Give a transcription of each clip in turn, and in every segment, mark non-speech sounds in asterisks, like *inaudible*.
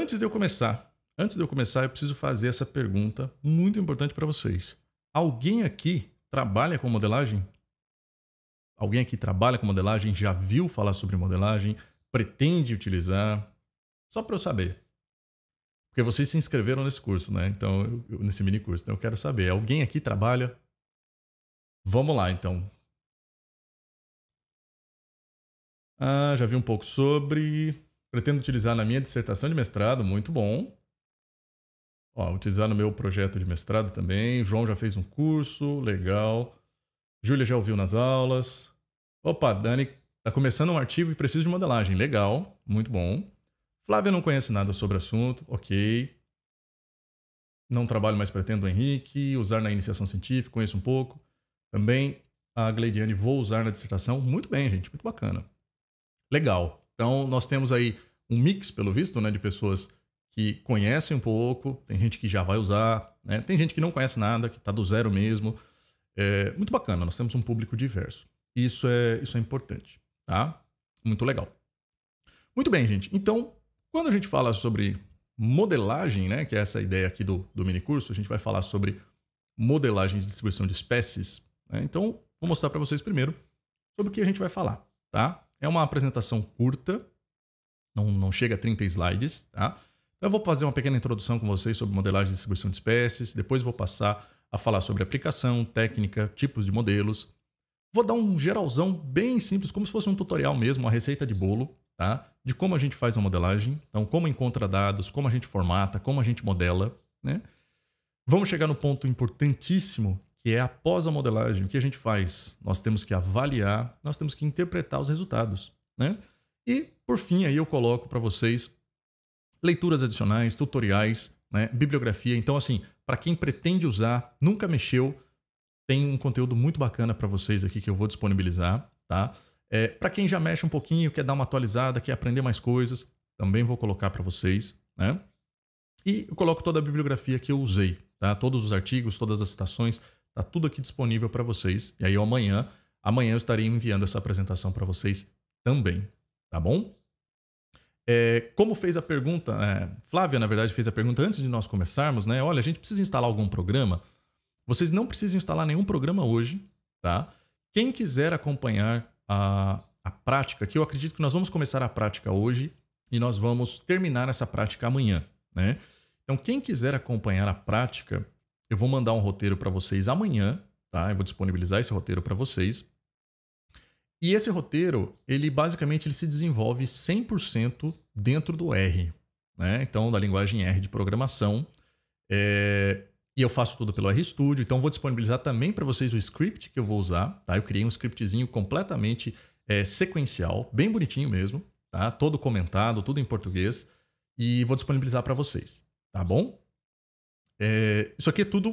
Antes de eu começar, antes de eu começar, eu preciso fazer essa pergunta muito importante para vocês. Alguém aqui trabalha com modelagem? Alguém aqui trabalha com modelagem, já viu falar sobre modelagem, pretende utilizar? Só para eu saber. Porque vocês se inscreveram nesse curso, né? Então, eu, nesse mini curso. Então, eu quero saber. Alguém aqui trabalha? Vamos lá, então. Ah, já vi um pouco sobre pretendo utilizar na minha dissertação de mestrado, muito bom. Ó, utilizar no meu projeto de mestrado também. João já fez um curso, legal. Júlia já ouviu nas aulas. Opa, Dani está começando um artigo e precisa de modelagem. Legal, muito bom. Flávia não conhece nada sobre o assunto, ok. Não trabalho mais pretendo o Henrique, usar na iniciação científica, conheço um pouco. Também a Gleidiane vou usar na dissertação. Muito bem, gente, muito bacana. Legal. Então, nós temos aí um mix, pelo visto, né, de pessoas que conhecem um pouco, tem gente que já vai usar, né? tem gente que não conhece nada, que está do zero mesmo. É muito bacana, nós temos um público diverso. Isso é, isso é importante, tá? Muito legal. Muito bem, gente. Então, quando a gente fala sobre modelagem, né, que é essa ideia aqui do, do mini curso, a gente vai falar sobre modelagem de distribuição de espécies. Né? Então, vou mostrar para vocês primeiro sobre o que a gente vai falar, tá? É uma apresentação curta, não, não chega a 30 slides, tá? Então, eu vou fazer uma pequena introdução com vocês sobre modelagem e distribuição de espécies, depois vou passar a falar sobre aplicação, técnica, tipos de modelos. Vou dar um geralzão bem simples, como se fosse um tutorial mesmo, uma receita de bolo, tá? De como a gente faz a modelagem, então como encontra dados, como a gente formata, como a gente modela, né? Vamos chegar no ponto importantíssimo que é após a modelagem, o que a gente faz? Nós temos que avaliar, nós temos que interpretar os resultados. Né? E, por fim, aí eu coloco para vocês leituras adicionais, tutoriais, né? bibliografia. Então, assim, para quem pretende usar, nunca mexeu, tem um conteúdo muito bacana para vocês aqui que eu vou disponibilizar. Tá? É, para quem já mexe um pouquinho, quer dar uma atualizada, quer aprender mais coisas, também vou colocar para vocês. Né? E eu coloco toda a bibliografia que eu usei, tá? todos os artigos, todas as citações Tá tudo aqui disponível para vocês. E aí amanhã, amanhã eu estarei enviando essa apresentação para vocês também, tá bom? É, como fez a pergunta, é, Flávia, na verdade, fez a pergunta antes de nós começarmos, né? Olha, a gente precisa instalar algum programa. Vocês não precisam instalar nenhum programa hoje, tá? Quem quiser acompanhar a, a prática, que eu acredito que nós vamos começar a prática hoje e nós vamos terminar essa prática amanhã, né? Então, quem quiser acompanhar a prática, eu vou mandar um roteiro para vocês amanhã, tá? Eu vou disponibilizar esse roteiro para vocês. E esse roteiro, ele basicamente ele se desenvolve 100% dentro do R, né? Então, da linguagem R de programação. É... E eu faço tudo pelo RStudio, então vou disponibilizar também para vocês o script que eu vou usar, tá? Eu criei um scriptzinho completamente é, sequencial, bem bonitinho mesmo, tá? Todo comentado, tudo em português, e vou disponibilizar para vocês, tá bom? É, isso aqui é tudo,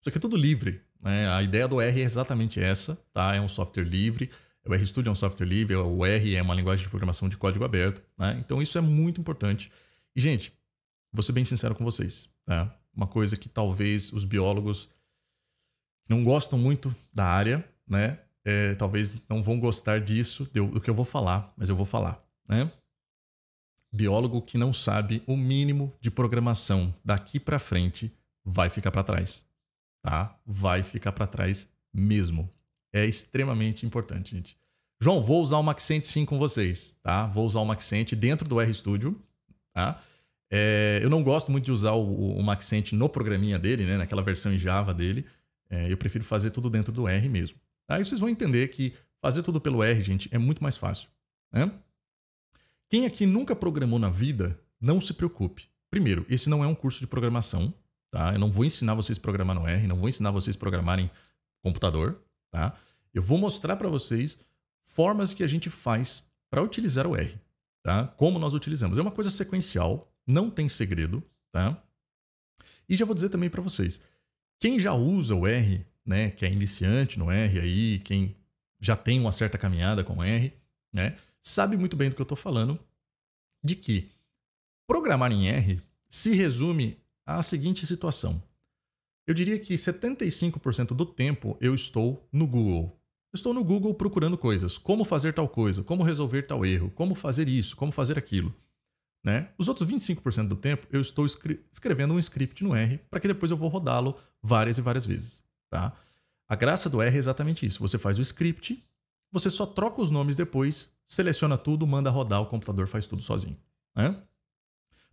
isso aqui é tudo livre. Né? A ideia do R é exatamente essa, tá? É um software livre. O RStudio é um software livre. O R é uma linguagem de programação de código aberto. Né? Então isso é muito importante. E gente, vou ser bem sincero com vocês. Tá? Uma coisa que talvez os biólogos não gostam muito da área, né? É, talvez não vão gostar disso, do, do que eu vou falar, mas eu vou falar, né? biólogo que não sabe o mínimo de programação daqui para frente vai ficar para trás, tá? Vai ficar para trás mesmo. É extremamente importante, gente. João, vou usar o Maxent sim com vocês, tá? Vou usar o Maxent dentro do RStudio, tá? É, eu não gosto muito de usar o, o Maxent no programinha dele, né? Naquela versão em Java dele. É, eu prefiro fazer tudo dentro do R mesmo. Aí tá? vocês vão entender que fazer tudo pelo R, gente, é muito mais fácil, né? Quem aqui nunca programou na vida, não se preocupe. Primeiro, esse não é um curso de programação, tá? Eu não vou ensinar vocês a programar no R, não vou ensinar vocês a programarem computador, tá? Eu vou mostrar para vocês formas que a gente faz para utilizar o R, tá? Como nós utilizamos. É uma coisa sequencial, não tem segredo, tá? E já vou dizer também para vocês, quem já usa o R, né, que é iniciante no R aí, quem já tem uma certa caminhada com o R, né? sabe muito bem do que eu estou falando, de que programar em R se resume à seguinte situação. Eu diria que 75% do tempo eu estou no Google. Estou no Google procurando coisas, como fazer tal coisa, como resolver tal erro, como fazer isso, como fazer aquilo. Né? Os outros 25% do tempo eu estou escre escrevendo um script no R para que depois eu vou rodá-lo várias e várias vezes. Tá? A graça do R é exatamente isso. Você faz o script, você só troca os nomes depois seleciona tudo, manda rodar, o computador faz tudo sozinho. Né?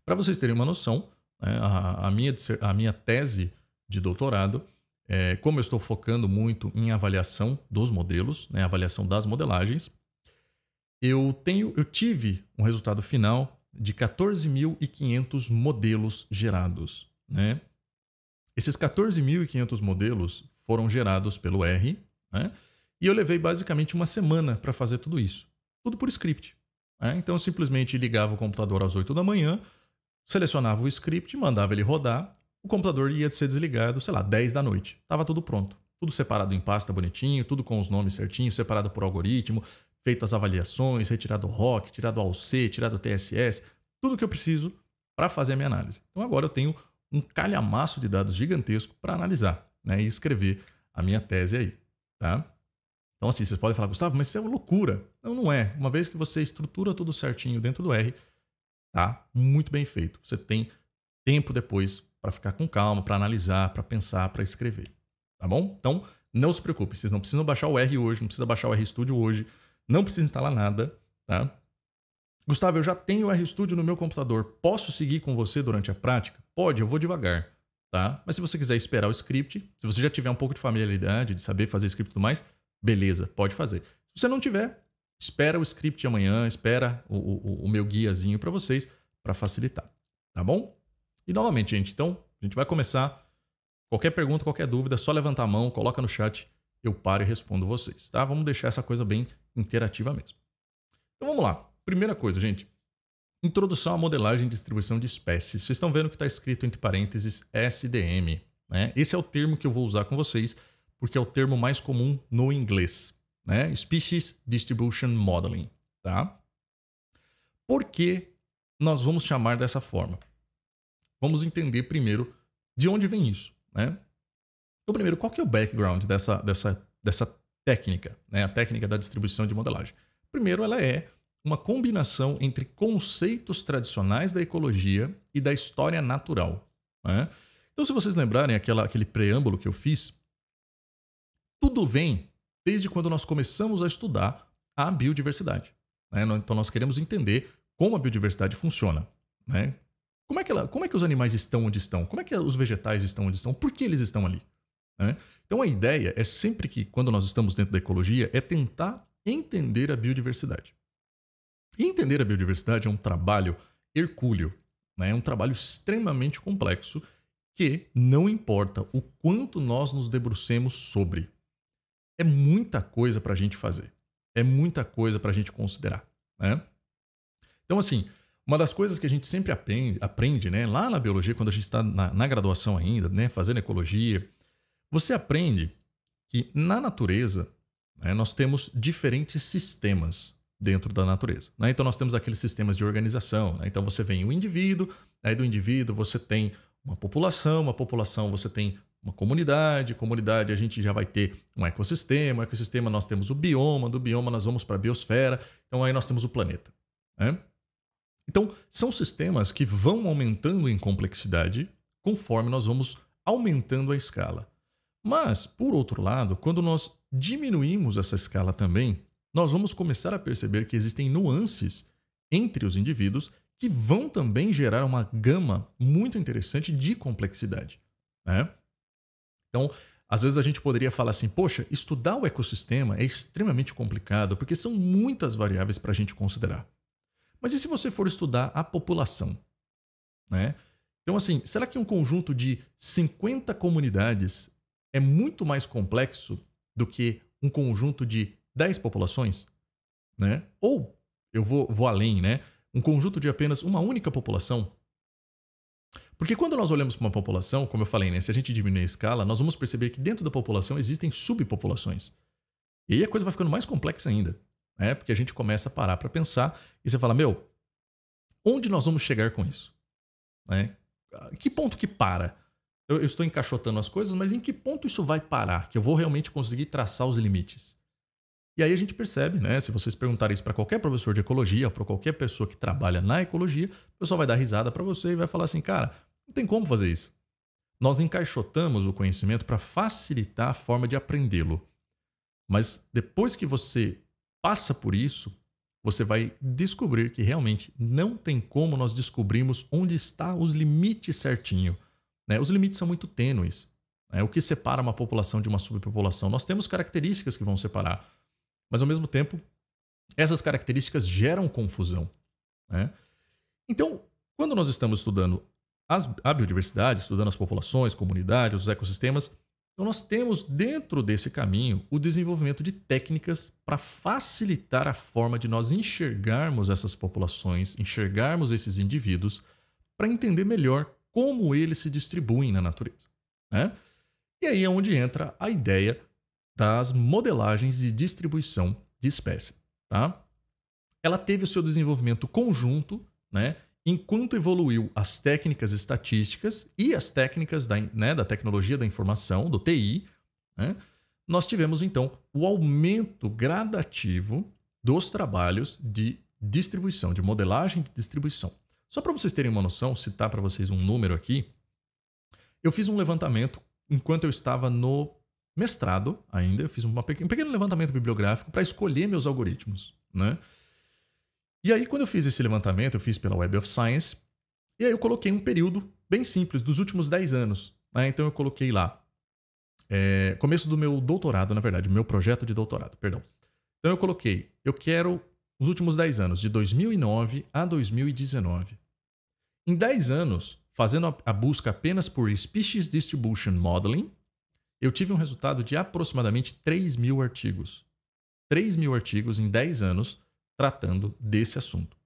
Para vocês terem uma noção, né, a, a, minha, a minha tese de doutorado, é, como eu estou focando muito em avaliação dos modelos, né, avaliação das modelagens, eu, tenho, eu tive um resultado final de 14.500 modelos gerados. Né? Esses 14.500 modelos foram gerados pelo R, né? e eu levei basicamente uma semana para fazer tudo isso. Tudo por script. Né? Então eu simplesmente ligava o computador às 8 da manhã, selecionava o script, mandava ele rodar, o computador ia ser desligado, sei lá, 10 da noite. Tava tudo pronto. Tudo separado em pasta bonitinho, tudo com os nomes certinhos, separado por algoritmo, feito as avaliações, retirado o ROC, tirado o ALC, tirado o TSS, tudo que eu preciso para fazer a minha análise. Então agora eu tenho um calhamaço de dados gigantesco para analisar né, e escrever a minha tese aí. Tá? Então, assim, vocês podem falar, Gustavo, mas isso é uma loucura. Não, não é. Uma vez que você estrutura tudo certinho dentro do R, tá? Muito bem feito. Você tem tempo depois para ficar com calma, para analisar, para pensar, para escrever. Tá bom? Então, não se preocupe, vocês não precisam baixar o R hoje, não precisa baixar o RStudio hoje, não precisa instalar nada, tá? Gustavo, eu já tenho o RStudio no meu computador. Posso seguir com você durante a prática? Pode, eu vou devagar, tá? Mas se você quiser esperar o script, se você já tiver um pouco de familiaridade, de saber fazer script e tudo mais, beleza, pode fazer. Se você não tiver, espera o script amanhã, espera o, o, o meu guiazinho para vocês para facilitar, tá bom? E novamente, gente, então a gente vai começar. Qualquer pergunta, qualquer dúvida, é só levantar a mão, coloca no chat, eu paro e respondo vocês, tá? Vamos deixar essa coisa bem interativa mesmo. Então vamos lá. Primeira coisa, gente. Introdução à modelagem e distribuição de espécies. Vocês estão vendo que está escrito entre parênteses SDM. Né? Esse é o termo que eu vou usar com vocês, porque é o termo mais comum no inglês né? Species Distribution Modeling, tá? Por que nós vamos chamar dessa forma? Vamos entender primeiro de onde vem isso, né? Então, primeiro, qual que é o background dessa, dessa, dessa técnica, né? A técnica da distribuição de modelagem. Primeiro, ela é uma combinação entre conceitos tradicionais da ecologia e da história natural. Né? Então, se vocês lembrarem aquela, aquele preâmbulo que eu fiz, tudo vem desde quando nós começamos a estudar a biodiversidade. Né? Então nós queremos entender como a biodiversidade funciona. Né? Como, é que ela, como é que os animais estão onde estão? Como é que os vegetais estão onde estão? Por que eles estão ali? Né? Então a ideia é sempre que, quando nós estamos dentro da ecologia, é tentar entender a biodiversidade. E entender a biodiversidade é um trabalho hercúleo, né? é um trabalho extremamente complexo que não importa o quanto nós nos debrucemos sobre é muita coisa para a gente fazer. É muita coisa para a gente considerar. Né? Então, assim, uma das coisas que a gente sempre aprende, aprende né, lá na biologia, quando a gente está na, na, graduação ainda, né, fazendo ecologia, você aprende que na natureza né, nós temos diferentes sistemas dentro da natureza. Né? Então, nós temos aqueles sistemas de organização. Né? Então, você vem o indivíduo, aí do indivíduo você tem uma população, uma população você tem uma comunidade, comunidade a gente já vai ter um ecossistema, ecossistema nós temos o bioma, do bioma nós vamos para a biosfera, então aí nós temos o planeta. Né? Então, são sistemas que vão aumentando em complexidade conforme nós vamos aumentando a escala. Mas, por outro lado, quando nós diminuímos essa escala também, nós vamos começar a perceber que existem nuances entre os indivíduos que vão também gerar uma gama muito interessante de complexidade. Né? Então, às vezes a gente poderia falar assim, poxa, estudar o ecossistema é extremamente complicado, porque são muitas variáveis para a gente considerar. Mas e se você for estudar a população? Né? Então, assim, será que um conjunto de 50 comunidades é muito mais complexo do que um conjunto de 10 populações? Né? Ou, eu vou, vou além, né? um conjunto de apenas uma única população? Porque quando nós olhamos para uma população, como eu falei, né, se a gente diminuir a escala, nós vamos perceber que dentro da população existem subpopulações. E aí a coisa vai ficando mais complexa ainda, né? Porque a gente começa a parar para pensar e você fala, meu, onde nós vamos chegar com isso? Né? Que ponto que para? Eu, eu estou encaixotando as coisas, mas em que ponto isso vai parar? Que eu vou realmente conseguir traçar os limites? E aí a gente percebe, né? Se vocês perguntarem isso para qualquer professor de ecologia, para qualquer pessoa que trabalha na ecologia, o pessoal vai dar risada para você e vai falar assim, cara, não tem como fazer isso. Nós encaixotamos o conhecimento para facilitar a forma de aprendê-lo. Mas depois que você passa por isso, você vai descobrir que realmente não tem como nós descobrirmos onde está os limites certinho. Né? Os limites são muito tênues. Né? O que separa uma população de uma subpopulação? Nós temos características que vão separar. Mas ao mesmo tempo, essas características geram confusão. Né? Então, quando nós estamos estudando as, a biodiversidade, estudando as populações, comunidades, os ecossistemas, então nós temos dentro desse caminho o desenvolvimento de técnicas para facilitar a forma de nós enxergarmos essas populações, enxergarmos esses indivíduos, para entender melhor como eles se distribuem na natureza. Né? E aí é onde entra a ideia das modelagens de distribuição de espécie. Tá? Ela teve o seu desenvolvimento conjunto, né? enquanto evoluiu as técnicas estatísticas e as técnicas da, né, da tecnologia da informação, do TI, né? nós tivemos então o aumento gradativo dos trabalhos de distribuição, de modelagem de distribuição. Só para vocês terem uma noção, citar para vocês um número aqui, eu fiz um levantamento enquanto eu estava no mestrado ainda, eu fiz um pequeno levantamento bibliográfico para escolher meus algoritmos, né? E aí, quando eu fiz esse levantamento, eu fiz pela Web of Science, e aí eu coloquei um período bem simples, dos últimos 10 anos. Né? Então eu coloquei lá, é, começo do meu doutorado, na verdade, meu projeto de doutorado, perdão. Então eu coloquei, eu quero os últimos 10 anos, de 2009 a 2019. Em 10 anos, fazendo a busca apenas por Species Distribution Modeling, eu tive um resultado de aproximadamente 3 mil artigos. 3 mil artigos em 10 anos tratando desse assunto.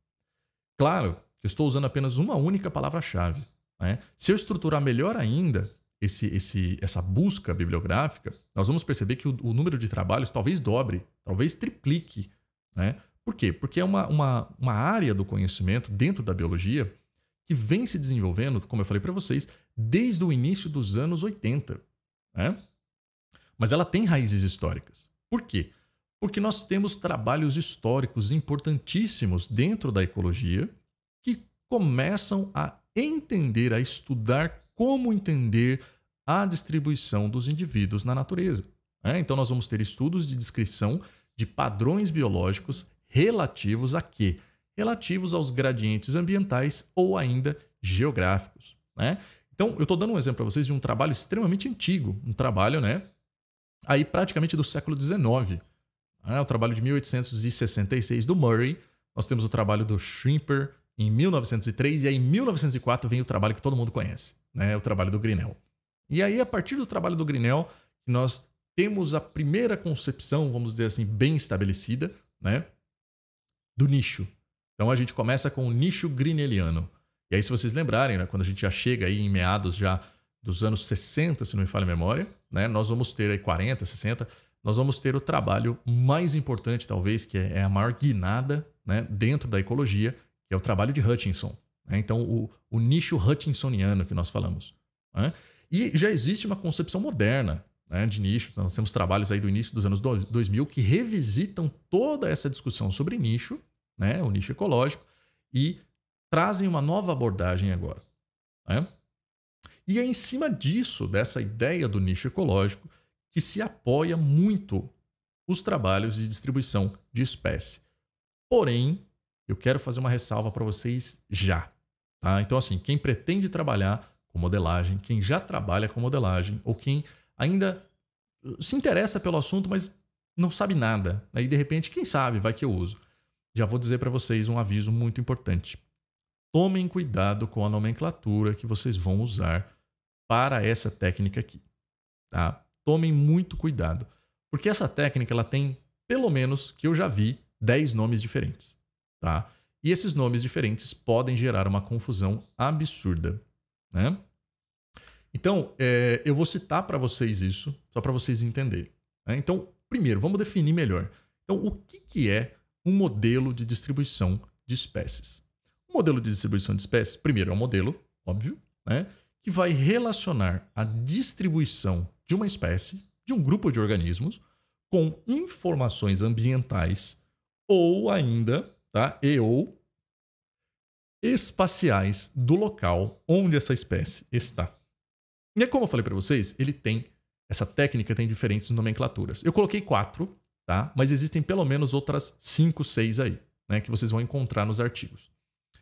Claro, eu estou usando apenas uma única palavra-chave. Né? Se eu estruturar melhor ainda esse, esse, essa busca bibliográfica, nós vamos perceber que o, o número de trabalhos talvez dobre, talvez triplique. Né? Por quê? Porque é uma, uma, uma área do conhecimento dentro da biologia que vem se desenvolvendo, como eu falei para vocês, desde o início dos anos 80. Né? Mas ela tem raízes históricas. Por quê? Porque nós temos trabalhos históricos importantíssimos dentro da ecologia que começam a entender, a estudar como entender a distribuição dos indivíduos na natureza. Né? Então, nós vamos ter estudos de descrição de padrões biológicos relativos a quê? Relativos aos gradientes ambientais ou ainda geográficos. Né? Então, eu estou dando um exemplo para vocês de um trabalho extremamente antigo, um trabalho, né? Aí praticamente do século XIX. É né, o trabalho de 1866 do Murray. Nós temos o trabalho do Schrimper em 1903 e aí em 1904 vem o trabalho que todo mundo conhece, né? O trabalho do Grinnell. E aí a partir do trabalho do Grinnell nós temos a primeira concepção, vamos dizer assim, bem estabelecida, né? Do nicho. Então a gente começa com o nicho grinnelliano. E aí, se vocês lembrarem, né, quando a gente já chega aí em meados já dos anos 60, se não me falha a memória, né, nós vamos ter aí 40, 60, nós vamos ter o trabalho mais importante, talvez, que é, é a maior guinada né, dentro da ecologia, que é o trabalho de Hutchinson. Né? Então, o, o, nicho Hutchinsoniano que nós falamos. Né? E já existe uma concepção moderna né, de nicho. Então, nós temos trabalhos aí do início dos anos 2000 que revisitam toda essa discussão sobre nicho, né, o nicho ecológico, e trazem uma nova abordagem agora. Né? E é em cima disso, dessa ideia do nicho ecológico, que se apoia muito os trabalhos de distribuição de espécie. Porém, eu quero fazer uma ressalva para vocês já. Tá? Então, assim, quem pretende trabalhar com modelagem, quem já trabalha com modelagem, ou quem ainda se interessa pelo assunto, mas não sabe nada, aí né? de repente, quem sabe, vai que eu uso. Já vou dizer para vocês um aviso muito importante tomem cuidado com a nomenclatura que vocês vão usar para essa técnica aqui. Tá? Tomem muito cuidado, porque essa técnica ela tem, pelo menos que eu já vi, 10 nomes diferentes. Tá? E esses nomes diferentes podem gerar uma confusão absurda. Né? Então, é, eu vou citar para vocês isso, só para vocês entenderem. Né? Então, primeiro, vamos definir melhor. Então, o que, que é um modelo de distribuição de espécies? O modelo de distribuição de espécies, primeiro, é um modelo, óbvio, né, que vai relacionar a distribuição de uma espécie, de um grupo de organismos, com informações ambientais ou ainda, tá, e ou espaciais do local onde essa espécie está. E é como eu falei para vocês, ele tem essa técnica tem diferentes nomenclaturas. Eu coloquei quatro, tá? Mas existem pelo menos outras cinco, seis aí, né? Que vocês vão encontrar nos artigos.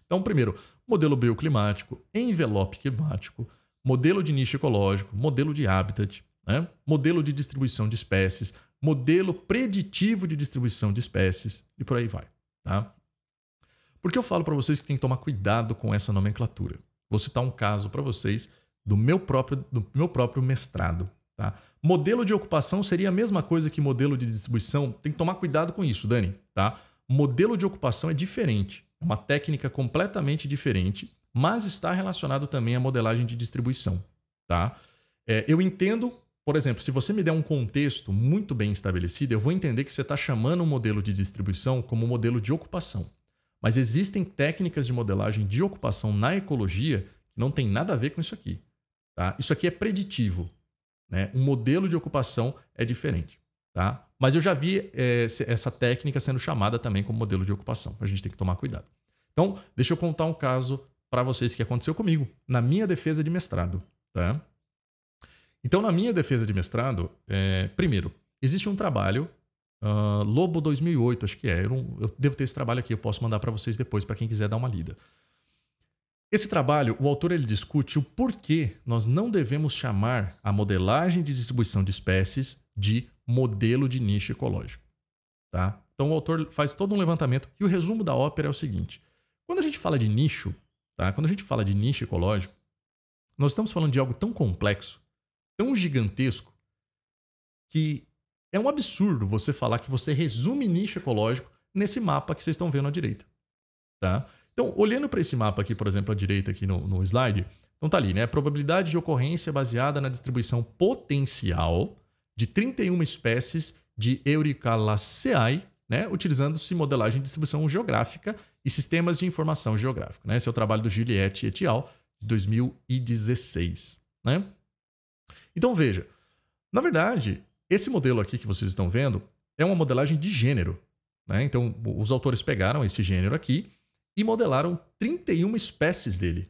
Então, primeiro, modelo bioclimático, envelope climático, modelo de nicho ecológico, modelo de habitat, né? modelo de distribuição de espécies, modelo preditivo de distribuição de espécies e por aí vai. Tá? Por que eu falo para vocês que tem que tomar cuidado com essa nomenclatura? Vou citar um caso para vocês do meu próprio, do meu próprio mestrado. Tá? Modelo de ocupação seria a mesma coisa que modelo de distribuição. Tem que tomar cuidado com isso, Dani. Tá? Modelo de ocupação é diferente. É uma técnica completamente diferente, mas está relacionado também à modelagem de distribuição. Tá? É, eu entendo, por exemplo, se você me der um contexto muito bem estabelecido, eu vou entender que você está chamando o um modelo de distribuição como um modelo de ocupação. Mas existem técnicas de modelagem de ocupação na ecologia que não tem nada a ver com isso aqui. Tá? Isso aqui é preditivo. Né? Um modelo de ocupação é diferente. Tá? Mas eu já vi é, essa técnica sendo chamada também como modelo de ocupação. A gente tem que tomar cuidado. Então, deixa eu contar um caso para vocês que aconteceu comigo, na minha defesa de mestrado. Tá? Então, na minha defesa de mestrado, é, primeiro, existe um trabalho, uh, Lobo 2008, acho que é. Eu, não, eu devo ter esse trabalho aqui, eu posso mandar para vocês depois, para quem quiser dar uma lida. Esse trabalho, o autor ele discute o porquê nós não devemos chamar a modelagem de distribuição de espécies de modelo de nicho ecológico. Tá? Então o autor faz todo um levantamento e o resumo da ópera é o seguinte: quando a gente fala de nicho, tá? quando a gente fala de nicho ecológico, nós estamos falando de algo tão complexo, tão gigantesco, que é um absurdo você falar que você resume nicho ecológico nesse mapa que vocês estão vendo à direita. Tá? Então, olhando para esse mapa aqui, por exemplo, à direita aqui no, no slide, então tá ali, né? Probabilidade de ocorrência baseada na distribuição potencial de 31 espécies de Eurycalaceae, né, utilizando-se modelagem de distribuição geográfica e sistemas de informação geográfica. Né? Esse é o trabalho do Juliette et al., de 2016. Né? Então veja, na verdade, esse modelo aqui que vocês estão vendo é uma modelagem de gênero. Né? Então, os autores pegaram esse gênero aqui e modelaram 31 espécies dele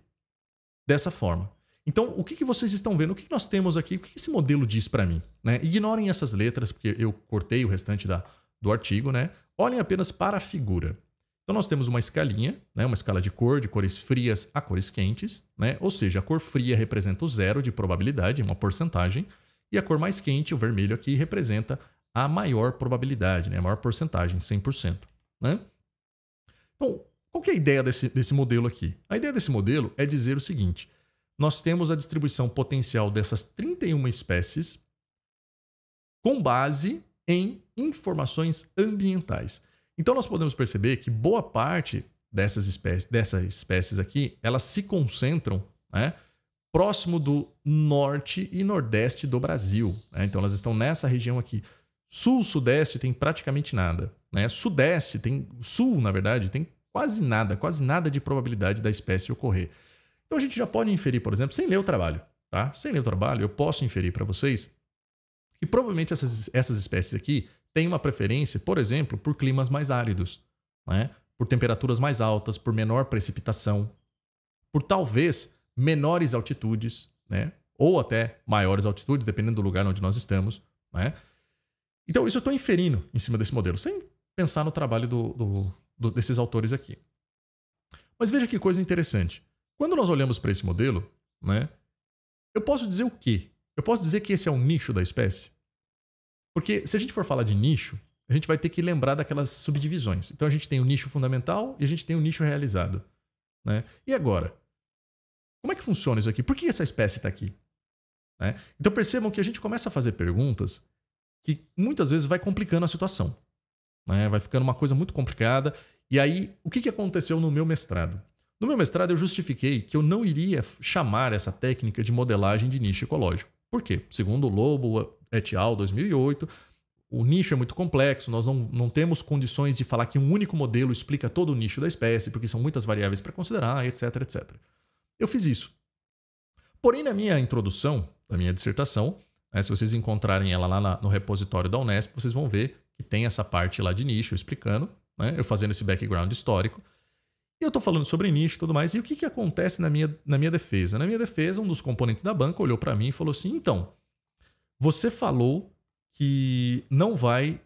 dessa forma. Então, o que, que vocês estão vendo? O que, que nós temos aqui? O que, que esse modelo diz para mim? Né? Ignorem essas letras, porque eu cortei o restante da, do artigo. Né? Olhem apenas para a figura. Então, nós temos uma escalinha, né? uma escala de cor, de cores frias a cores quentes. Né? Ou seja, a cor fria representa o zero de probabilidade, uma porcentagem. E a cor mais quente, o vermelho aqui, representa a maior probabilidade, né? a maior porcentagem, 100%. Né? Então, qual que é a ideia desse, desse modelo aqui? A ideia desse modelo é dizer o seguinte nós temos a distribuição potencial dessas 31 espécies com base em informações ambientais. Então nós podemos perceber que boa parte dessas espécies, dessas espécies aqui, elas se concentram né, próximo do norte e nordeste do Brasil. Né? Então elas estão nessa região aqui. Sul, sudeste tem praticamente nada. Né? Sudeste tem. Sul, na verdade, tem quase nada, quase nada de probabilidade da espécie ocorrer. Então a gente já pode inferir, por exemplo, sem ler o trabalho, tá? Sem ler o trabalho, eu posso inferir para vocês que provavelmente essas, essas espécies aqui têm uma preferência, por exemplo, por climas mais áridos, né? por temperaturas mais altas, por menor precipitação, por talvez menores altitudes, né? ou até maiores altitudes, dependendo do lugar onde nós estamos. Né? Então, isso eu estou inferindo em cima desse modelo, sem pensar no trabalho do, do, do, desses autores aqui. Mas veja que coisa interessante. Quando nós olhamos para esse modelo, né, eu posso dizer o quê? Eu posso dizer que esse é um nicho da espécie? Porque se a gente for falar de nicho, a gente vai ter que lembrar daquelas subdivisões. Então a gente tem o nicho fundamental e a gente tem o nicho realizado. Né? E agora? Como é que funciona isso aqui? Por que essa espécie está aqui? Né? Então percebam que a gente começa a fazer perguntas que muitas vezes vai complicando a situação. Né? Vai ficando uma coisa muito complicada. E aí, o que, que aconteceu no meu mestrado? No meu mestrado, eu justifiquei que eu não iria chamar essa técnica de modelagem de nicho ecológico. Por quê? Segundo o Lobo et al., 2008, o nicho é muito complexo, nós não, não temos condições de falar que um único modelo explica todo o nicho da espécie, porque são muitas variáveis para considerar, etc, etc. Eu fiz isso. Porém, na minha introdução, na minha dissertação, né, se vocês encontrarem ela lá na, no repositório da Unesp, vocês vão ver que tem essa parte lá de nicho explicando, né, eu fazendo esse background histórico. E eu estou falando sobre nicho e tudo mais. E o que, que acontece na minha, na minha defesa? Na minha defesa, um dos componentes da banca olhou para mim e falou assim: então, você falou que não vai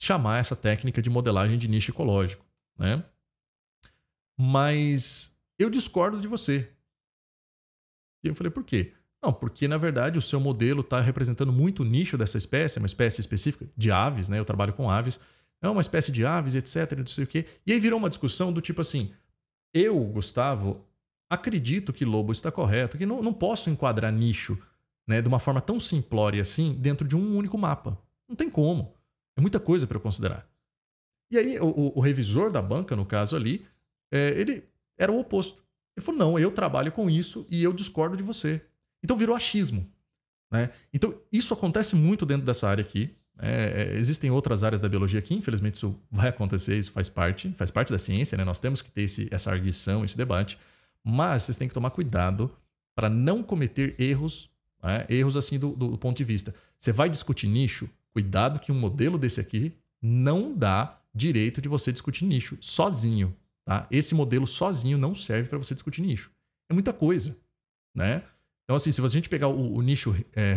chamar essa técnica de modelagem de nicho ecológico, né? Mas eu discordo de você. E eu falei: por quê? Não, porque na verdade o seu modelo está representando muito o nicho dessa espécie, é uma espécie específica de aves, né? Eu trabalho com aves, é uma espécie de aves, etc, não sei o quê. E aí virou uma discussão do tipo assim: eu, Gustavo, acredito que Lobo está correto, que não, não posso enquadrar nicho né, de uma forma tão simplória assim dentro de um único mapa. Não tem como. É muita coisa para eu considerar. E aí, o, o, revisor da banca, no caso ali, é, ele era o oposto. Ele falou: não, eu trabalho com isso e eu discordo de você. Então virou achismo. Né? Então, isso acontece muito dentro dessa área aqui. É, é, existem outras áreas da biologia que, infelizmente, isso vai acontecer, isso faz parte, faz parte da ciência, né? Nós temos que ter esse, essa arguição, esse debate, mas vocês têm que tomar cuidado para não cometer erros, né? erros assim do, do, ponto de vista. Você vai discutir nicho, cuidado que um modelo desse aqui não dá direito de você discutir nicho sozinho, tá? Esse modelo sozinho não serve para você discutir nicho. É muita coisa, né? Então, assim, se a gente pegar o, o nicho é,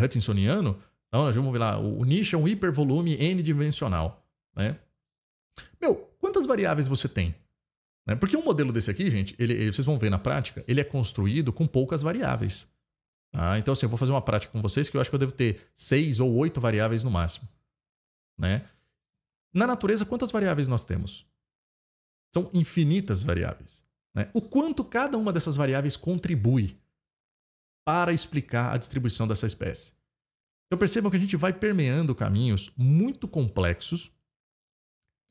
então, nós vamos ver lá, o nicho é um hipervolume n-dimensional, né? Meu, quantas variáveis você tem? Né? Porque um modelo desse aqui, gente, ele, ele, vocês vão ver na prática, ele é construído com poucas variáveis. Tá? Então, assim, eu vou fazer uma prática com vocês que eu acho que eu devo ter seis ou oito variáveis no máximo. Né? Na natureza, quantas variáveis nós temos? São infinitas variáveis. Né? O quanto cada uma dessas variáveis contribui para explicar a distribuição dessa espécie. Então percebam que a gente vai permeando caminhos muito complexos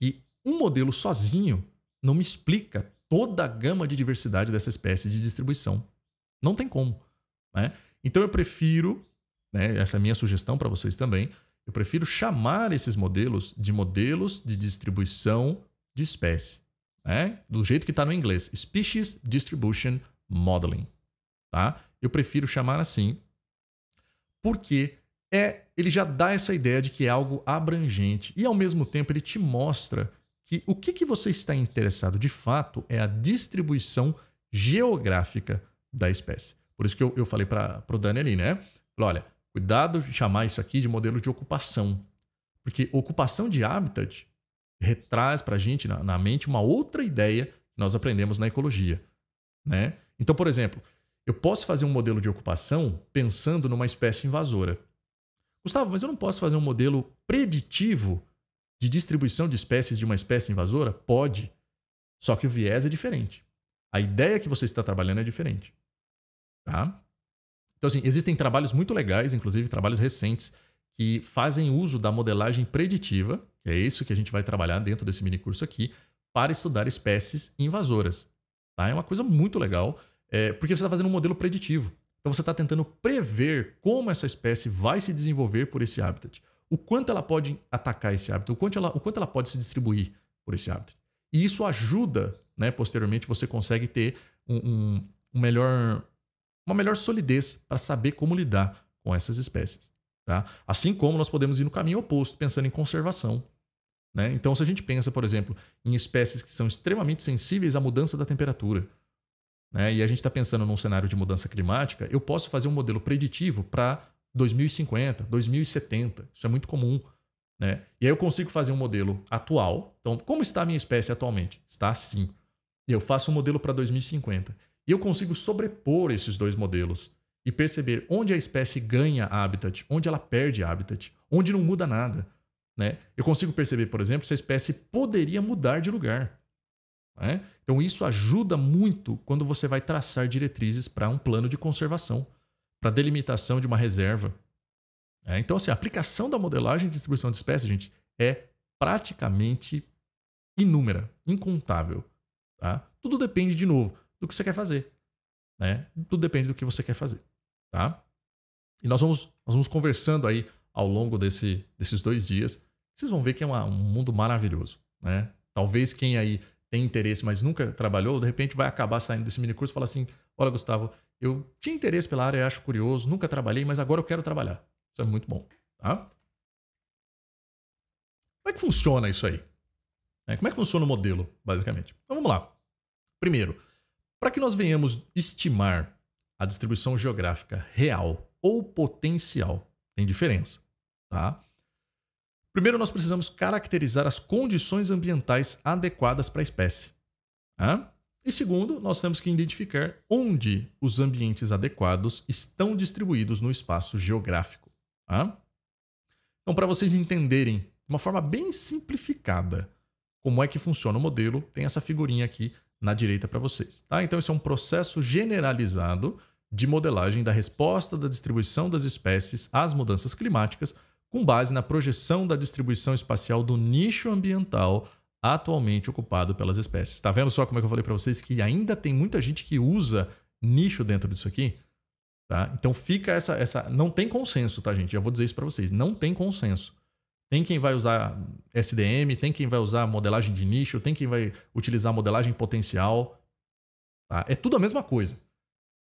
e um modelo sozinho não me explica toda a gama de diversidade dessa espécie de distribuição. Não tem como. Né? Então eu prefiro, né, essa é a minha sugestão para vocês também, eu prefiro chamar esses modelos de modelos de distribuição de espécie. Né? Do jeito que está no inglês, Species Distribution Modeling. Tá? Eu prefiro chamar assim, porque é ele já dá essa ideia de que é algo abrangente e ao mesmo tempo ele te mostra que o que, que você está interessado de fato é a distribuição geográfica da espécie. Por isso que eu, eu falei para o Dani ali, né? Olha, cuidado de chamar isso aqui de modelo de ocupação, porque ocupação de habitat retraz para a gente na, na mente uma outra ideia que nós aprendemos na ecologia, né? Então, por exemplo, eu posso fazer um modelo de ocupação pensando numa espécie invasora. Gustavo, mas eu não posso fazer um modelo preditivo de distribuição de espécies de uma espécie invasora? Pode. Só que o viés é diferente. A ideia que você está trabalhando é diferente. Tá? Então, assim, existem trabalhos muito legais, inclusive trabalhos recentes, que fazem uso da modelagem preditiva, que é isso que a gente vai trabalhar dentro desse mini curso aqui, para estudar espécies invasoras. Tá? É uma coisa muito legal, é, porque você está fazendo um modelo preditivo. Então você está tentando prever como essa espécie vai se desenvolver por esse habitat, o quanto ela pode atacar esse habitat, o quanto ela, o quanto ela pode se distribuir por esse habitat. E isso ajuda, né? Posteriormente você consegue ter um, um, um melhor, uma melhor solidez para saber como lidar com essas espécies. Tá? Assim como nós podemos ir no caminho oposto, pensando em conservação. Né? Então, se a gente pensa, por exemplo, em espécies que são extremamente sensíveis à mudança da temperatura, né, e a gente está pensando num cenário de mudança climática, eu posso fazer um modelo preditivo para 2050, 2070. Isso é muito comum. Né? E aí eu consigo fazer um modelo atual. Então, como está a minha espécie atualmente? Está assim. E eu faço um modelo para 2050. E eu consigo sobrepor esses dois modelos e perceber onde a espécie ganha habitat, onde ela perde habitat, onde não muda nada. Né? Eu consigo perceber, por exemplo, se a espécie poderia mudar de lugar. Né? Então, isso ajuda muito quando você vai traçar diretrizes para um plano de conservação, para delimitação de uma reserva. Né? Então, assim, a aplicação da modelagem de distribuição de espécies, gente, é praticamente inúmera, incontável. Tá? Tudo depende, de novo, do que você quer fazer. Né? Tudo depende do que você quer fazer. Tá? E nós vamos, nós vamos conversando aí ao longo desse, desses dois dias. Vocês vão ver que é uma, um mundo maravilhoso. Né? Talvez quem aí tem interesse, mas nunca trabalhou, de repente vai acabar saindo desse mini curso e fala assim: Olha, Gustavo, eu tinha interesse pela área, acho curioso, nunca trabalhei, mas agora eu quero trabalhar. Isso é muito bom. Tá? Como é que funciona isso aí? É, como é que funciona o modelo, basicamente? Então vamos lá. Primeiro, para que nós venhamos estimar a distribuição geográfica real ou potencial, tem diferença, tá? Primeiro, nós precisamos caracterizar as condições ambientais adequadas para a espécie. E segundo, nós temos que identificar onde os ambientes adequados estão distribuídos no espaço geográfico. Então, para vocês entenderem de uma forma bem simplificada como é que funciona o modelo, tem essa figurinha aqui na direita para vocês. Tá? Então, esse é um processo generalizado de modelagem da resposta da distribuição das espécies às mudanças climáticas com base na projeção da distribuição espacial do nicho ambiental atualmente ocupado pelas espécies. Está vendo só como é que eu falei para vocês que ainda tem muita gente que usa nicho dentro disso aqui? Tá? Então fica essa, essa. Não tem consenso, tá, gente? Já vou dizer isso para vocês. Não tem consenso. Tem quem vai usar SDM, tem quem vai usar modelagem de nicho, tem quem vai utilizar modelagem potencial. Tá? É tudo a mesma coisa.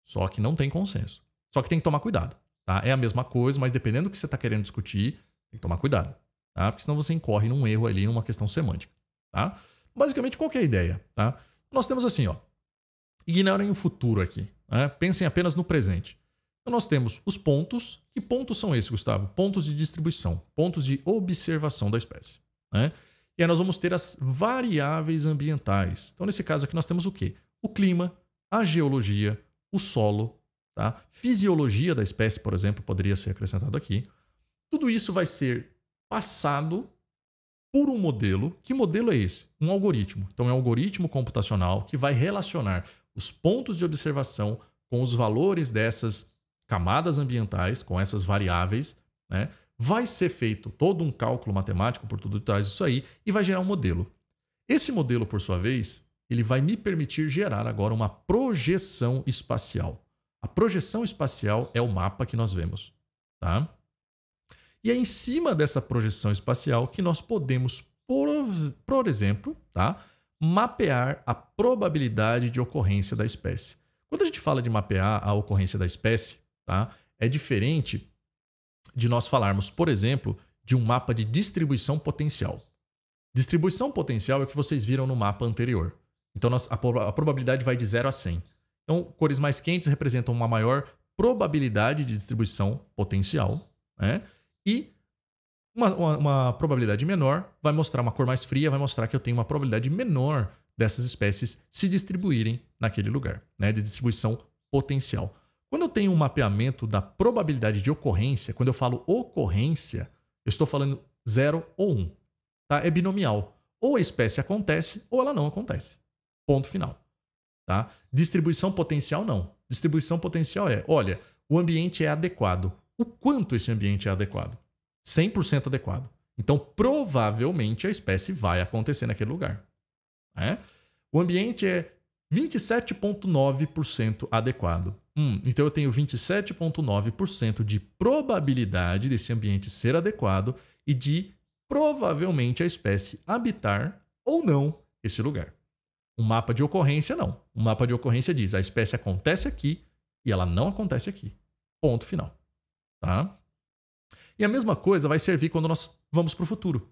Só que não tem consenso. Só que tem que tomar cuidado. Tá? É a mesma coisa, mas dependendo do que você está querendo discutir, tem que tomar cuidado. Tá? Porque senão você incorre num erro ali, numa questão semântica. Tá? Basicamente, qual é a ideia? Tá? Nós temos assim, ó. Ignorem o futuro aqui. Né? Pensem apenas no presente. Então, nós temos os pontos. Que pontos são esses, Gustavo? Pontos de distribuição, pontos de observação da espécie. Né? E aí nós vamos ter as variáveis ambientais. Então, nesse caso aqui, nós temos o quê? O clima, a geologia, o solo Tá? Fisiologia da espécie, por exemplo, poderia ser acrescentado aqui. Tudo isso vai ser passado por um modelo. Que modelo é esse? Um algoritmo. Então, é um algoritmo computacional que vai relacionar os pontos de observação com os valores dessas camadas ambientais, com essas variáveis. Né? Vai ser feito todo um cálculo matemático por tudo traz isso aí e vai gerar um modelo. Esse modelo, por sua vez, ele vai me permitir gerar agora uma projeção espacial. A projeção espacial é o mapa que nós vemos, tá? E é em cima dessa projeção espacial que nós podemos, por, por exemplo, tá? mapear a probabilidade de ocorrência da espécie. Quando a gente fala de mapear a ocorrência da espécie, tá? é diferente de nós falarmos, por exemplo, de um mapa de distribuição potencial. Distribuição potencial é o que vocês viram no mapa anterior. Então, nós, a, a probabilidade vai de 0 a 100. Então, cores mais quentes representam uma maior probabilidade de distribuição potencial, né? E uma, uma, uma, probabilidade menor vai mostrar uma cor mais fria, vai mostrar que eu tenho uma probabilidade menor dessas espécies se distribuírem naquele lugar, né? De distribuição potencial. Quando eu tenho um mapeamento da probabilidade de ocorrência, quando eu falo ocorrência, eu estou falando 0 ou 1. Um, tá? É binomial. Ou a espécie acontece ou ela não acontece. Ponto final. Tá? Distribuição potencial, não. Distribuição potencial é, olha, o ambiente é adequado. O quanto esse ambiente é adequado? 100% adequado. Então, provavelmente, a espécie vai acontecer naquele lugar. Né? O ambiente é 27,9% adequado. Hum, então, eu tenho 27,9% de probabilidade desse ambiente ser adequado e de provavelmente a espécie habitar ou não esse lugar. Um mapa de ocorrência, não. O mapa de ocorrência diz: a espécie acontece aqui e ela não acontece aqui. Ponto final. Tá? E a mesma coisa vai servir quando nós vamos para o futuro.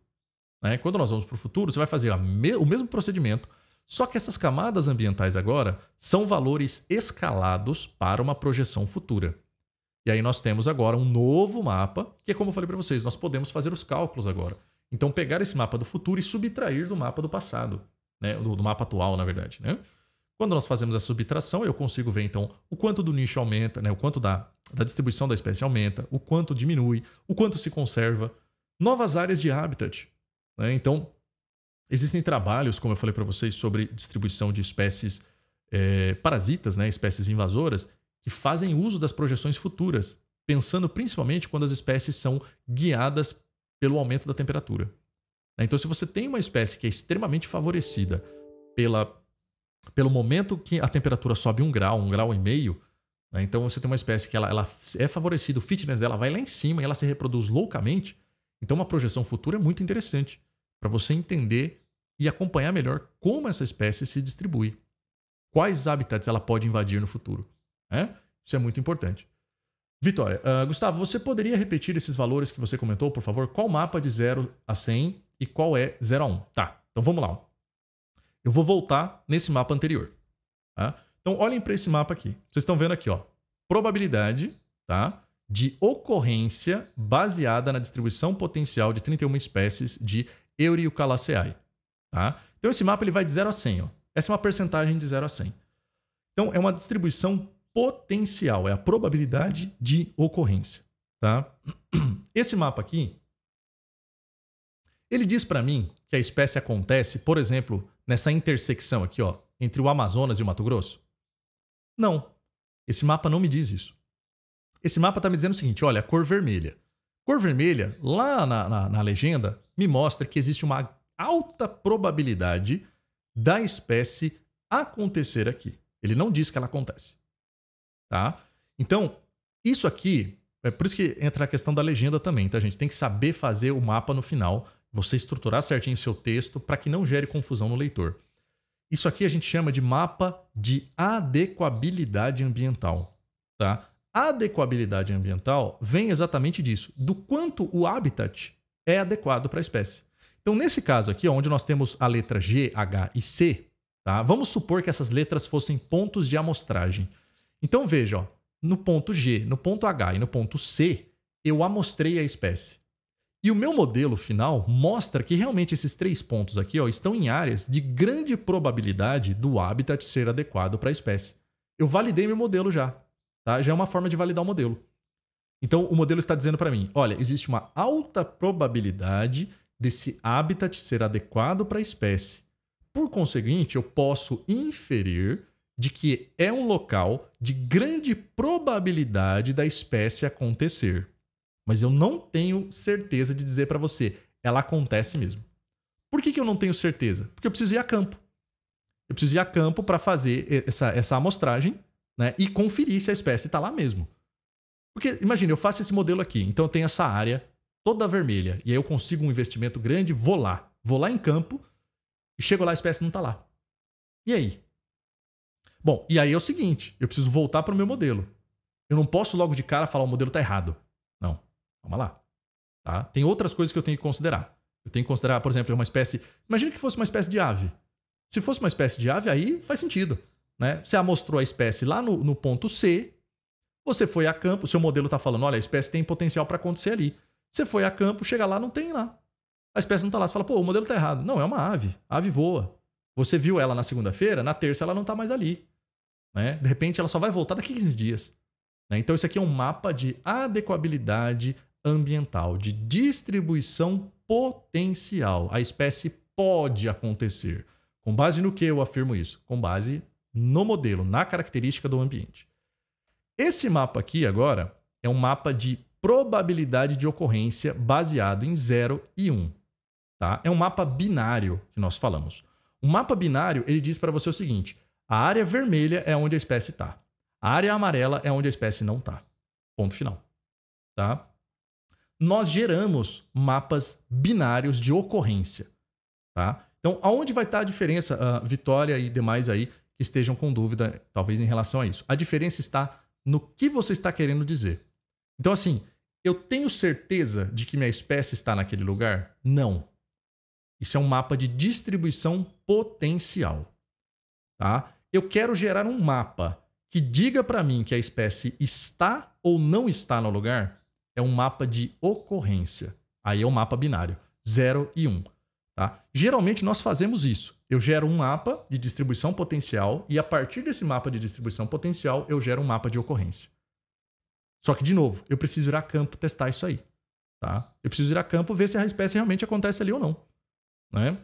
Né? Quando nós vamos para o futuro, você vai fazer me o mesmo procedimento, só que essas camadas ambientais agora são valores escalados para uma projeção futura. E aí nós temos agora um novo mapa, que é como eu falei para vocês, nós podemos fazer os cálculos agora. Então pegar esse mapa do futuro e subtrair do mapa do passado, né? do, do mapa atual, na verdade. Né? Quando nós fazemos a subtração, eu consigo ver então o quanto do nicho aumenta, né? o quanto da, da distribuição da espécie aumenta, o quanto diminui, o quanto se conserva, novas áreas de habitat. Né? Então, existem trabalhos, como eu falei para vocês, sobre distribuição de espécies é, parasitas, né? espécies invasoras, que fazem uso das projeções futuras, pensando principalmente quando as espécies são guiadas pelo aumento da temperatura. Então, se você tem uma espécie que é extremamente favorecida pela pelo momento que a temperatura sobe um grau, um grau e meio, né? então você tem uma espécie que ela, ela é favorecida, o fitness dela vai lá em cima e ela se reproduz loucamente. Então, uma projeção futura é muito interessante para você entender e acompanhar melhor como essa espécie se distribui, quais habitats ela pode invadir no futuro. Né? Isso é muito importante. Vitória, uh, Gustavo, você poderia repetir esses valores que você comentou, por favor? Qual mapa de 0 a 100 e qual é 0 a 1? Tá, então vamos lá. Eu vou voltar nesse mapa anterior. Tá? Então, olhem para esse mapa aqui. Vocês estão vendo aqui, ó, probabilidade tá, de ocorrência baseada na distribuição potencial de 31 espécies de Euryucalaceae. Tá? Então, esse mapa ele vai de 0 a 100. Ó. Essa é uma percentagem de 0 a 100. Então, é uma distribuição potencial, é a probabilidade de ocorrência. Tá? *clears throat* Esse mapa aqui, ele diz para mim que a espécie acontece, por exemplo, nessa intersecção aqui, ó, entre o Amazonas e o Mato Grosso? Não. Esse mapa não me diz isso. Esse mapa está me dizendo o seguinte: olha, a cor vermelha. Cor vermelha, lá na, na, na legenda, me mostra que existe uma alta probabilidade da espécie acontecer aqui. Ele não diz que ela acontece. Tá? Então, isso aqui, é por isso que entra a questão da legenda também, tá, gente? Tem que saber fazer o mapa no final você estruturar certinho o seu texto para que não gere confusão no leitor. Isso aqui a gente chama de mapa de adequabilidade ambiental. Tá? Adequabilidade ambiental vem exatamente disso, do quanto o habitat é adequado para a espécie. Então, nesse caso aqui, onde nós temos a letra G, H e C, tá? vamos supor que essas letras fossem pontos de amostragem. Então, veja, ó, no ponto G, no ponto H e no ponto C, eu amostrei a espécie. E o meu modelo final mostra que realmente esses três pontos aqui ó, estão em áreas de grande probabilidade do habitat ser adequado para a espécie. Eu validei meu modelo já. Tá? Já é uma forma de validar o modelo. Então, o modelo está dizendo para mim: olha, existe uma alta probabilidade desse habitat ser adequado para a espécie. Por conseguinte, eu posso inferir de que é um local de grande probabilidade da espécie acontecer mas eu não tenho certeza de dizer para você, ela acontece mesmo. Por que, que eu não tenho certeza? Porque eu preciso ir a campo. Eu preciso ir a campo para fazer essa, essa amostragem né, e conferir se a espécie está lá mesmo. Porque, imagina, eu faço esse modelo aqui, então eu tenho essa área toda vermelha, e aí eu consigo um investimento grande, vou lá. Vou lá em campo, e chego lá, a espécie não está lá. E aí? Bom, e aí é o seguinte, eu preciso voltar para o meu modelo. Eu não posso logo de cara falar o modelo está errado. Vamos lá. Tá? Tem outras coisas que eu tenho que considerar. Eu tenho que considerar, por exemplo, uma espécie. Imagina que fosse uma espécie de ave. Se fosse uma espécie de ave, aí faz sentido. Né? Você amostrou a espécie lá no, no ponto C, você foi a campo, seu modelo está falando, olha, a espécie tem potencial para acontecer ali. Você foi a campo, chega lá, não tem lá. A espécie não está lá. Você fala, pô, o modelo está errado. Não, é uma ave. A ave voa. Você viu ela na segunda-feira, na terça ela não está mais ali. Né? De repente ela só vai voltar daqui a 15 dias. Né? Então isso aqui é um mapa de adequabilidade ambiental, de distribuição potencial. A espécie pode acontecer. Com base no que eu afirmo isso? Com base no modelo, na característica do ambiente. Esse mapa aqui agora é um mapa de probabilidade de ocorrência baseado em 0 e 1. Um, tá? É um mapa binário que nós falamos. O mapa binário ele diz para você o seguinte: a área vermelha é onde a espécie está, a área amarela é onde a espécie não está. Ponto final. Tá? nós geramos mapas binários de ocorrência. Tá? Então, aonde vai estar a diferença, uh, Vitória e demais aí que estejam com dúvida, talvez em relação a isso? A diferença está no que você está querendo dizer. Então, assim, eu tenho certeza de que minha espécie está naquele lugar? Não. Isso é um mapa de distribuição potencial. Tá? Eu quero gerar um mapa que diga para mim que a espécie está ou não está no lugar? é um mapa de ocorrência. Aí é um mapa binário, 0 e 1. Um, tá? Geralmente nós fazemos isso. Eu gero um mapa de distribuição potencial e a partir desse mapa de distribuição potencial eu gero um mapa de ocorrência. Só que, de novo, eu preciso ir a campo testar isso aí. Tá? Eu preciso ir a campo ver se a espécie realmente acontece ali ou não. Né?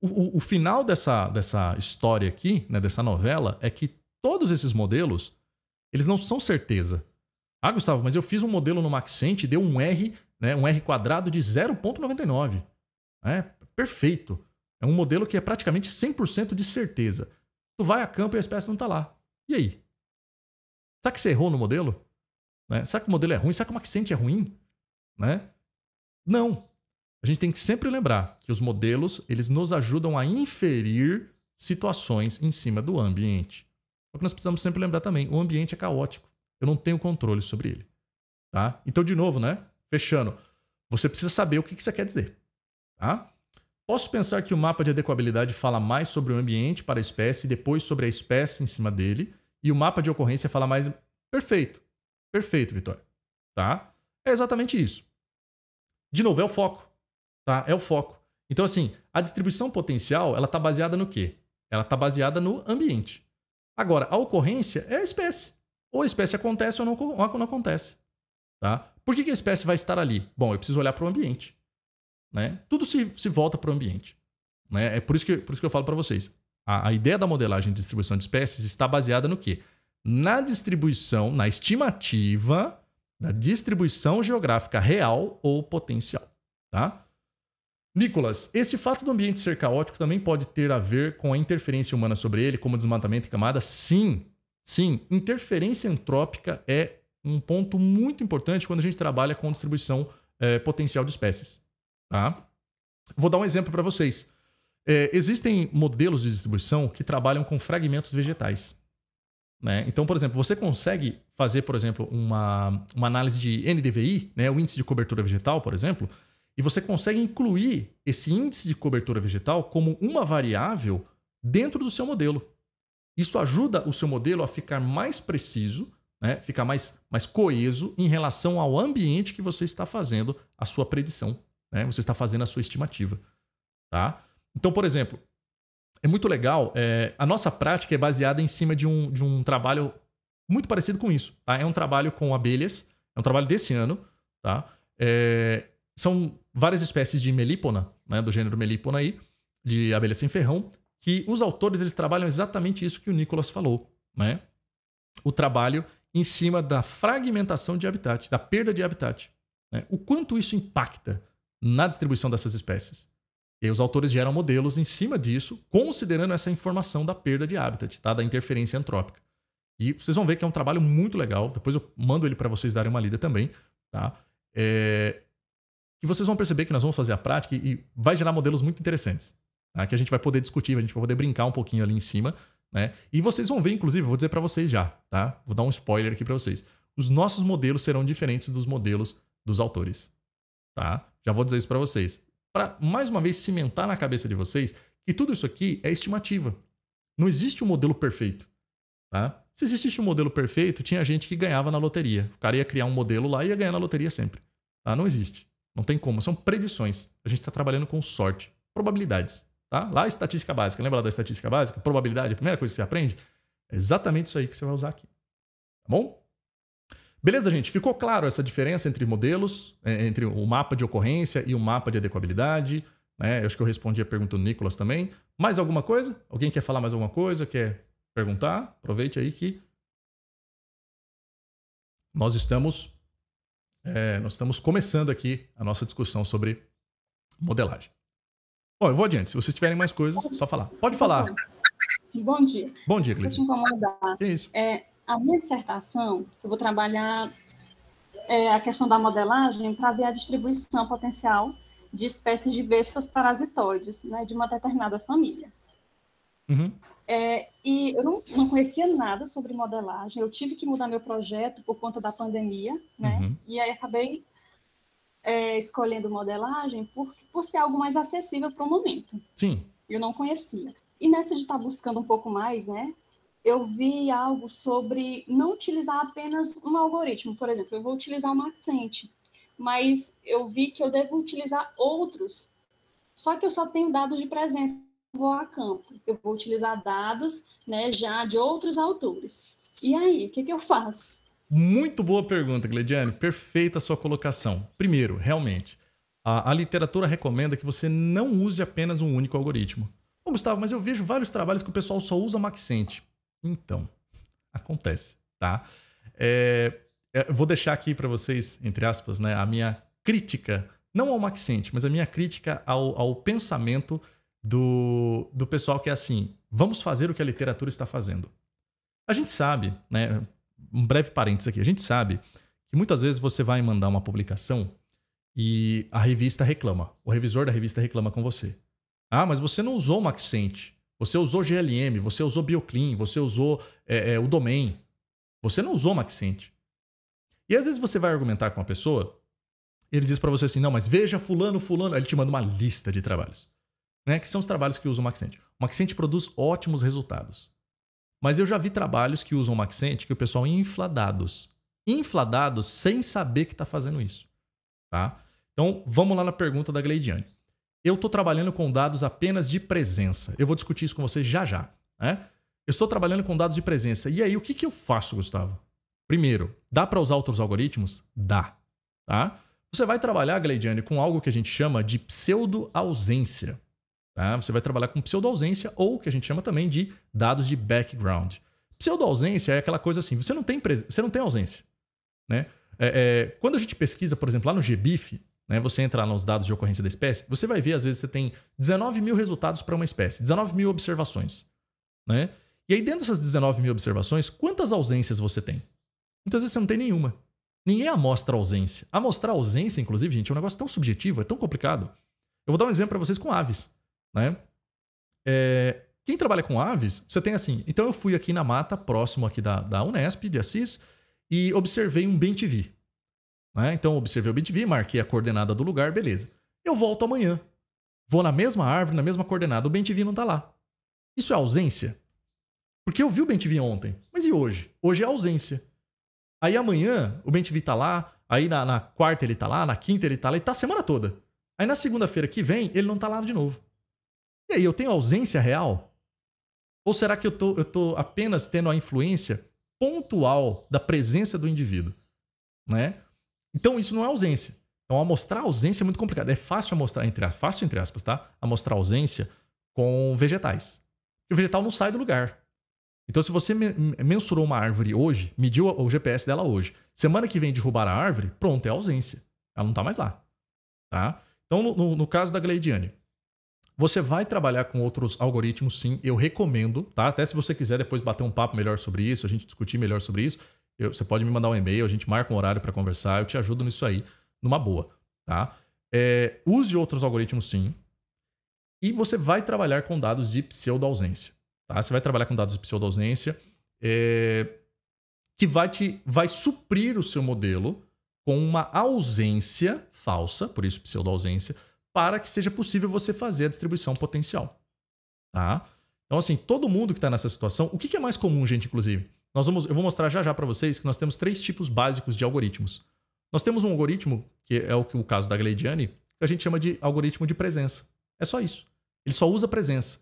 O, o, o final dessa, dessa história aqui, né, dessa novela, é que todos esses modelos, eles não são certeza. Ah, Gustavo, mas eu fiz um modelo no Maxent e deu um R, né, um R quadrado de 0.99. É, perfeito. É um modelo que é praticamente 100% de certeza. Tu vai a campo e a espécie não está lá. E aí? Será que você errou no modelo? Né? Será que o modelo é ruim? Será que o Maxent é ruim? Né? Não. A gente tem que sempre lembrar que os modelos eles nos ajudam a inferir situações em cima do ambiente. É o que nós precisamos sempre lembrar também, o ambiente é caótico. Eu não tenho controle sobre ele. Tá? Então, de novo, né? Fechando. Você precisa saber o que, que você quer dizer. Tá? Posso pensar que o mapa de adequabilidade fala mais sobre o ambiente para a espécie, depois sobre a espécie em cima dele, e o mapa de ocorrência fala mais. Perfeito. Perfeito, Vitória. Tá? É exatamente isso. De novo, é o foco. Tá? É o foco. Então, assim, a distribuição potencial ela está baseada no quê? Ela está baseada no ambiente. Agora, a ocorrência é a espécie. Ou a espécie acontece ou não, ou não acontece. Tá? Por que, que, a espécie vai estar ali? Bom, eu preciso olhar para o ambiente. Né? Tudo se, se volta para o ambiente. Né? É por isso que, por isso que eu falo para vocês. A, a, ideia da modelagem de distribuição de espécies está baseada no quê? Na distribuição, na estimativa da distribuição geográfica real ou potencial. Tá? Nicolas, esse fato do ambiente ser caótico também pode ter a ver com a interferência humana sobre ele, como desmatamento e camada? Sim, Sim, interferência antrópica é um ponto muito importante quando a gente trabalha com distribuição é, potencial de espécies. Tá? Vou dar um exemplo para vocês. É, existem modelos de distribuição que trabalham com fragmentos vegetais. Né? Então, por exemplo, você consegue fazer, por exemplo, uma, uma análise de NDVI, né? o índice de cobertura vegetal, por exemplo, e você consegue incluir esse índice de cobertura vegetal como uma variável dentro do seu modelo. Isso ajuda o seu modelo a ficar mais preciso, né? ficar mais, mais coeso em relação ao ambiente que você está fazendo a sua predição. Né? Você está fazendo a sua estimativa. Tá? Então, por exemplo, é muito legal. É, a nossa prática é baseada em cima de um, de um trabalho muito parecido com isso. Tá? É um trabalho com abelhas, é um trabalho desse ano. Tá? É, são várias espécies de Melipona, né? do gênero Melipona aí, de abelha sem ferrão, que os autores eles trabalham exatamente isso que o Nicolas falou, né? O trabalho em cima da fragmentação de habitat, da perda de habitat. Né? O quanto isso impacta na distribuição dessas espécies. E os autores geram modelos em cima disso, considerando essa informação da perda de habitat, tá? da interferência antrópica. E vocês vão ver que é um trabalho muito legal. Depois eu mando ele para vocês darem uma lida também. Tá? É... E vocês vão perceber que nós vamos fazer a prática e vai gerar modelos muito interessantes. Tá? que a gente vai poder discutir, a gente vai poder brincar um pouquinho ali em cima. Né? E vocês vão ver, inclusive, vou dizer para vocês já, tá? Vou dar um spoiler aqui para vocês. Os nossos modelos serão diferentes dos modelos dos autores, tá? Já vou dizer isso para vocês. Para mais uma vez cimentar na cabeça de vocês que tudo isso aqui é estimativa. Não existe um modelo perfeito, tá? Se existisse um modelo perfeito, tinha gente que ganhava na loteria. O cara ia criar um modelo lá e ia ganhar na loteria sempre. Tá? Não existe. Não tem como. São predições. A gente está trabalhando com sorte, probabilidades. Tá? Lá, estatística básica. Lembra lá da estatística básica? Probabilidade, a primeira coisa que você aprende? É exatamente isso aí que você vai usar aqui. Tá bom? Beleza, gente? Ficou claro essa diferença entre modelos, é, entre o mapa de ocorrência e o mapa de adequabilidade? Né? Eu acho que eu respondi a pergunta do Nicolas também. Mais alguma coisa? Alguém quer falar mais alguma coisa? Quer perguntar? Aproveite aí que nós estamos, é, nós estamos começando aqui a nossa discussão sobre modelagem. Bom, eu vou adiante. Se vocês tiverem mais coisas, só falar. Pode falar. Bom dia. Bom dia, Cleiton. Eu te incomodar. Que isso? É, a minha dissertação, eu vou trabalhar é, a questão da modelagem para ver a distribuição potencial de espécies de vespas parasitoides né, de uma determinada família. Uhum. É, e eu não, não, conhecia nada sobre modelagem, eu tive que mudar meu projeto por conta da pandemia, né? Uhum. E aí acabei é, escolhendo modelagem porque por ser algo mais acessível para o momento. Sim. Eu não conhecia. E nessa de estar tá buscando um pouco mais, né? Eu vi algo sobre não utilizar apenas um algoritmo, por exemplo, eu vou utilizar uma accent, mas eu vi que eu devo utilizar outros. Só que eu só tenho dados de presença, vou a campo. Eu vou utilizar dados, né, já de outros autores. E aí, o que, que eu faço? Muito boa pergunta, Glediane. Perfeita a sua colocação. Primeiro, realmente, a, a literatura recomenda que você não use apenas um único algoritmo. Ô, Gustavo, mas eu vejo vários trabalhos que o pessoal só usa Maxent. Então, *laughs* acontece, tá? É, é vou deixar aqui para vocês, entre aspas, né, a minha crítica, não ao Maxent, mas a minha crítica ao, ao pensamento do, do pessoal que é assim: vamos fazer o que a literatura está fazendo. A gente sabe, né? Um breve parênteses aqui, a gente sabe que muitas vezes você vai mandar uma publicação e a revista reclama. O revisor da revista reclama com você. Ah, mas você não usou Maxent, você usou GLM, você usou BioClean, você usou é, é, o Domain. Você não usou Maxent. E às vezes você vai argumentar com uma pessoa e ele diz para você assim, não, mas veja fulano, fulano. ele te manda uma lista de trabalhos. Né, que são os trabalhos que usam Maxent. O Maxent produz ótimos resultados. Mas eu já vi trabalhos que usam Maxent que o pessoal infla dados. Infla dados sem saber que está fazendo isso. Tá? Então, vamos lá na pergunta da Gleidiane. Eu estou trabalhando com dados apenas de presença. Eu vou discutir isso com você já já. Né? Eu estou trabalhando com dados de presença. E aí, o que, que eu faço, Gustavo? Primeiro, dá para usar outros algoritmos? Dá. Tá? Você vai trabalhar, Gleidiane, com algo que a gente chama de pseudo-ausência. Tá? Você vai trabalhar com pseudo-ausência ou que a gente chama também de dados de background. Pseudo-ausência é aquela coisa assim, você não tem, você não tem ausência. Né? É, é, quando a gente pesquisa, por exemplo, lá no GBIF, né, você entra nos dados de ocorrência da espécie, você vai ver, às vezes, você tem 19 mil resultados para uma espécie, 19 mil observações. Né? E aí, dentro dessas 19 mil observações, quantas ausências você tem? Muitas vezes você não tem nenhuma. Ninguém amostra ausência. Amostrar mostrar ausência, inclusive, gente, é um negócio tão subjetivo, é tão complicado. Eu vou dar um exemplo para vocês com aves. Né? É, quem trabalha com aves, você tem assim. Então eu fui aqui na mata, próximo aqui da, da Unesp, de Assis, e observei um bem Né? Então, observei o bem marquei a coordenada do lugar, beleza. Eu volto amanhã. Vou na mesma árvore, na mesma coordenada, o bem não está lá. Isso é ausência? Porque eu vi o bem ontem, mas e hoje? Hoje é ausência. Aí amanhã o bem está lá, aí na, na, quarta ele está lá, na quinta ele está lá, e está a semana toda. Aí na segunda-feira que vem ele não está lá de novo. E aí, eu tenho ausência real? Ou será que eu tô, eu tô apenas tendo a influência pontual da presença do indivíduo, né? Então isso não é ausência. Então amostrar ausência é muito complicado. É fácil amostrar entre aspas, fácil entre aspas, tá? Amostrar ausência com vegetais. o vegetal não sai do lugar. Então se você mensurou uma árvore hoje, mediu o GPS dela hoje, semana que vem derrubar a árvore, pronto, é ausência. Ela não tá mais lá, tá? Então no, no, no caso da Gleidiane, você vai trabalhar com outros algoritmos, sim, eu recomendo, tá? Até se você quiser depois bater um papo melhor sobre isso, a gente discutir melhor sobre isso, eu, você pode me mandar um e-mail, a gente marca um horário para conversar, eu te ajudo nisso aí, numa boa, tá? É, use outros algoritmos, sim, e você vai trabalhar com dados de pseudo-ausência, tá? Você vai trabalhar com dados de pseudo-ausência é, que vai, te, vai suprir o seu modelo com uma ausência falsa, por isso pseudo-ausência, para que seja possível você fazer a distribuição potencial. Tá? Então, assim, todo mundo que está nessa situação, o que, é mais comum, gente, inclusive? Nós vamos, eu vou mostrar já já para vocês que nós temos três tipos básicos de algoritmos. Nós temos um algoritmo, que é o, o caso da Gleidiane, que a gente chama de algoritmo de presença. É só isso. Ele só usa presença.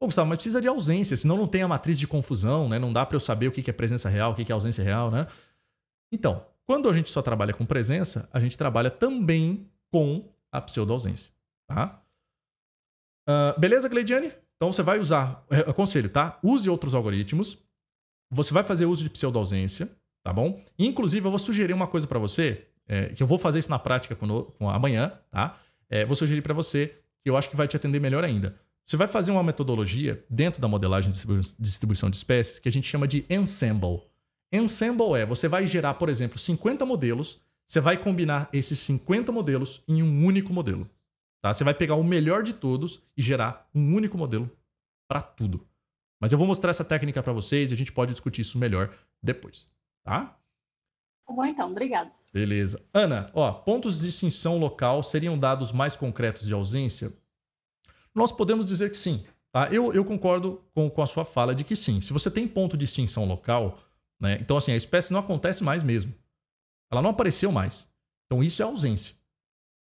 Pô, Gustavo, mas precisa de ausência, senão não tem a matriz de confusão, né? Não dá para eu saber o que é presença real, o que é ausência real, né? Então, quando a gente só trabalha com presença, a gente trabalha também com a pseudo-ausência, tá? Uh, beleza, Gleidiane? Então você vai usar, é, aconselho, tá? Use outros algoritmos. Você vai fazer uso de pseudo-ausência, tá bom? Inclusive, eu vou sugerir uma coisa para você, é, que eu vou fazer isso na prática com, com amanhã, tá? É, vou sugerir para você que eu acho que vai te atender melhor ainda. Você vai fazer uma metodologia dentro da modelagem de distribuição de espécies que a gente chama de ensemble. Ensemble é você vai gerar, por exemplo, 50 modelos você vai combinar esses 50 modelos em um único modelo. Tá? Você vai pegar o melhor de todos e gerar um único modelo para tudo. Mas eu vou mostrar essa técnica para vocês e a gente pode discutir isso melhor depois, tá? tá bom, então, obrigado. Beleza. Ana, ó, pontos de extinção local seriam dados mais concretos de ausência? Nós podemos dizer que sim. Tá? Eu, eu concordo com, com a sua fala de que sim. Se você tem ponto de extinção local, né, então assim, a espécie não acontece mais mesmo. Ela não apareceu mais. Então isso é ausência.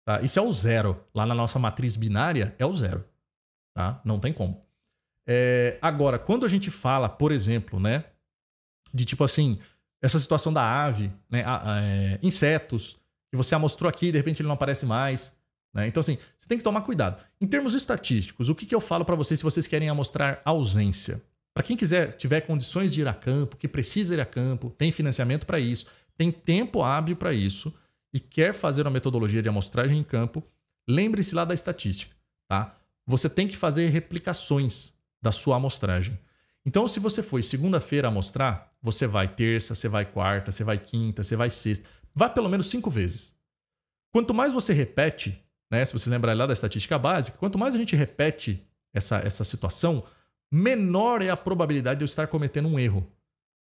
Tá? Isso é o zero. Lá na nossa matriz binária é o zero. Tá? Não tem como. É, agora, quando a gente fala, por exemplo, né, de tipo assim, essa situação da ave, né, é, insetos, que você amostrou aqui e de repente ele não aparece mais. Né? Então, assim, você tem que tomar cuidado. Em termos estatísticos, o que, que eu falo para vocês se vocês querem amostrar ausência? Para quem quiser, tiver condições de ir a campo, que precisa ir a campo, tem financiamento para isso, tem tempo hábil para isso e quer fazer uma metodologia de amostragem em campo, lembre-se lá da estatística, tá? Você tem que fazer replicações da sua amostragem. Então, se você foi segunda-feira amostrar, você vai terça, você vai quarta, você vai quinta, você vai sexta. Vai pelo menos cinco vezes. Quanto mais você repete, né, se você lembrar lá da estatística básica, quanto mais a gente repete essa, essa situação, menor é a probabilidade de eu estar cometendo um erro.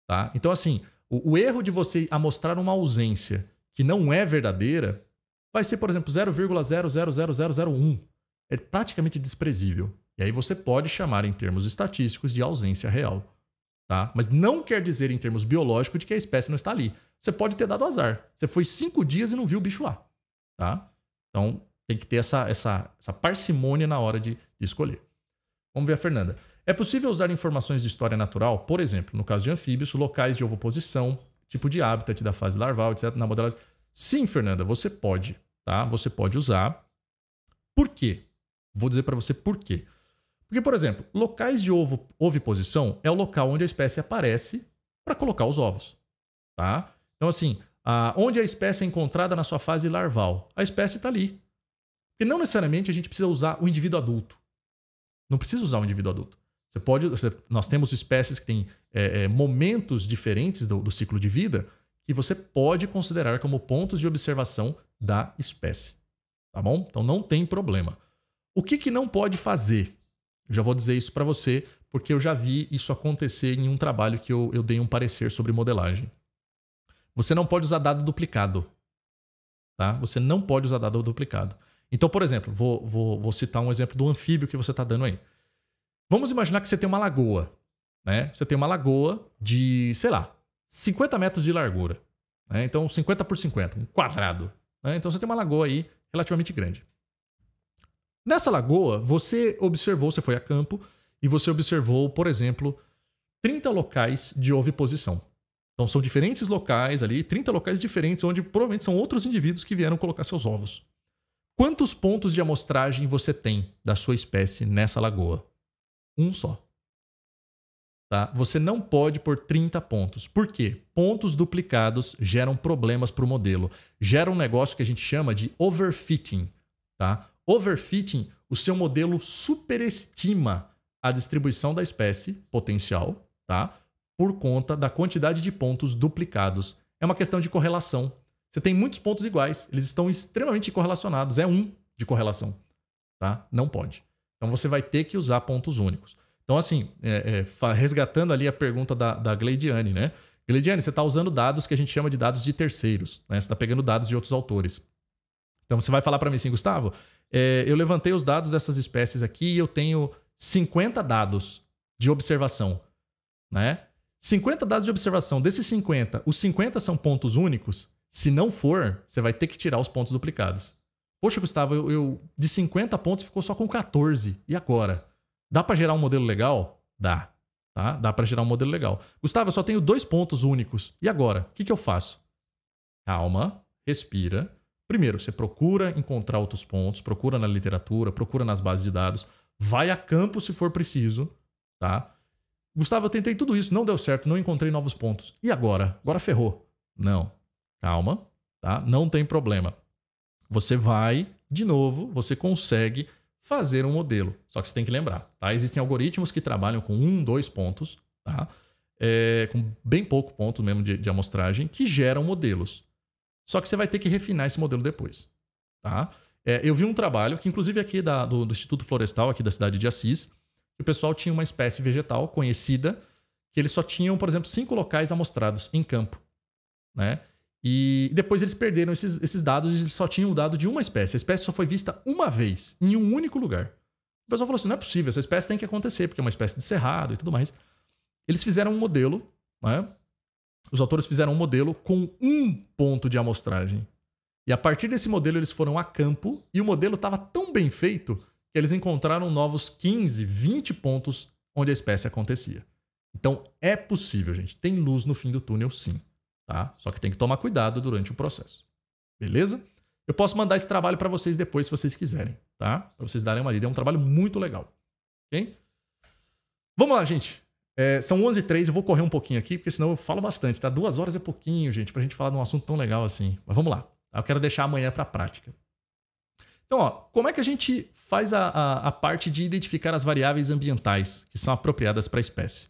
Tá? Então, assim, o, o erro de você amostrar uma ausência que não é verdadeira vai ser, por exemplo, 0,000001. É praticamente desprezível. E aí você pode chamar, em termos estatísticos, de ausência real. Tá? Mas não quer dizer, em termos biológicos, de que a espécie não está ali. Você pode ter dado azar. Você foi cinco dias e não viu o bicho lá. Tá? Então, tem que ter essa, essa, essa parcimônia na hora de, de escolher. Vamos ver a Fernanda. É possível usar informações de história natural, por exemplo, no caso de anfíbios, locais de ovoposição, tipo de habitat da fase larval, etc., na modelagem. Sim, Fernanda, você pode, tá? Você pode usar. Por quê? Vou dizer para você por quê. Porque, por exemplo, locais de ovo, oviposição é o local onde a espécie aparece para colocar os ovos, tá? Então, assim, a, onde a espécie é encontrada na sua fase larval, a espécie está ali. E não necessariamente a gente precisa usar o indivíduo adulto. Não precisa usar o indivíduo adulto. Você pode, você, nós temos espécies que têm é, é, momentos diferentes do, do, ciclo de vida que você pode considerar como pontos de observação da espécie. Tá bom? Então não tem problema. O que, que não pode fazer? Eu já vou dizer isso para você, porque eu já vi isso acontecer em um trabalho que eu, eu dei um parecer sobre modelagem. Você não pode usar dado duplicado. Tá? Você não pode usar dado duplicado. Então, por exemplo, vou, vou, vou citar um exemplo do anfíbio que você está dando aí. Vamos imaginar que você tem uma lagoa, né? Você tem uma lagoa de, sei lá, 50 metros de largura. Né? Então, 50 por 50, um quadrado. Né? Então, você tem uma lagoa aí relativamente grande. Nessa lagoa, você observou, você foi a campo e você observou, por exemplo, 30 locais de oviposição. Então, são diferentes locais ali, 30 locais diferentes, onde provavelmente são outros indivíduos que vieram colocar seus ovos. Quantos pontos de amostragem você tem da sua espécie nessa lagoa? Um só. Tá? Você não pode por 30 pontos. Por quê? Pontos duplicados geram problemas para o modelo. Gera um negócio que a gente chama de overfitting. Tá? Overfitting, o seu modelo superestima a distribuição da espécie potencial tá? por conta da quantidade de pontos duplicados. É uma questão de correlação. Você tem muitos pontos iguais, eles estão extremamente correlacionados. É um de correlação. Tá? Não pode. Então você vai ter que usar pontos únicos. Então, assim, é, é, resgatando ali a pergunta da, da Gleidiane, né? Gleidiane, você está usando dados que a gente chama de dados de terceiros, né? Você está pegando dados de outros autores. Então você vai falar para mim assim, Gustavo, é, eu levantei os dados dessas espécies aqui e eu tenho 50 dados de observação, né? 50 dados de observação. Desses 50, os 50 são pontos únicos? Se não for, você vai ter que tirar os pontos duplicados. Poxa, Gustavo, eu, eu de 50 pontos ficou só com 14. E agora? Dá para gerar um modelo legal? Dá. Tá? Dá para gerar um modelo legal. Gustavo, eu só tenho dois pontos únicos. E agora? O que, que eu faço? Calma, respira. Primeiro, você procura encontrar outros pontos, procura na literatura, procura nas bases de dados, vai a campo se for preciso, tá? Gustavo, eu tentei tudo isso, não deu certo, não encontrei novos pontos. E agora? Agora ferrou. Não. Calma, tá? Não tem problema. Você vai, de novo, você consegue fazer um modelo. Só que você tem que lembrar, tá? Existem algoritmos que trabalham com um, dois pontos, tá? É, com bem pouco ponto mesmo de, de amostragem, que geram modelos. Só que você vai ter que refinar esse modelo depois, tá? É, eu vi um trabalho, que inclusive aqui da, do, do, Instituto Florestal, aqui da cidade de Assis, que o pessoal tinha uma espécie vegetal conhecida, que eles só tinham, por exemplo, cinco locais amostrados em campo. Né? E depois eles perderam esses, esses dados e só tinham o dado de uma espécie. A espécie só foi vista uma vez, em um único lugar. O pessoal falou assim: não é possível, essa espécie tem que acontecer, porque é uma espécie de cerrado e tudo mais. Eles fizeram um modelo, né? Os autores fizeram um modelo com um ponto de amostragem. E a partir desse modelo eles foram a campo e o modelo estava tão bem feito que eles encontraram novos 15, 20 pontos onde a espécie acontecia. Então é possível, gente. Tem luz no fim do túnel, sim. Tá? Só que tem que tomar cuidado durante o processo. Beleza? Eu posso mandar esse trabalho para vocês depois, se vocês quiserem. Tá? Para vocês darem uma lida. É um trabalho muito legal. Ok? Vamos lá, gente. É, são 11 e 3 eu vou correr um pouquinho aqui, porque senão eu falo bastante, tá? Duas horas é pouquinho, gente, pra gente falar de um assunto tão legal assim. Mas vamos lá. Eu quero deixar amanhã pra prática. Então, ó, como é que a gente faz a, a, a parte de identificar as variáveis ambientais que são apropriadas para a espécie?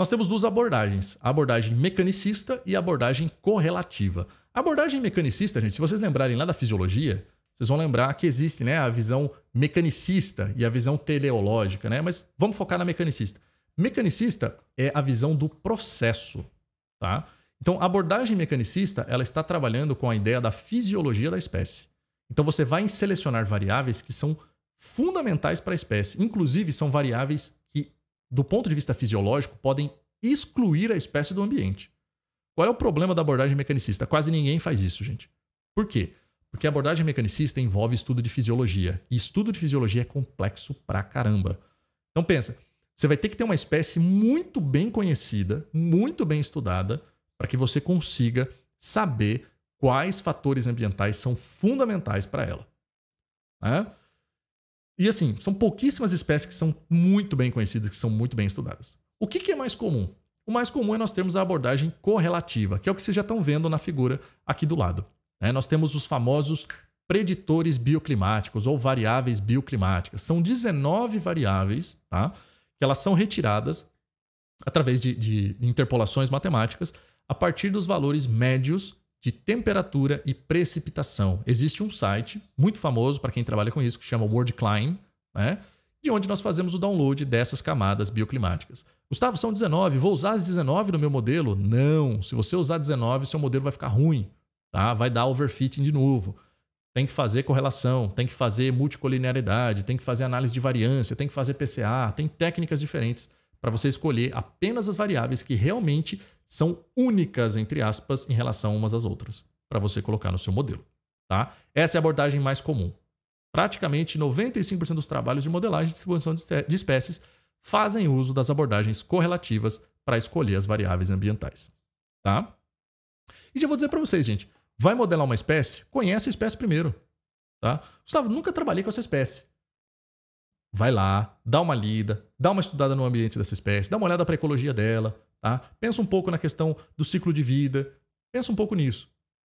Nós temos duas abordagens: a abordagem mecanicista e a abordagem correlativa. A abordagem mecanicista, gente, se vocês lembrarem lá da fisiologia, vocês vão lembrar que existe né, a visão mecanicista e a visão teleológica, né? Mas vamos focar na mecanicista. Mecanicista é a visão do processo, tá? Então, a abordagem mecanicista, ela está trabalhando com a ideia da fisiologia da espécie. Então, você vai selecionar variáveis que são fundamentais para a espécie, inclusive são variáveis do ponto de vista fisiológico, podem excluir a espécie do ambiente. Qual é o problema da abordagem mecanicista? Quase ninguém faz isso, gente. Por quê? Porque a abordagem mecanicista envolve estudo de fisiologia. E estudo de fisiologia é complexo pra caramba. Então pensa, você vai ter que ter uma espécie muito bem conhecida, muito bem estudada, para que você consiga saber quais fatores ambientais são fundamentais para ela. Né? E assim, são pouquíssimas espécies que são muito bem conhecidas, que são muito bem estudadas. O que, que é mais comum? O mais comum é nós termos a abordagem correlativa, que é o que vocês já estão vendo na figura aqui do lado. É, nós temos os famosos preditores bioclimáticos ou variáveis bioclimáticas. São 19 variáveis tá? que elas são retiradas através de, de interpolações matemáticas a partir dos valores médios de temperatura e precipitação. Existe um site muito famoso para quem trabalha com isso que chama WorldClimb, né? De onde nós fazemos o download dessas camadas bioclimáticas. Gustavo, são 19, vou usar as 19 no meu modelo? Não, se você usar 19, seu modelo vai ficar ruim, tá? Vai dar overfitting de novo. Tem que fazer correlação, tem que fazer multicolinearidade, tem que fazer análise de variância, tem que fazer PCA, tem técnicas diferentes para você escolher apenas as variáveis que realmente são únicas, entre aspas, em relação umas às outras, para você colocar no seu modelo. Tá? Essa é a abordagem mais comum. Praticamente 95% dos trabalhos de modelagem e distribuição de espécies fazem uso das abordagens correlativas para escolher as variáveis ambientais. Tá? E já vou dizer para vocês, gente, vai modelar uma espécie? Conhece a espécie primeiro. Tá? Gustavo, nunca trabalhei com essa espécie. Vai lá, dá uma lida, dá uma estudada no ambiente dessa espécie, dá uma olhada para a ecologia dela, Tá? Pensa um pouco na questão do ciclo de vida, pensa um pouco nisso,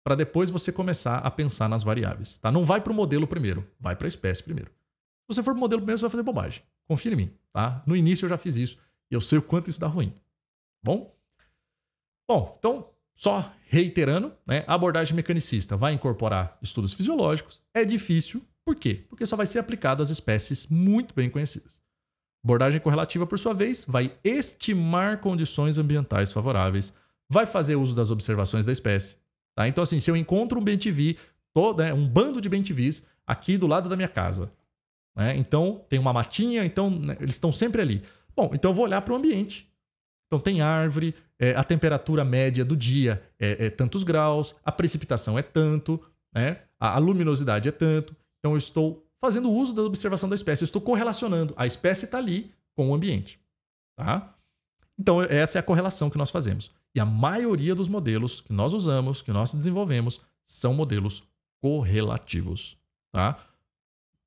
para depois você começar a pensar nas variáveis. Tá? Não vai para o modelo primeiro, vai para a espécie primeiro. Se você for para o modelo primeiro, você vai fazer bobagem. Confia em mim. Tá? No início eu já fiz isso e eu sei o quanto isso dá ruim. Tá bom? Bom, então, só reiterando, né? a abordagem mecanicista vai incorporar estudos fisiológicos. É difícil, por quê? Porque só vai ser aplicado às espécies muito bem conhecidas. Abordagem correlativa, por sua vez, vai estimar condições ambientais favoráveis, vai fazer uso das observações da espécie. Tá? Então, assim, se eu encontro um bentivi, né, um bando de bentivis aqui do lado da minha casa, né? então tem uma matinha, então né, eles estão sempre ali. Bom, então eu vou olhar para o ambiente. Então tem árvore, é, a temperatura média do dia é, é, tantos graus, a precipitação é tanto, né? a, a luminosidade é tanto. Então eu estou fazendo uso da observação da espécie. Eu estou correlacionando. A espécie está ali com o ambiente. Tá? Então, essa é a correlação que nós fazemos. E a maioria dos modelos que nós usamos, que nós desenvolvemos, são modelos correlativos. Tá?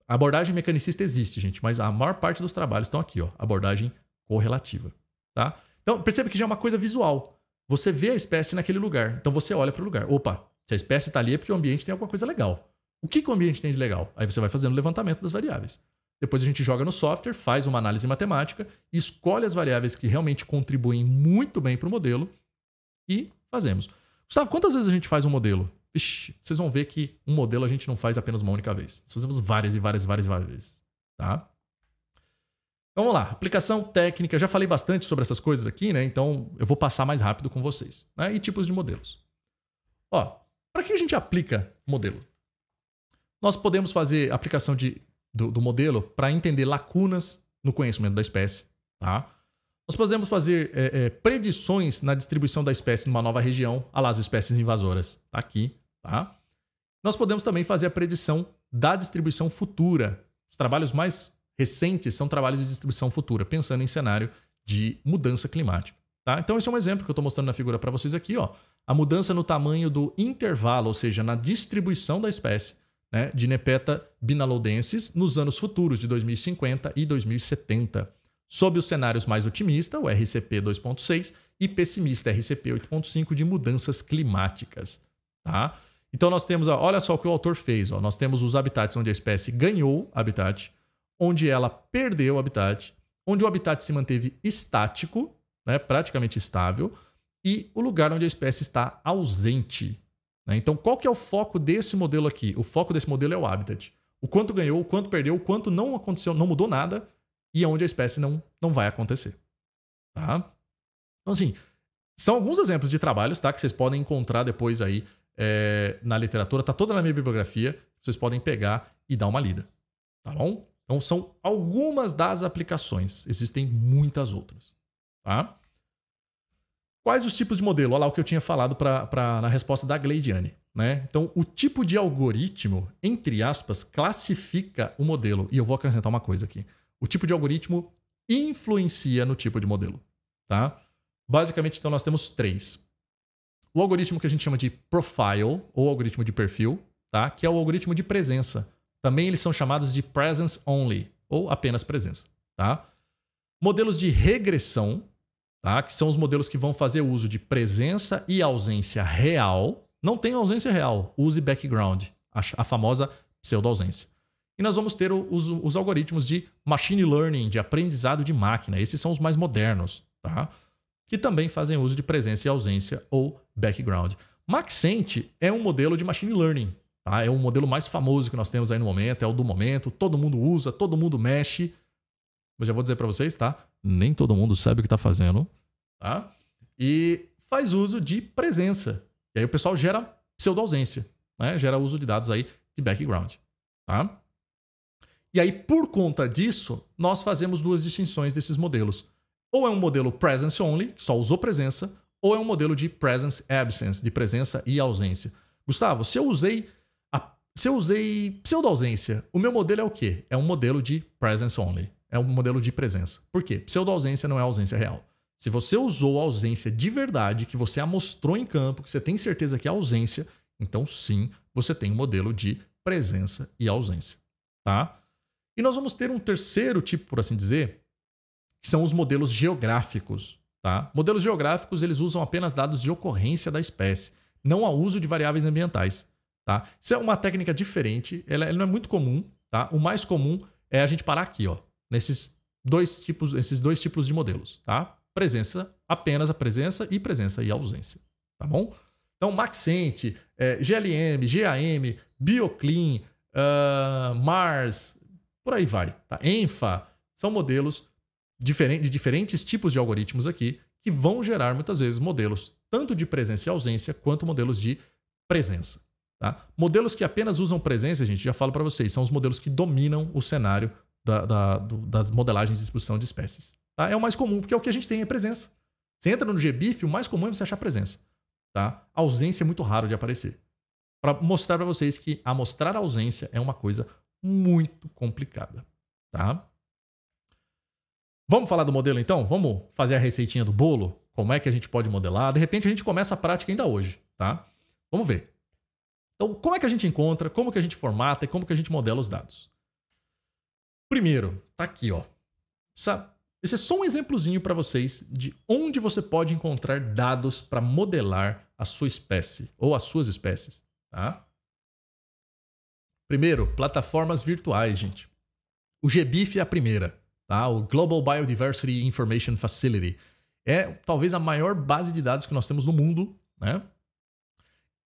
A abordagem mecanicista existe, gente, mas a maior parte dos trabalhos estão aqui, ó, abordagem correlativa. Tá? Então, perceba que já é uma coisa visual. Você vê a espécie naquele lugar. Então, você olha para o lugar. Opa, se a espécie está ali é porque o ambiente tem alguma coisa legal. O que, que o ambiente tem de legal? Aí você vai fazendo o levantamento das variáveis. Depois a gente joga no software, faz uma análise matemática, escolhe as variáveis que realmente contribuem muito bem para o modelo e fazemos. Gustavo, quantas vezes a gente faz um modelo? Ixi, vocês vão ver que um modelo a gente não faz apenas uma única vez. Nós fazemos várias e várias e várias, várias vezes. Tá? Então vamos lá, aplicação técnica. Eu já falei bastante sobre essas coisas aqui, né? Então eu vou passar mais rápido com vocês. Né? E tipos de modelos. Ó, para que a gente aplica modelo? Nós podemos fazer aplicação de, do, do modelo para entender lacunas no conhecimento da espécie. Tá? Nós podemos fazer é, é, predições na distribuição da espécie numa nova região, a lá as espécies invasoras. Tá aqui. Tá? Nós podemos também fazer a predição da distribuição futura. Os trabalhos mais recentes são trabalhos de distribuição futura, pensando em cenário de mudança climática. Tá? Então, esse é um exemplo que eu estou mostrando na figura para vocês aqui. Ó. A mudança no tamanho do intervalo, ou seja, na distribuição da espécie, né, de Nepeta binalodensis nos anos futuros de 2050 e 2070. Sob os cenários mais otimista, o RCP 2.6, e pessimista, RCP 8.5, de mudanças climáticas. Tá? Então nós temos, ó, olha só o que o autor fez. Ó, nós temos os habitats onde a espécie ganhou habitat, onde ela perdeu habitat, onde o habitat se manteve estático, né, praticamente estável, e o lugar onde a espécie está ausente. Né? Então, qual que é o foco desse modelo aqui? O foco desse modelo é o habitat. O quanto ganhou, o quanto perdeu, o quanto não aconteceu, não mudou nada e é onde a espécie não, não vai acontecer. Tá? Então, assim, são alguns exemplos de trabalhos tá? que vocês podem encontrar depois aí é, na literatura. está toda na minha bibliografia. Vocês podem pegar e dar uma lida. Tá bom? Então, são algumas das aplicações. Existem muitas outras. Tá? Quais os tipos de modelo? Olha lá o que eu tinha falado pra, pra, na resposta da Gleidiane. Né? Então, o tipo de algoritmo, entre aspas, classifica o modelo. E eu vou acrescentar uma coisa aqui. O tipo de algoritmo influencia no tipo de modelo. Tá? Basicamente, então, nós temos três. O algoritmo que a gente chama de profile, ou algoritmo de perfil, tá? que é o algoritmo de presença. Também eles são chamados de presence only, ou apenas presença. Tá? Modelos de regressão, tá? que são os modelos que vão fazer uso de presença e ausência real. Não tem ausência real, use background, a, a famosa pseudo-ausência. E nós vamos ter os, os, algoritmos de machine learning, de aprendizado de máquina. Esses são os mais modernos, tá? que também fazem uso de presença e ausência ou background. Maxent é um modelo de machine learning. Tá? É o modelo mais famoso que nós temos aí no momento, é o do momento. Todo mundo usa, todo mundo mexe. Mas já vou dizer para vocês, tá? nem todo mundo sabe o que está fazendo, tá? E faz uso de presença. E aí o pessoal gera pseudo-ausência, né? Gera uso de dados aí de background, tá? E aí, por conta disso, nós fazemos duas distinções desses modelos. Ou é um modelo presence only, que só usou presença, ou é um modelo de presence absence, de presença e ausência. Gustavo, se eu usei a, se eu usei pseudo ausência, o meu modelo é o quê? É um modelo de presence only é um modelo de presença. Por quê? Pseudo-ausência não é ausência real. Se você usou a ausência de verdade, que você amostrou em campo, que você tem certeza que é ausência, então sim, você tem um modelo de presença e ausência, tá? E nós vamos ter um terceiro tipo, por assim dizer, que são os modelos geográficos, tá? Modelos geográficos, eles usam apenas dados de ocorrência da espécie, não há uso de variáveis ambientais, tá? Isso é uma técnica diferente, ela, ela é, não é muito comum, tá? O mais comum é a gente parar aqui, ó nesses dois tipos, esses dois tipos de modelos, tá? Presença, apenas a presença e presença e ausência, tá bom? Então, Maxent, é, GLM, GAM, Bioclean, uh, Mars, por aí vai, tá? Enfa, são modelos diferente, de diferentes tipos de algoritmos aqui que vão gerar muitas vezes modelos tanto de presença e ausência quanto modelos de presença. Tá? Modelos que apenas usam presença, gente, já falo para vocês, são os modelos que dominam o cenário da, da, do, das modelagens de expulsão de espécies. Tá? É o mais comum, porque é o que a gente tem, é presença. Você entra no GBIF, o mais comum é você achar presença. Tá? A ausência é muito raro de aparecer. Para mostrar para vocês que amostrar mostrar ausência é uma coisa muito complicada. Tá? Vamos falar do modelo então? Vamos fazer a receitinha do bolo? Como é que a gente pode modelar? De repente a gente começa a prática ainda hoje, tá? Vamos ver. Então, como é que a gente encontra, como que a gente formata e como que a gente modela os dados? Primeiro, tá aqui, ó. Sabe? Esse é só um exemplozinho para vocês de onde você pode encontrar dados para modelar a sua espécie ou as suas espécies, tá? Primeiro, plataformas virtuais, gente. O GBIF é a primeira, tá? O Global Biodiversity Information Facility. É talvez a maior base de dados que nós temos no mundo, né?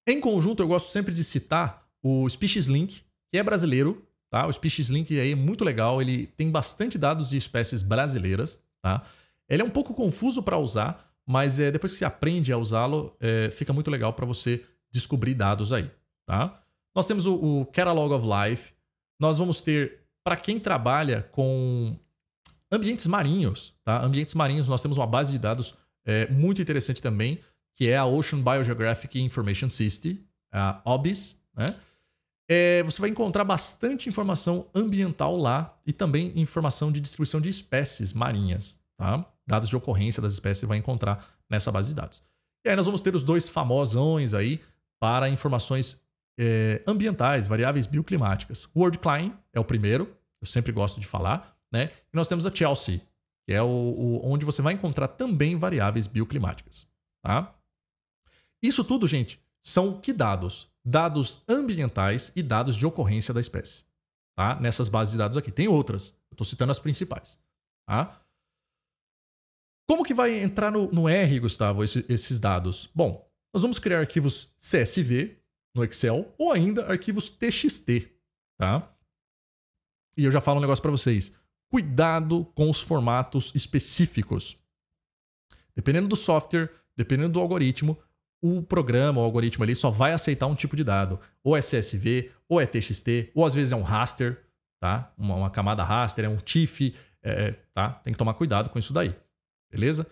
Em conjunto, eu gosto sempre de citar o SpeciesLink, que é brasileiro, Tá? O Species Link aí é muito legal, ele tem bastante dados de espécies brasileiras. Tá? Ele é um pouco confuso para usar, mas é, depois que você aprende a usá-lo, é, fica muito legal para você descobrir dados aí. Tá? Nós temos o, o Catalog of Life, nós vamos ter, para quem trabalha com ambientes marinhos, tá? ambientes marinhos, nós temos uma base de dados é, muito interessante também, que é a Ocean Biogeographic Information System, a OBIS, né? É, você vai encontrar bastante informação ambiental lá e também informação de distribuição de espécies marinhas, tá? Dados de ocorrência das espécies você vai encontrar nessa base de dados. E aí nós vamos ter os dois famosões aí para informações é, ambientais, variáveis bioclimáticas. World Klein é o primeiro, eu sempre gosto de falar, né? E nós temos a Chelsea, que é o, o onde você vai encontrar também variáveis bioclimáticas, tá? Isso tudo, gente, são que dados? dados ambientais e dados de ocorrência da espécie. Tá? Nessas bases de dados aqui. Tem outras, eu estou citando as principais. Tá? Como que vai entrar no, no R, Gustavo, esse, esses dados? Bom, nós vamos criar arquivos CSV no Excel ou ainda arquivos TXT. Tá? E eu já falo um negócio para vocês. Cuidado com os formatos específicos. Dependendo do software, dependendo do algoritmo, o programa, o algoritmo ali só vai aceitar um tipo de dado. Ou é CSV, ou é TXT, ou às vezes é um raster, tá? Uma, uma camada raster, é um TIFF, é, é, tá? Tem que tomar cuidado com isso daí, beleza?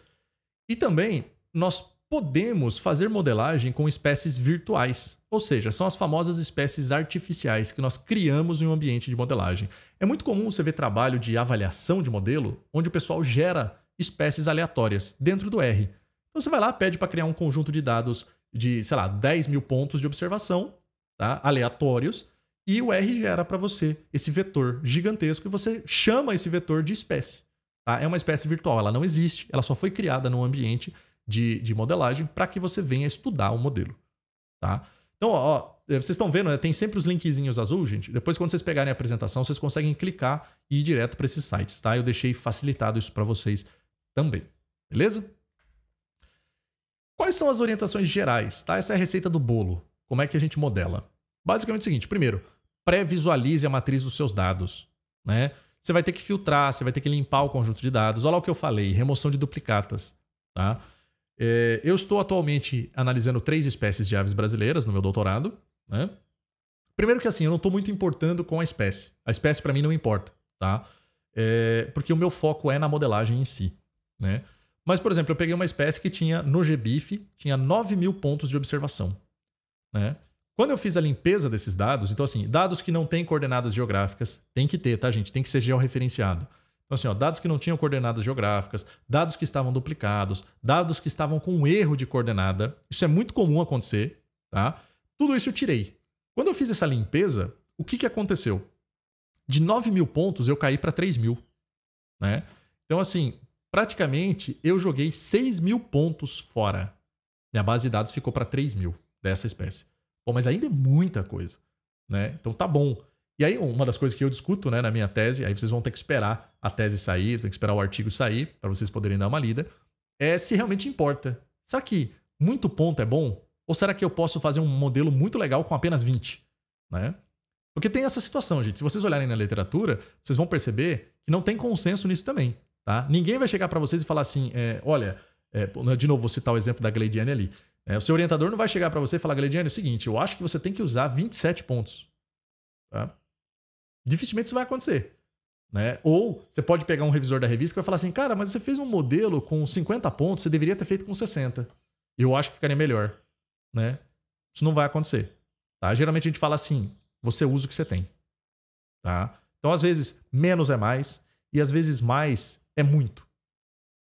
E também nós podemos fazer modelagem com espécies virtuais, ou seja, são as famosas espécies artificiais que nós criamos em um ambiente de modelagem. É muito comum você ver trabalho de avaliação de modelo onde o pessoal gera espécies aleatórias dentro do R. Então você vai lá, pede para criar um conjunto de dados de, sei lá, 10 mil pontos de observação, tá? aleatórios, e o R gera para você esse vetor gigantesco e você chama esse vetor de espécie. Tá? É uma espécie virtual, ela não existe, ela só foi criada num ambiente de, de modelagem para que você venha estudar o um modelo. Tá? Então, ó, eh, vocês estão vendo, né? tem sempre os linkzinhos azul, gente. Depois, quando vocês pegarem a apresentação, vocês conseguem clicar e ir direto para esses sites, tá? Eu deixei facilitado isso para vocês também. Beleza? Quais são as orientações gerais? Tá? Essa é a receita do bolo. Como é que a gente modela? Basicamente é o seguinte: primeiro, pré-visualize a matriz dos seus dados. Né? Você vai ter que filtrar, você vai ter que limpar o conjunto de dados. Olha lá o que eu falei: remoção de duplicatas. Tá? É, eu estou atualmente analisando três espécies de aves brasileiras no meu doutorado. Né? Primeiro que assim, eu não estou muito importando com a espécie. A espécie para mim não importa, tá? É, porque o meu foco é na modelagem em si, né? Mas, por exemplo, eu peguei uma espécie que tinha no GBIF, tinha 9 mil pontos de observação. Né? Quando eu fiz a limpeza desses dados, então assim, dados que não têm coordenadas geográficas, tem que ter, tá, gente? Tem que ser georreferenciado. Então, assim, ó, dados que não tinham coordenadas geográficas, dados que estavam duplicados, dados que estavam com um erro de coordenada. Isso é muito comum acontecer, tá? Tudo isso eu tirei. Quando eu fiz essa limpeza, o que, que aconteceu? De 9 mil pontos, eu caí para 3 mil. Né? Então, assim, praticamente eu joguei 6 mil pontos fora. Minha base de dados ficou para 3 mil dessa espécie. Bom, mas ainda é muita coisa, né? Então tá bom. E aí, uma das coisas que eu discuto né, na minha tese, aí vocês vão ter que esperar a tese sair, tem que esperar o artigo sair, para vocês poderem dar uma lida, é se realmente importa. Será que muito ponto é bom? Ou será que eu posso fazer um modelo muito legal com apenas 20? Né? Porque tem essa situação, gente. Se vocês olharem na literatura, vocês vão perceber que não tem consenso nisso também. Tá? Ninguém vai chegar para vocês e falar assim: é, olha, é, né, de novo, vou citar o exemplo da Gleidiane ali. É, o seu orientador não vai chegar para você e falar: Gleidiane, é o seguinte, eu acho que você tem que usar 27 pontos. Tá? Dificilmente isso vai acontecer. Né? Ou você pode pegar um revisor da revista que vai falar assim: cara, mas você fez um modelo com 50 pontos, você deveria ter feito com 60. Eu acho que ficaria melhor. Né? Isso não vai acontecer. Tá? Geralmente a gente fala assim: você usa o que você tem. Tá? Então, às vezes, menos é mais, e às vezes mais é muito.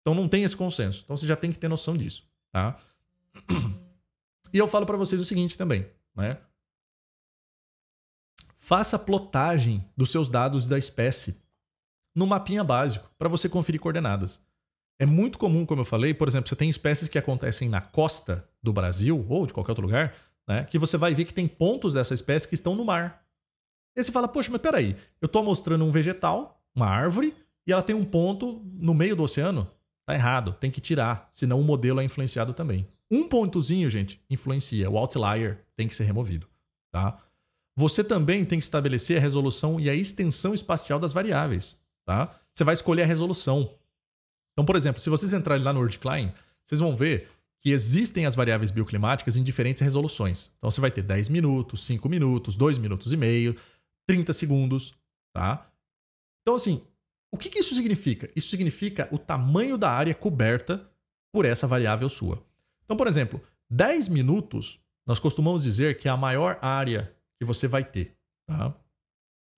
Então não tem esse consenso. Então você já tem que ter noção disso, tá? *clears throat* E eu falo para vocês o seguinte também, né? Faça plotagem dos seus dados da espécie no mapinha básico para você conferir coordenadas. É muito comum, como eu falei, por exemplo, você tem espécies que acontecem na costa do Brasil ou de qualquer outro lugar, né? Que você vai ver que tem pontos dessa espécie que estão no mar. E você fala, poxa, mas peraí, eu estou mostrando um vegetal, uma árvore, e ela tem um ponto no meio do oceano, tá errado, tem que tirar, senão o modelo é influenciado também. Um pontozinho, gente, influencia. O outlier tem que ser removido, tá? Você também tem que estabelecer a resolução e a extensão espacial das variáveis, tá? Você vai escolher a resolução. Então, por exemplo, se vocês entrarem lá no WordCline, vocês vão ver que existem as variáveis bioclimáticas em diferentes resoluções. Então, você vai ter 10 minutos, 5 minutos, 2 minutos e meio, 30 segundos, tá? Então, assim, o que, que isso significa? Isso significa o tamanho da área coberta por essa variável sua. Então, por exemplo, 10 minutos, nós costumamos dizer que é a maior área que você vai ter. Tá?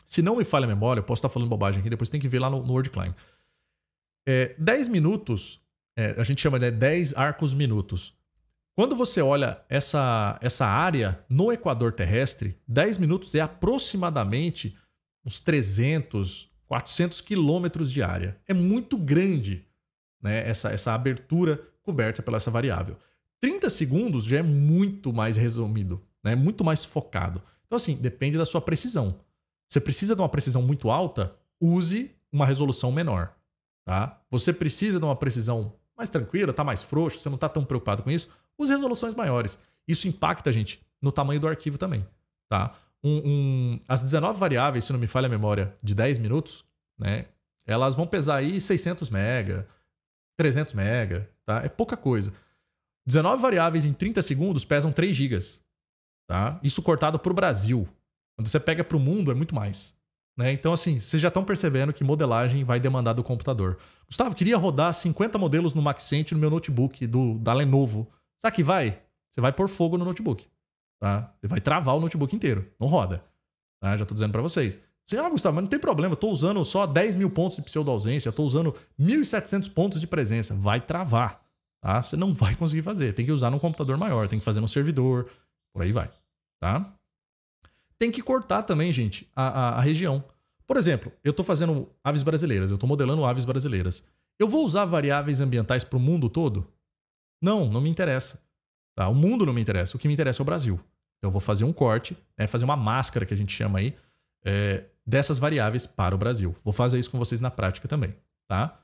Se não me falha a memória, eu posso estar falando bobagem aqui, depois tem que ver lá no, no climb. É, 10 minutos, é, a gente chama né, de 10 arcos minutos. Quando você olha essa, essa área no equador terrestre, 10 minutos é aproximadamente uns 300 400 quilômetros de área. É muito grande né, essa, essa abertura coberta pela essa variável. 30 segundos já é muito mais resumido, né, muito mais focado. Então, assim, depende da sua precisão. Você precisa de uma precisão muito alta, use uma resolução menor. Tá? Você precisa de uma precisão mais tranquila, tá mais frouxo, você não está tão preocupado com isso, use resoluções maiores. Isso impacta, gente, no tamanho do arquivo também. Tá? um, um, as 19 variáveis, se não me falha a memória, de 10 minutos, né? Elas vão pesar aí 600 mega, 300 mega, tá? É pouca coisa. 19 variáveis em 30 segundos pesam 3 gigas, tá? Isso cortado para o Brasil. Quando você pega para o mundo, é muito mais. Né? Então, assim, vocês já estão percebendo que modelagem vai demandar do computador. Gustavo, queria rodar 50 modelos no Maxent no meu notebook do, da Lenovo. Sabe que vai? Você vai pôr fogo no notebook. Tá? Vai travar o notebook inteiro. Não roda. Tá? Já estou dizendo para vocês. Você, ah, Gustavo, mas não tem problema. Estou usando só 10 mil pontos de pseudo-ausência. Estou usando 1.700 pontos de presença. Vai travar. Tá? Você não vai conseguir fazer. Tem que usar num computador maior. Tem que fazer num servidor. Por aí vai. Tá? Tem que cortar também, gente, a, a, a região. Por exemplo, eu estou fazendo aves brasileiras. Eu estou modelando aves brasileiras. Eu vou usar variáveis ambientais para o mundo todo? Não, não me interessa. Tá? O mundo não me interessa, o que me interessa é o Brasil. Então eu vou fazer um corte, né, fazer uma máscara que a gente chama aí, é, dessas variáveis para o Brasil. Vou fazer isso com vocês na prática também. Tá?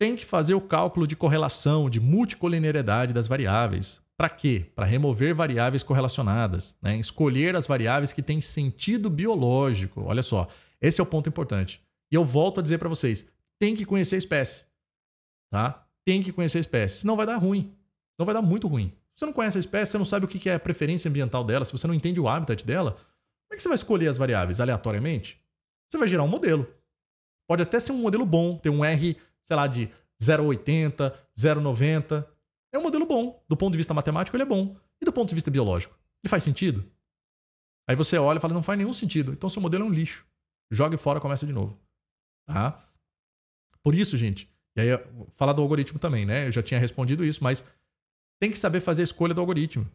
Tem que fazer o cálculo de correlação, de multicolineariedade das variáveis. Para quê? Para remover variáveis correlacionadas, né? escolher as variáveis que têm sentido biológico. Olha só, esse é o ponto importante. E eu volto a dizer para vocês: tem que conhecer a espécie. Tá? Tem que conhecer a espécie, senão vai dar ruim. Senão vai dar muito ruim. Você não conhece a espécie, você não sabe o que é a preferência ambiental dela, se você não entende o habitat dela, como é que você vai escolher as variáveis aleatoriamente? Você vai gerar um modelo. Pode até ser um modelo bom, ter um R, sei lá, de 0,80, 0,90. É um modelo bom. Do ponto de vista matemático, ele é bom. E do ponto de vista biológico? Ele faz sentido? Aí você olha e fala, não faz nenhum sentido. Então seu modelo é um lixo. Joga fora, começa de novo. Tá? Por isso, gente, e aí falar do algoritmo também, né? Eu já tinha respondido isso, mas tem que saber fazer a escolha do algoritmo.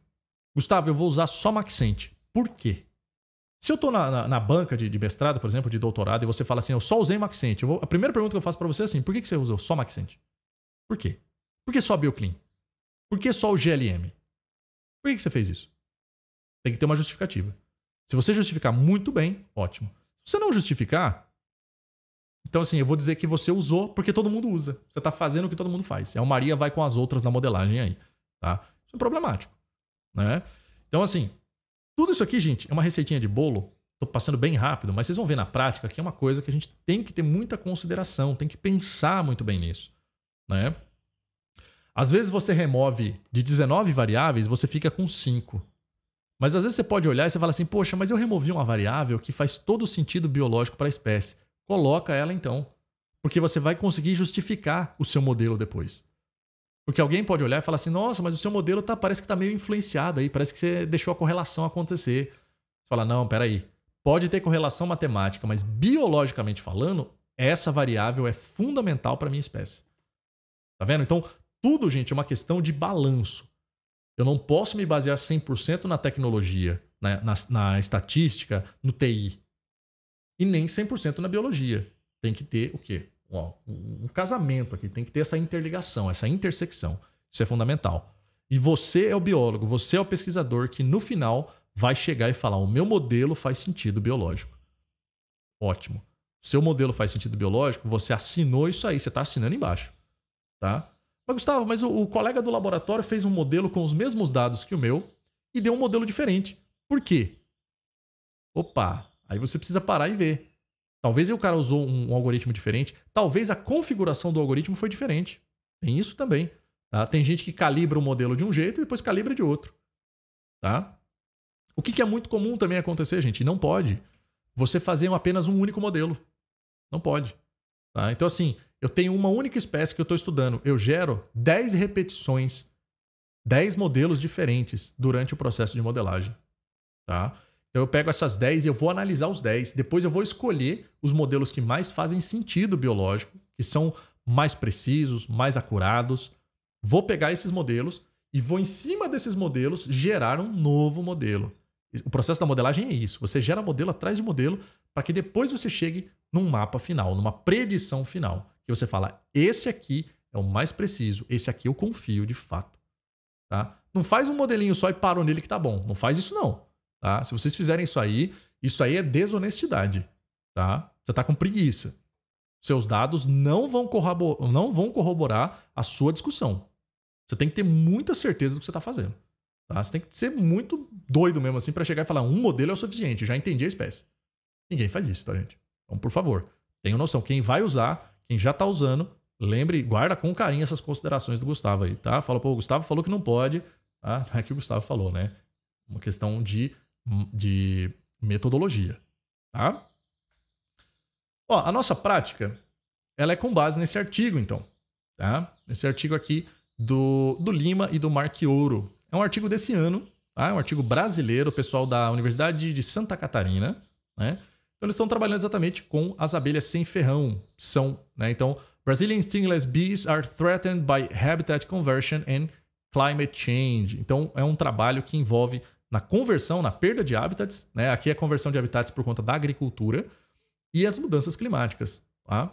Gustavo, eu vou usar só Maxent. Por quê? Se eu estou na, na, na, banca de, de, mestrado, por exemplo, de doutorado, e você fala assim, eu só usei Maxent, vou, a primeira pergunta que eu faço para você é assim, por que, que você usou só Maxent? Por quê? Por que só BioClean? Por que só o GLM? Por que, que você fez isso? Tem que ter uma justificativa. Se você justificar muito bem, ótimo. Se você não justificar, então assim, eu vou dizer que você usou porque todo mundo usa. Você está fazendo o que todo mundo faz. É o Maria vai com as outras na modelagem aí. Tá? Isso é problemático. Né? Então, assim, tudo isso aqui, gente, é uma receitinha de bolo. Estou passando bem rápido, mas vocês vão ver na prática que é uma coisa que a gente tem que ter muita consideração, tem que pensar muito bem nisso. Né? Às vezes você remove de 19 variáveis, você fica com 5. Mas às vezes você pode olhar e você fala assim: poxa, mas eu removi uma variável que faz todo o sentido biológico para a espécie. Coloca ela então, porque você vai conseguir justificar o seu modelo depois. Porque alguém pode olhar e falar assim: nossa, mas o seu modelo tá, parece que está meio influenciado aí, parece que você deixou a correlação acontecer. Você fala: não, peraí. Pode ter correlação matemática, mas biologicamente falando, essa variável é fundamental para minha espécie. Tá vendo? Então, tudo, gente, é uma questão de balanço. Eu não posso me basear 100% na tecnologia, na, né, na, na, estatística, no TI. E nem 100% na biologia. Tem que ter o quê? um casamento aqui, tem que ter essa interligação, essa intersecção. Isso é fundamental. E você é o biólogo, você é o pesquisador que no final vai chegar e falar: o meu modelo faz sentido biológico. Ótimo. Seu modelo faz sentido biológico, você assinou isso aí, você está assinando embaixo. Tá? Mas, Gustavo, mas o, o colega do laboratório fez um modelo com os mesmos dados que o meu e deu um modelo diferente. Por quê? Opa, aí você precisa parar e ver. Talvez o cara usou um, um algoritmo diferente. Talvez a configuração do algoritmo foi diferente. Tem isso também. Tá? Tem gente que calibra o modelo de um jeito e depois calibra de outro. Tá? O que, que é muito comum também acontecer, gente? Não pode. Você fazer apenas um único modelo. Não pode. Tá? Então, assim, eu tenho uma única espécie que eu estou estudando. Eu gero 10 repetições, 10 modelos diferentes durante o processo de modelagem. Tá? Então eu pego essas 10 e eu vou analisar os 10. Depois eu vou escolher os modelos que mais fazem sentido biológico, que são mais precisos, mais acurados. Vou pegar esses modelos e vou, em cima desses modelos, gerar um novo modelo. O processo da modelagem é isso. Você gera modelo atrás de modelo para que depois você chegue num mapa final, numa predição final. Que você fala, esse aqui é o mais preciso, esse aqui eu confio de fato. Tá? Não faz um modelinho só e parou nele que tá bom. Não faz isso não. Tá? Se vocês fizerem isso aí, isso aí é desonestidade. Tá? Você está com preguiça. Seus dados não vão, corroborar, não vão corroborar a sua discussão. Você tem que ter muita certeza do que você está fazendo. Tá? Você tem que ser muito doido mesmo assim para chegar e falar um modelo é o suficiente, já entendi a espécie. Ninguém faz isso, tá, gente? Então, por favor, tenham noção. Quem vai usar, quem já está usando, lembre, guarda com carinho essas considerações do Gustavo aí, tá? Fala, pô, o Gustavo falou que não pode. Ah, não *laughs* é que o Gustavo falou, né? Uma questão de de metodologia, tá? Ó, a nossa prática, ela é com base nesse artigo, então, tá? Nesse artigo aqui do, do Lima e do Ouro. É um artigo desse ano, tá? É um artigo brasileiro, pessoal da Universidade de Santa Catarina, né? Então, eles estão trabalhando exatamente com as abelhas sem ferrão. São, né? Então, Brazilian stingless bees are threatened by habitat conversion and climate change. Então, é um trabalho que envolve na conversão, na perda de hábitats, né? Aqui é a conversão de habitats por conta da agricultura e as mudanças climáticas, tá?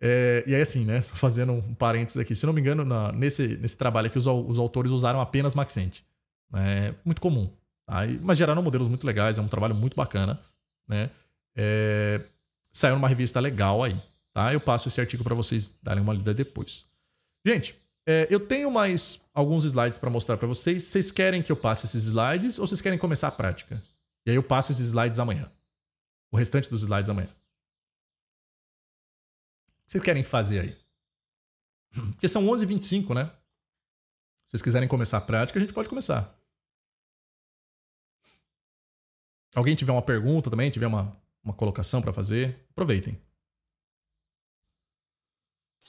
É, e aí, assim, né? Só *laughs* fazendo um parênteses aqui, se não me engano, na, nesse, nesse trabalho aqui, os, os autores usaram apenas Maxente. né? muito comum. Tá? E, mas geraram modelos muito legais, é um trabalho muito bacana, né? É, saiu numa revista legal aí, tá? Eu passo esse artigo para vocês darem uma lida depois. Gente, é, eu tenho mais alguns slides para mostrar para vocês. Vocês querem que eu passe esses slides ou vocês querem começar a prática? E aí eu passo esses slides amanhã. O restante dos slides amanhã. O que vocês querem fazer aí? *clears throat* Porque são 11h25, né? Se vocês quiserem começar a prática, a gente pode começar. Alguém tiver uma pergunta também, tiver uma, uma colocação para fazer, aproveitem.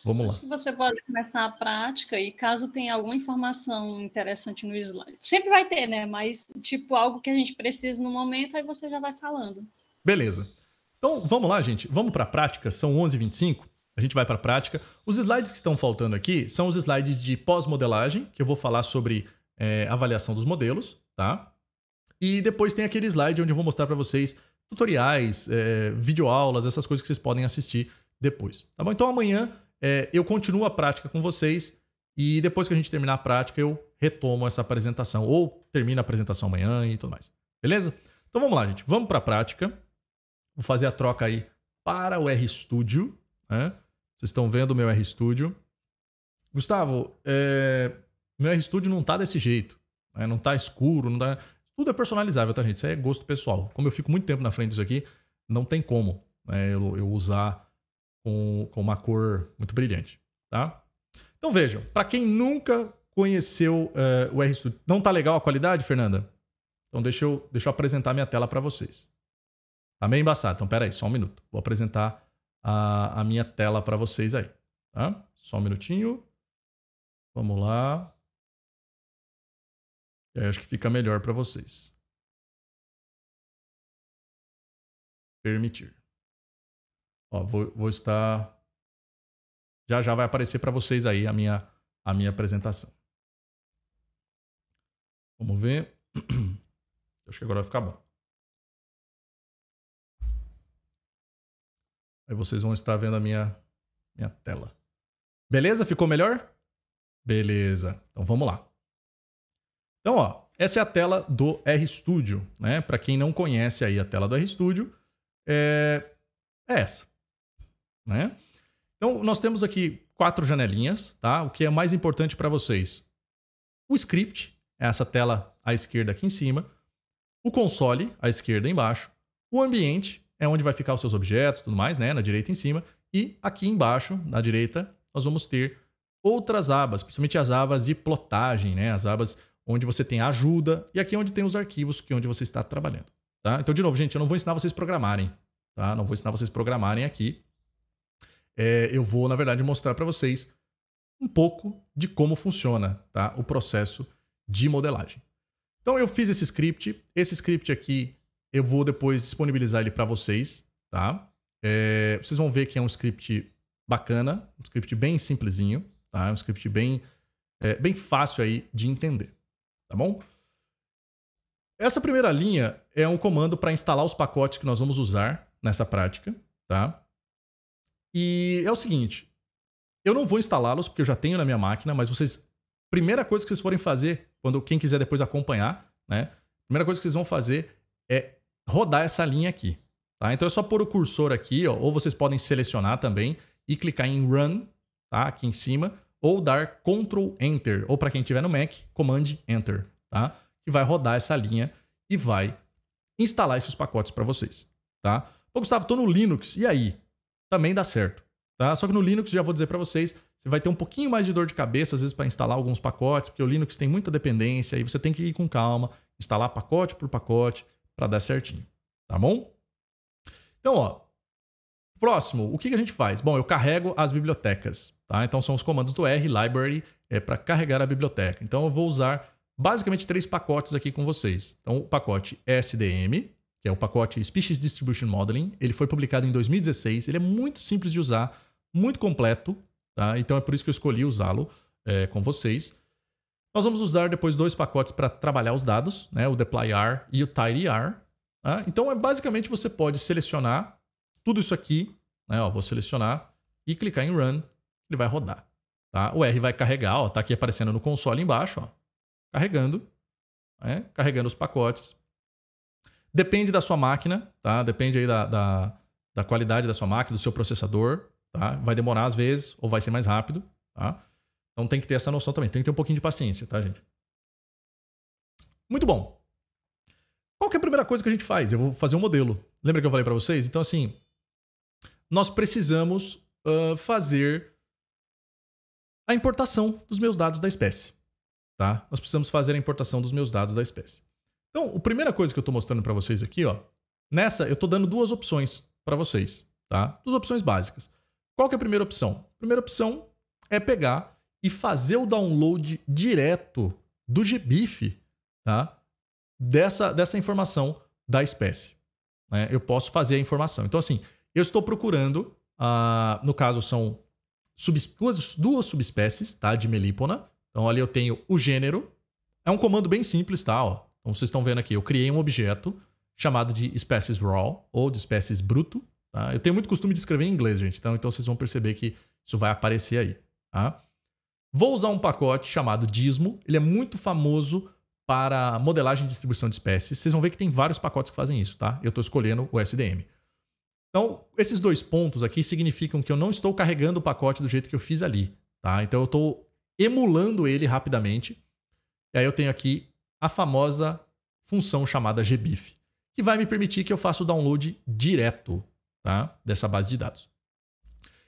Vamos lá. você pode começar a prática e caso tenha alguma informação interessante no slide. Sempre vai ter, né? Mas, tipo, algo que a gente precisa no momento, aí você já vai falando. Beleza. Então, vamos lá, gente. Vamos para a prática. São 11h25. A gente vai para a prática. Os slides que estão faltando aqui são os slides de pós-modelagem, que eu vou falar sobre é, avaliação dos modelos, tá? E depois tem aquele slide onde eu vou mostrar para vocês tutoriais, é, videoaulas, essas coisas que vocês podem assistir depois, tá bom? Então, amanhã é, eu continuo a prática com vocês e depois que a gente terminar a prática, eu retomo essa apresentação. Ou termino a apresentação amanhã e tudo mais. Beleza? Então vamos lá, gente. Vamos para a prática. Vou fazer a troca aí para o RStudio. Né? Vocês estão vendo o meu RStudio. Gustavo, é... meu RStudio não tá desse jeito. Né? Não tá escuro, não tá... Tudo é personalizável, tá, gente? Isso aí é gosto pessoal. Como eu fico muito tempo na frente disso aqui, não tem como né? eu, eu usar com, com uma cor muito brilhante, tá? Então vejam, para quem nunca conheceu uh, o RStudio, não tá legal a qualidade, Fernanda? Então deixa eu, deixa eu apresentar minha tela para vocês. Tá meio embaçado, então pera aí, só um minuto. Vou apresentar a, a minha tela para vocês aí, tá? Só um minutinho. Vamos lá. acho que fica melhor para vocês. Permitir. Ó, vou, vou estar. Já já vai aparecer para vocês aí a minha, a minha apresentação. Vamos ver. *clears throat* Acho que agora vai ficar bom. Aí vocês vão estar vendo a minha, minha tela. Beleza? Ficou melhor? Beleza. Então vamos lá. Então, ó, essa é a tela do RStudio, né? Para quem não conhece aí a tela do RStudio, é, é essa né? Então, nós temos aqui quatro janelinhas, tá? O que é mais importante para vocês? O script, é essa tela à esquerda aqui em cima, o console à esquerda embaixo, o ambiente é onde vai ficar os seus objetos, tudo mais, né? Na direita em cima e aqui embaixo, na direita, nós vamos ter outras abas, principalmente as abas de plotagem, né? As abas onde você tem ajuda e aqui é onde tem os arquivos que é onde você está trabalhando, tá? Então, de novo, gente, eu não vou ensinar vocês programarem, tá? Não vou ensinar vocês programarem aqui é, eu vou, na verdade, mostrar para vocês um pouco de como funciona tá? o processo de modelagem. Então eu fiz esse script, esse script aqui eu vou depois disponibilizar ele para vocês, tá? É, vocês vão ver que é um script bacana, um script bem simplesinho, tá? Um script bem, é, bem fácil aí de entender, tá bom? Essa primeira linha é um comando para instalar os pacotes que nós vamos usar nessa prática, tá? E é o seguinte, eu não vou instalá-los porque eu já tenho na minha máquina, mas vocês primeira coisa que vocês forem fazer, quando quem quiser depois acompanhar, né? Primeira coisa que vocês vão fazer é rodar essa linha aqui, tá? Então é só pôr o cursor aqui, ó, ou vocês podem selecionar também e clicar em run, tá? Aqui em cima, ou dar Ctrl Enter, ou para quem tiver no Mac, Command Enter, tá? Que vai rodar essa linha e vai instalar esses pacotes para vocês, tá? Ô, Gustavo, tô no Linux, e aí? também dá certo. Tá? Só que no Linux, já vou dizer para vocês, você vai ter um pouquinho mais de dor de cabeça, às vezes, para instalar alguns pacotes, porque o Linux tem muita dependência e você tem que ir com calma, instalar pacote por pacote para dar certinho. Tá bom? Então, ó. Próximo, o que a gente faz? Bom, eu carrego as bibliotecas. Tá? Então, são os comandos do R, library, é para carregar a biblioteca. Então, eu vou usar basicamente três pacotes aqui com vocês. Então, o pacote SDM, que é o pacote Species Distribution Modeling. Ele foi publicado em 2016, ele é muito simples de usar, muito completo, tá? então é por isso que eu escolhi usá-lo é, com vocês. Nós vamos usar depois dois pacotes para trabalhar os dados, né? o DeployR e o TidyR. Tá? Então, é basicamente você pode selecionar tudo isso aqui, né? Ó, vou selecionar e clicar em Run, ele vai rodar. Tá? O R vai carregar, está aqui aparecendo no console embaixo, ó, carregando, né? carregando os pacotes, Depende da sua máquina, tá? Depende aí da, da, da qualidade da sua máquina, do seu processador, tá? Vai demorar às vezes ou vai ser mais rápido, tá? Então tem que ter essa noção também. Tem que ter um pouquinho de paciência, tá, gente? Muito bom. Qual que é a primeira coisa que a gente faz? Eu vou fazer um modelo. Lembra que eu falei para vocês? Então, assim, nós precisamos uh, fazer a importação dos meus dados da espécie. Tá? Nós precisamos fazer a importação dos meus dados da espécie. Então, a primeira coisa que eu estou mostrando para vocês aqui, ó, nessa eu estou dando duas opções para vocês, tá? Duas opções básicas. Qual que é a primeira opção? A primeira opção é pegar e fazer o download direto do GBIF, tá? Dessa, dessa informação da espécie. Né? Eu posso fazer a informação. Então, assim, eu estou procurando, ah, no caso, são sub, duas, duas subespécies tá? de melípona. Então, ali eu tenho o gênero. É um comando bem simples, tá? Ó, como vocês estão vendo aqui, eu criei um objeto chamado de espécies raw ou de espécies bruto. Tá? Eu tenho muito costume de escrever em inglês, gente, então, então vocês vão perceber que isso vai aparecer aí. Tá? Vou usar um pacote chamado Dismo. Ele é muito famoso para modelagem e distribuição de espécies. Vocês vão ver que tem vários pacotes que fazem isso, tá? Eu estou escolhendo o SDM. Então, esses dois pontos aqui significam que eu não estou carregando o pacote do jeito que eu fiz ali, tá? Então, eu estou emulando ele rapidamente. E aí eu tenho aqui a famosa função chamada GBIF, que vai me permitir que eu faça o download direto tá? dessa base de dados.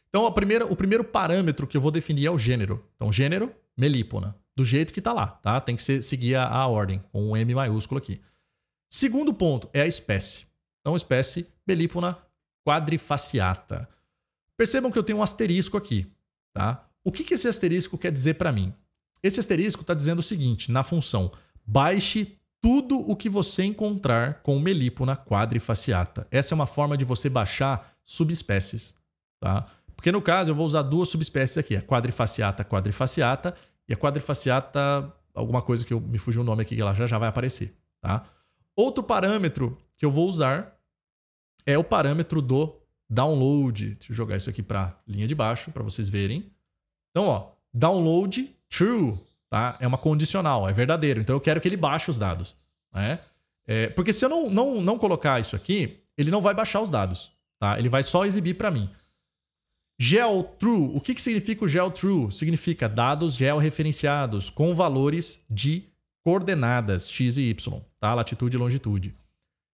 Então, a primeira, o primeiro parâmetro que eu vou definir é o gênero. Então, gênero, Melipona do jeito que está lá. Tá? Tem que ser, seguir a, a ordem, com um M maiúsculo aqui. Segundo ponto é a espécie. Então, espécie Melipona quadrifaciata. Percebam que eu tenho um asterisco aqui. Tá? O que, que esse asterisco quer dizer para mim? Esse asterisco está dizendo o seguinte, na função Baixe tudo o que você encontrar com melipo na quadrifaciata. Essa é uma forma de você baixar subespécies, tá? Porque no caso eu vou usar duas subespécies aqui, a quadrifaciata quadrifaciata e a quadrifaciata alguma coisa que eu me fugiu o nome aqui que ela já já vai aparecer, tá? Outro parâmetro que eu vou usar é o parâmetro do download. Deixa eu jogar isso aqui para linha de baixo para vocês verem. Então, ó, download true tá? É uma condicional, é verdadeiro. Então eu quero que ele baixe os dados, né? É, porque se eu não, não, não colocar isso aqui, ele não vai baixar os dados, tá? Ele vai só exibir para mim. Gel true, o que, que significa o gel true? Significa dados georreferenciados com valores de coordenadas x e y, tá? Latitude e longitude.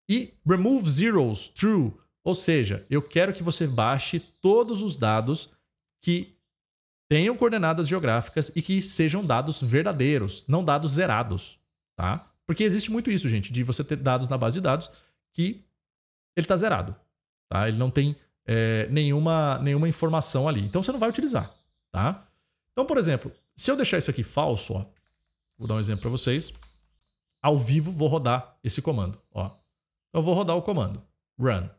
E remove zeros, true, ou seja, eu quero que você baixe todos os dados que tenham coordenadas geográficas e que sejam dados verdadeiros, não dados zerados, tá? Porque existe muito isso, gente, de você ter dados na base de dados que ele está zerado, tá? Ele não tem é, nenhuma, nenhuma informação ali. Então você não vai utilizar, tá? Então, por exemplo, se eu deixar isso aqui falso, ó, vou dar um exemplo para vocês. Ao vivo vou rodar esse comando, ó. Então eu vou rodar o comando run.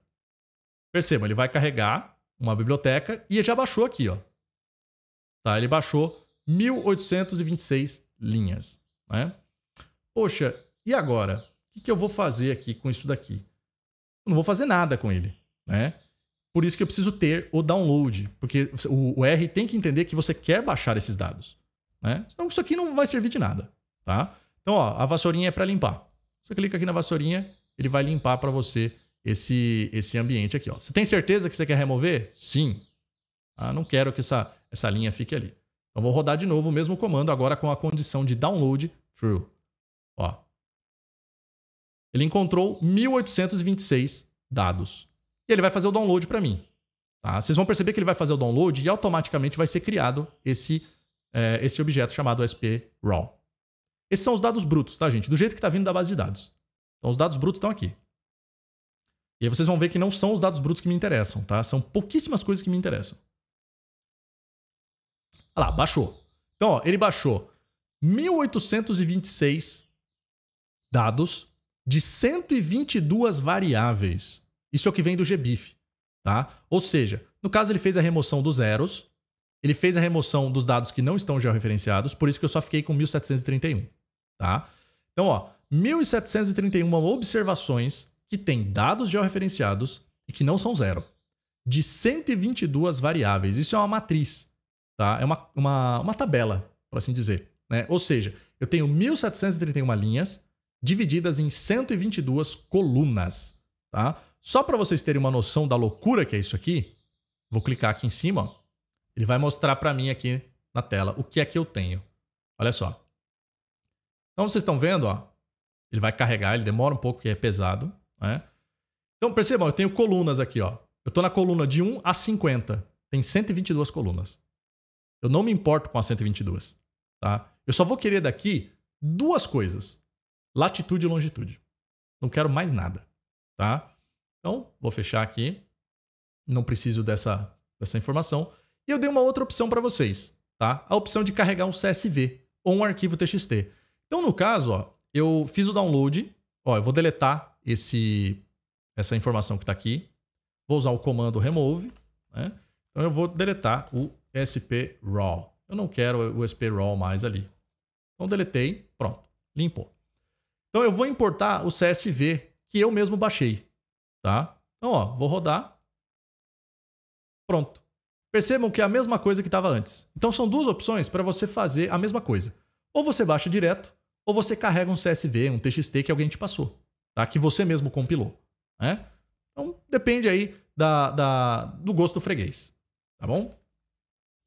Perceba, ele vai carregar uma biblioteca e ele já baixou aqui, ó. Tá? Ele baixou 1.826 linhas. Né? Poxa, e agora? O que eu vou fazer aqui com isso daqui? Eu não vou fazer nada com ele. Né? Por isso que eu preciso ter o download, porque o, R tem que entender que você quer baixar esses dados. Né? Senão isso aqui não vai servir de nada. Tá? Então, ó, a vassourinha é para limpar. Você clica aqui na vassourinha, ele vai limpar para você esse, esse ambiente aqui. Ó. Você tem certeza que você quer remover? Sim. Ah, não quero que essa, essa linha fique ali. Então vou rodar de novo o mesmo comando, agora com a condição de download true. Ó. Ele encontrou 1826 dados. E ele vai fazer o download para mim. Tá? Vocês vão perceber que ele vai fazer o download e automaticamente vai ser criado esse, é, esse objeto chamado SPRAW. Esses são os dados brutos, tá, gente? Do jeito que está vindo da base de dados. Então, os dados brutos estão aqui. E aí vocês vão ver que não são os dados brutos que me interessam, tá? São pouquíssimas coisas que me interessam. Olha lá, baixou. Então, ó, ele baixou 1826 dados de 122 variáveis. Isso é o que vem do GBIF, tá? Ou seja, no caso ele fez a remoção dos zeros, ele fez a remoção dos dados que não estão georreferenciados, por isso que eu só fiquei com 1731, tá? Então, ó, 1731 observações que têm dados georreferenciados e que não são zero, de 122 variáveis. Isso é uma matriz. Tá? É uma, uma, uma tabela, por assim dizer. Né? Ou seja, eu tenho 1.731 linhas divididas em 122 colunas. Tá? Só para vocês terem uma noção da loucura que é isso aqui, vou clicar aqui em cima. Ó. Ele vai mostrar para mim aqui na tela o que é que eu tenho. Olha só. Então vocês estão vendo, ó, ele vai carregar, ele demora um pouco porque é pesado. Né? Então percebam, eu tenho colunas aqui. Ó. Eu estou na coluna de 1 a 50. Tem 122 colunas. Eu não me importo com a 122, tá? Eu só vou querer daqui duas coisas: latitude e longitude. Não quero mais nada, tá? Então, vou fechar aqui. Não preciso dessa, dessa informação. E eu dei uma outra opção para vocês, tá? A opção de carregar um CSV ou um arquivo TXT. Então, no caso, ó, eu fiz o download. Ó, eu vou deletar esse, essa informação que está aqui. Vou usar o comando remove. Né? Então, eu vou deletar o SP raw. Eu não quero o SP raw mais ali. Então deletei, pronto, limpou. Então eu vou importar o CSV que eu mesmo baixei, tá? Então ó, vou rodar. Pronto. Percebam que é a mesma coisa que estava antes. Então são duas opções para você fazer a mesma coisa. Ou você baixa direto, ou você carrega um CSV, um TXT que alguém te passou, tá? Que você mesmo compilou, né? Então depende aí da, da do gosto do freguês, tá bom?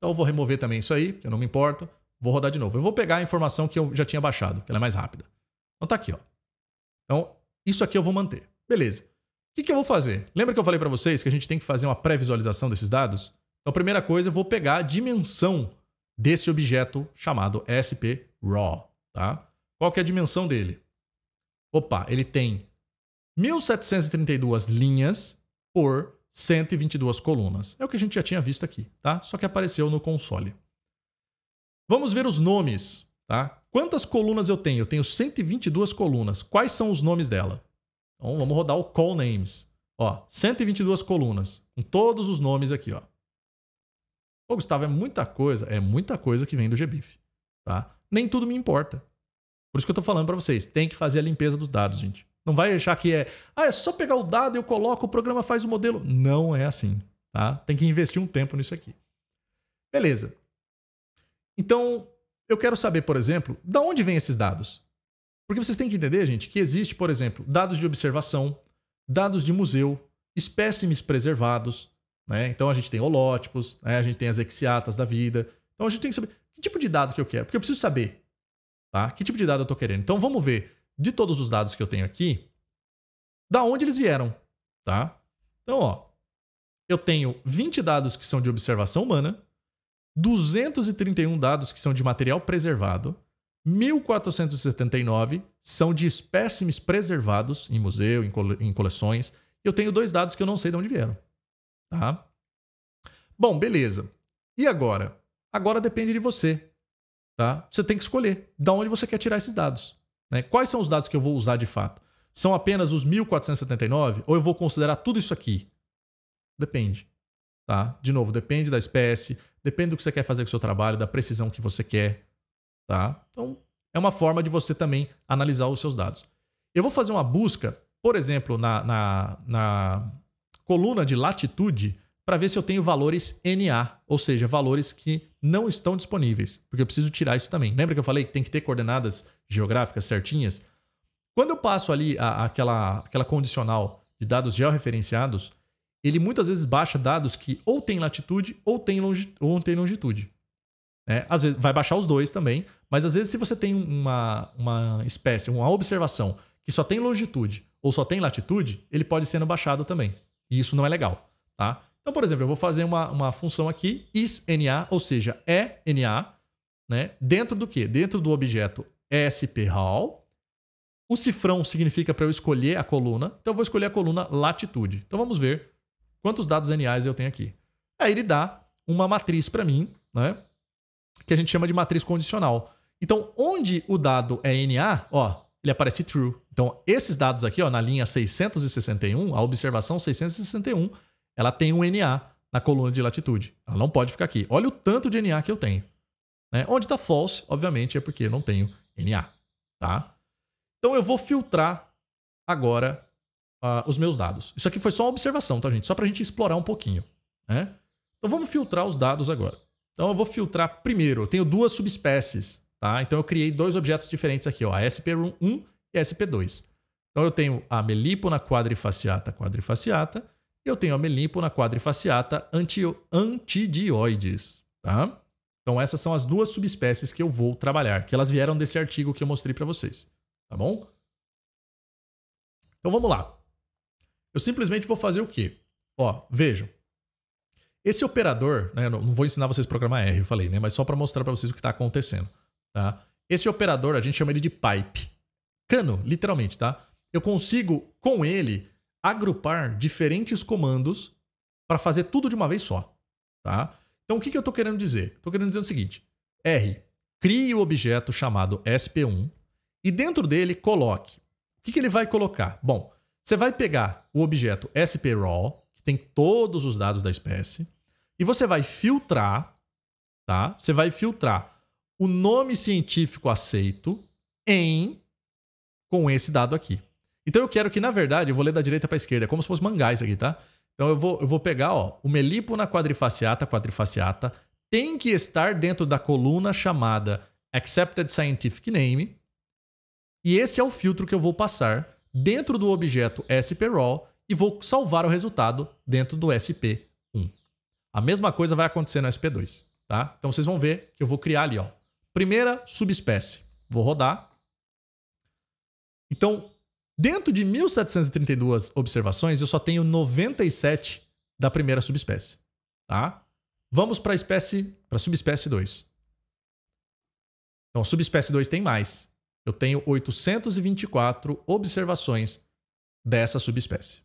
Então eu vou remover também isso aí, eu não me importo. Vou rodar de novo. Eu vou pegar a informação que eu já tinha baixado, que ela é mais rápida. Então tá aqui, ó. Então isso aqui eu vou manter. Beleza. O que, que eu vou fazer? Lembra que eu falei para vocês que a gente tem que fazer uma pré-visualização desses dados? Então a primeira coisa, eu vou pegar a dimensão desse objeto chamado SP raw, tá? Qual que é a dimensão dele? Opa, ele tem 1732 linhas por 122 colunas. É o que a gente já tinha visto aqui, tá? Só que apareceu no console. Vamos ver os nomes, tá? Quantas colunas eu tenho? Eu tenho 122 colunas. Quais são os nomes dela? Então vamos rodar o call names. Ó, 122 colunas, com todos os nomes aqui, ó. Ô, Gustavo, é muita coisa, é muita coisa que vem do GBIF, tá? Nem tudo me importa. Por isso que eu tô falando para vocês, tem que fazer a limpeza dos dados, gente. Não vai achar que é, ah, é só pegar o dado, eu coloco, o programa faz o modelo. Não é assim, tá? Tem que investir um tempo nisso aqui. Beleza. Então, eu quero saber, por exemplo, de onde vêm esses dados? Porque vocês têm que entender, gente, que existe, por exemplo, dados de observação, dados de museu, espécimes preservados, né? Então a gente tem holótipos, né? a gente tem as exiatas da vida. Então a gente tem que saber que tipo de dado que eu quero, porque eu preciso saber, tá? Que tipo de dado eu estou querendo. Então vamos ver de todos os dados que eu tenho aqui, da onde eles vieram, tá? Então, ó, eu tenho 20 dados que são de observação humana, 231 dados que são de material preservado, 1479 são de espécimes preservados em museu, em, cole em coleções. Eu tenho dois dados que eu não sei de onde vieram, tá? Bom, beleza. E agora? Agora depende de você, tá? Você tem que escolher de onde você quer tirar esses dados. Né? Quais são os dados que eu vou usar de fato? São apenas os 1.479 ou eu vou considerar tudo isso aqui? Depende. Tá? De novo, depende da espécie, depende do que você quer fazer com o seu trabalho, da precisão que você quer. Tá? Então, é uma forma de você também analisar os seus dados. Eu vou fazer uma busca, por exemplo, na, na, na coluna de latitude para ver se eu tenho valores NA, ou seja, valores que não estão disponíveis, porque eu preciso tirar isso também. Lembra que eu falei que tem que ter coordenadas geográficas certinhas? Quando eu passo ali a, aquela, aquela condicional de dados georreferenciados, ele muitas vezes baixa dados que ou tem latitude ou tem, longi, ou tem longitude. É, às vezes vai baixar os dois também, mas às vezes se você tem uma, uma espécie, uma observação que só tem longitude ou só tem latitude, ele pode sendo baixado também. E isso não é legal, tá? Então, por exemplo, eu vou fazer uma, uma função aqui, isNA, ou seja, é NA, né? dentro do quê? Dentro do objeto SPHall. O cifrão significa para eu escolher a coluna. Então, eu vou escolher a coluna latitude. Então, vamos ver quantos dados NAs eu tenho aqui. Aí ele dá uma matriz para mim, né? que a gente chama de matriz condicional. Então, onde o dado é NA, ó, ele aparece true. Então, esses dados aqui, ó, na linha 661, a observação 661, ela tem um NA na coluna de latitude. Ela não pode ficar aqui. Olha o tanto de NA que eu tenho. Né? Onde está false, obviamente, é porque eu não tenho NA. Tá? Então eu vou filtrar agora uh, os meus dados. Isso aqui foi só uma observação, tá, gente? Só para a gente explorar um pouquinho. Né? Então vamos filtrar os dados agora. Então eu vou filtrar primeiro, eu tenho duas subespécies, tá? Então eu criei dois objetos diferentes aqui, ó, a SP1 e a SP2. Então eu tenho a melipona quadrifaciata quadrifaciata eu tenho amelimpo na quadrifaciata anti antidioides, tá? Então essas são as duas subespécies que eu vou trabalhar, que elas vieram desse artigo que eu mostrei para vocês, tá bom? Então vamos lá. Eu simplesmente vou fazer o quê? Ó, vejam. Esse operador, né, eu não vou ensinar vocês a programar R, eu falei, né, mas só para mostrar para vocês o que está acontecendo, tá? Esse operador, a gente chama ele de pipe. Cano, literalmente, tá? Eu consigo, com ele, agrupar diferentes comandos para fazer tudo de uma vez só. Tá? Então, o que, que eu estou querendo dizer? Estou querendo dizer o seguinte: R, crie o objeto chamado SP1 e dentro dele coloque. O que, que ele vai colocar? Bom, você vai pegar o objeto SPRAW, que tem todos os dados da espécie, e você vai filtrar, tá? Você vai filtrar o nome científico aceito em com esse dado aqui. Então eu quero que, na verdade, eu vou ler da direita para esquerda, é como se fosse mangá isso aqui, tá? Então eu vou, eu vou pegar, ó, o na quadrifaciata, quadrifaciata, tem que estar dentro da coluna chamada Accepted Scientific Name, e esse é o filtro que eu vou passar dentro do objeto SPRAW e vou salvar o resultado dentro do SP1. A mesma coisa vai acontecer no SP2, tá? Então vocês vão ver que eu vou criar ali, ó, primeira subespécie. Vou rodar. Então, Dentro de 1732 observações, eu só tenho 97 da primeira subespécie, tá? Vamos para então, a espécie, para subespécie 2. Então, subespécie 2 tem mais. Eu tenho 824 observações dessa subespécie.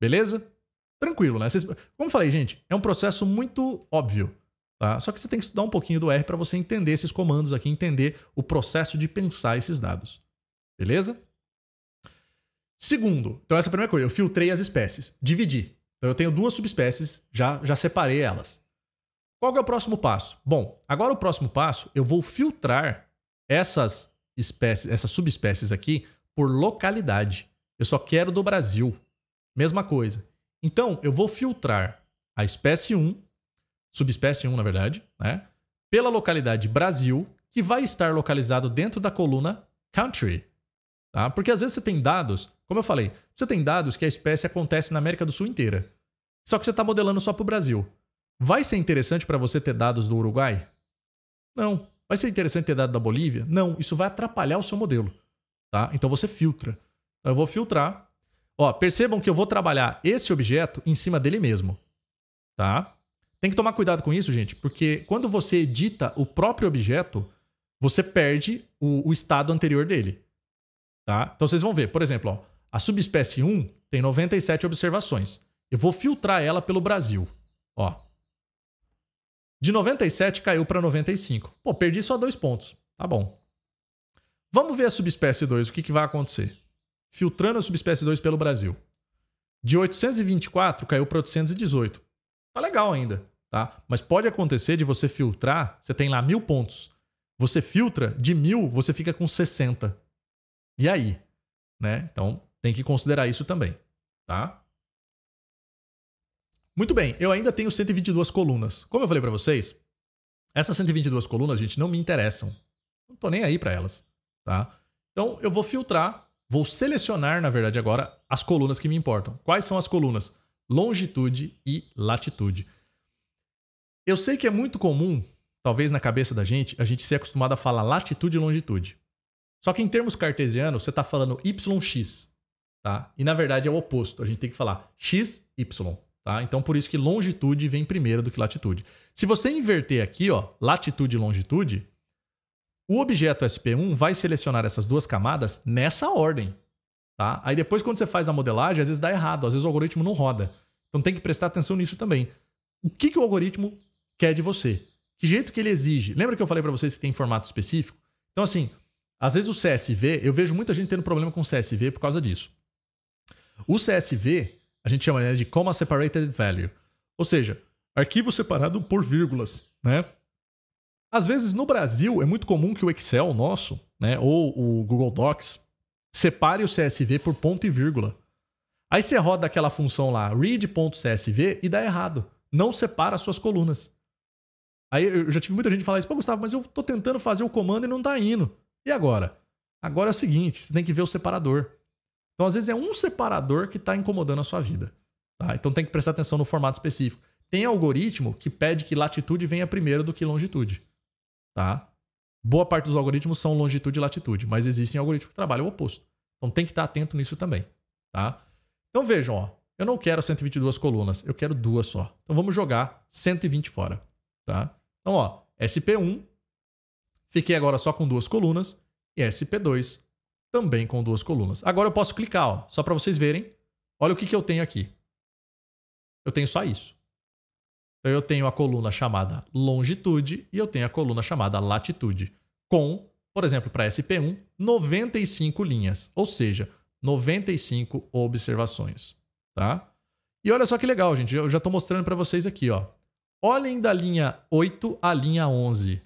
Beleza? Tranquilo, né? Vocês, como falei, gente, é um processo muito óbvio. Tá? Só que você tem que estudar um pouquinho do R para você entender esses comandos aqui, entender o processo de pensar esses dados. Beleza? Segundo, então essa é a primeira coisa, eu filtrei as espécies, dividi. Então eu tenho duas subespécies, já, já separei elas. Qual é o próximo passo? Bom, agora o próximo passo, eu vou filtrar essas espécies, essas subespécies aqui por localidade. Eu só quero do Brasil. Mesma coisa. Então, eu vou filtrar a espécie 1, subespécie 1, na verdade, né? pela localidade Brasil, que vai estar localizado dentro da coluna Country. Tá? Porque às vezes você tem dados, como eu falei, você tem dados que a espécie acontece na América do Sul inteira. Só que você está modelando só para o Brasil. Vai ser interessante para você ter dados do Uruguai? Não. Vai ser interessante ter dados da Bolívia? Não. Isso vai atrapalhar o seu modelo. Tá? Então você filtra. Então eu vou filtrar. Ó, percebam que eu vou trabalhar esse objeto em cima dele mesmo. Tá? Tem que tomar cuidado com isso, gente, porque quando você edita o próprio objeto, você perde o, o estado anterior dele. Tá? Então vocês vão ver, por exemplo, ó, a subespécie 1 tem 97 observações. Eu vou filtrar ela pelo Brasil. Ó. De 97 caiu para 95. Pô, perdi só dois pontos. Tá bom. Vamos ver a subespécie 2, o que, que vai acontecer. Filtrando a subespécie 2 pelo Brasil. De 824 caiu para 818. Tá legal ainda, tá? Mas pode acontecer de você filtrar, você tem lá mil pontos. Você filtra de mil, você fica com 60. E aí? Né? Então, tem que considerar isso também, tá? Muito bem, eu ainda tenho 122 colunas. Como eu falei para vocês, essas 122 colunas, gente, não me interessam. Não tô nem aí para elas, tá? Então, eu vou filtrar, vou selecionar, na verdade, agora as colunas que me importam. Quais são as colunas? Longitude e latitude. Eu sei que é muito comum, talvez na cabeça da gente, a gente ser acostumado a falar latitude e longitude. Só que em termos cartesianos, você está falando yx, tá? E na verdade é o oposto. A gente tem que falar x, y, tá? Então por isso que longitude vem primeiro do que latitude. Se você inverter aqui, ó, latitude e longitude, o objeto SP1 vai selecionar essas duas camadas nessa ordem, tá? Aí depois quando você faz a modelagem, às vezes dá errado, às vezes o algoritmo não roda. Então tem que prestar atenção nisso também. O que, que o algoritmo quer de você? Que jeito que ele exige? Lembra que eu falei para vocês que tem formato específico? Então assim, às vezes o CSV, eu vejo muita gente tendo problema com CSV por causa disso. O CSV, a gente chama né, de comma separated value, ou seja, arquivo separado por vírgulas, né? Às vezes no Brasil é muito comum que o Excel nosso, né, ou o Google Docs, separe o CSV por ponto e vírgula. Aí você roda aquela função lá, read.csv, e dá errado. Não separa as suas colunas. Aí eu já tive muita gente falar isso, pô, Gustavo, mas eu tô tentando fazer o comando e não tá indo. E agora? Agora é o seguinte: você tem que ver o separador. Então, às vezes, é um separador que está incomodando a sua vida. Tá? Então, tem que prestar atenção no formato específico. Tem algoritmo que pede que latitude venha primeiro do que longitude. Tá? Boa parte dos algoritmos são longitude e latitude, mas existem algoritmos que trabalham o oposto. Então, tem que estar tá atento nisso também. Tá? Então, vejam: ó, eu não quero 122 colunas, eu quero duas só. Então, vamos jogar 120 fora. Tá? Então, ó, SP1 Fiquei agora só com duas colunas e SP2 também com duas colunas. Agora eu posso clicar, ó, só para vocês verem. Olha o que, que eu tenho aqui. Eu tenho só isso. Então eu tenho a coluna chamada longitude e eu tenho a coluna chamada latitude, com, por exemplo, para SP1, 95 linhas, ou seja, 95 observações, tá? E olha só que legal, gente, eu já estou mostrando para vocês aqui, ó. Olhem da linha 8 à linha 11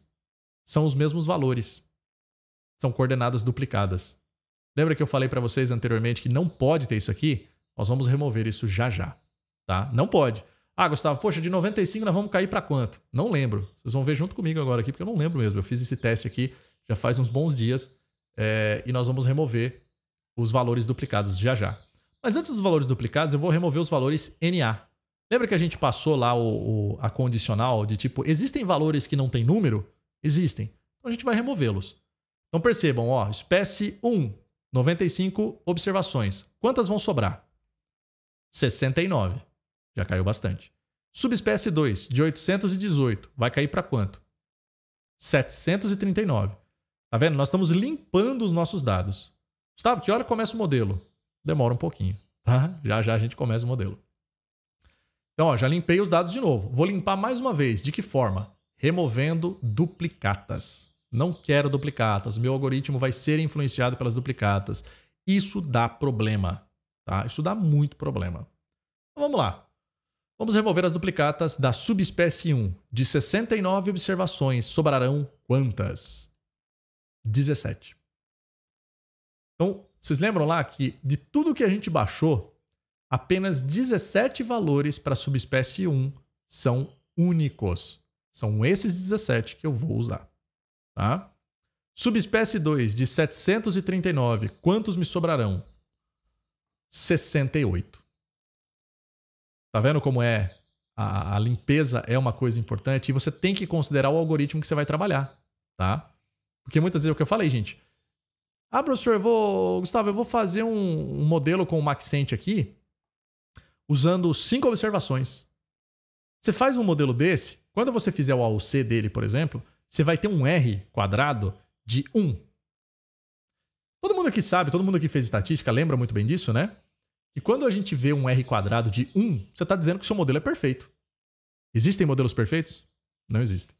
são os mesmos valores. São coordenadas duplicadas. Lembra que eu falei para vocês anteriormente que não pode ter isso aqui? Nós vamos remover isso já já, tá? Não pode. Ah, Gustavo, poxa, de 95 nós vamos cair para quanto? Não lembro. Vocês vão ver junto comigo agora aqui, porque eu não lembro mesmo. Eu fiz esse teste aqui já faz uns bons dias é, e nós vamos remover os valores duplicados já já. Mas antes dos valores duplicados, eu vou remover os valores NA. Lembra que a gente passou lá o, o, a condicional de tipo, existem valores que não têm número? existem. Então a gente vai removê-los. Então percebam, ó, espécie 1, 95 observações. Quantas vão sobrar? 69. Já caiu bastante. Subespécie 2, de 818, vai cair para quanto? 739. Tá vendo? Nós estamos limpando os nossos dados. Gustavo, que hora começa o modelo? Demora um pouquinho, tá? Já já a gente começa o modelo. Então, ó, já limpei os dados de novo. Vou limpar mais uma vez. De que forma? removendo duplicatas. Não quero duplicatas. Meu algoritmo vai ser influenciado pelas duplicatas. Isso dá problema, tá? Isso dá muito problema. Então, vamos lá. Vamos remover as duplicatas da subespécie 1. De 69 observações, sobrarão quantas? 17. Então, vocês lembram lá que de tudo que a gente baixou, apenas 17 valores para a subespécie 1 são únicos. São esses 17 que eu vou usar, tá? Subespécie 2, de 739, quantos me sobrarão? 68. Tá vendo como é? A, a limpeza é uma coisa importante e você tem que considerar o algoritmo que você vai trabalhar, tá? Porque muitas vezes é o que eu falei, gente. Ah, professor, eu vou, Gustavo, eu vou fazer um, um modelo com o Maxent aqui, usando cinco observações. Você faz um modelo desse, quando você fizer o AOC dele, por exemplo, você vai ter um R quadrado de 1. Todo mundo aqui sabe, todo mundo aqui fez estatística, lembra muito bem disso, né? E quando a gente vê um R quadrado de 1, você está dizendo que o seu modelo é perfeito. Existem modelos perfeitos? Não existem.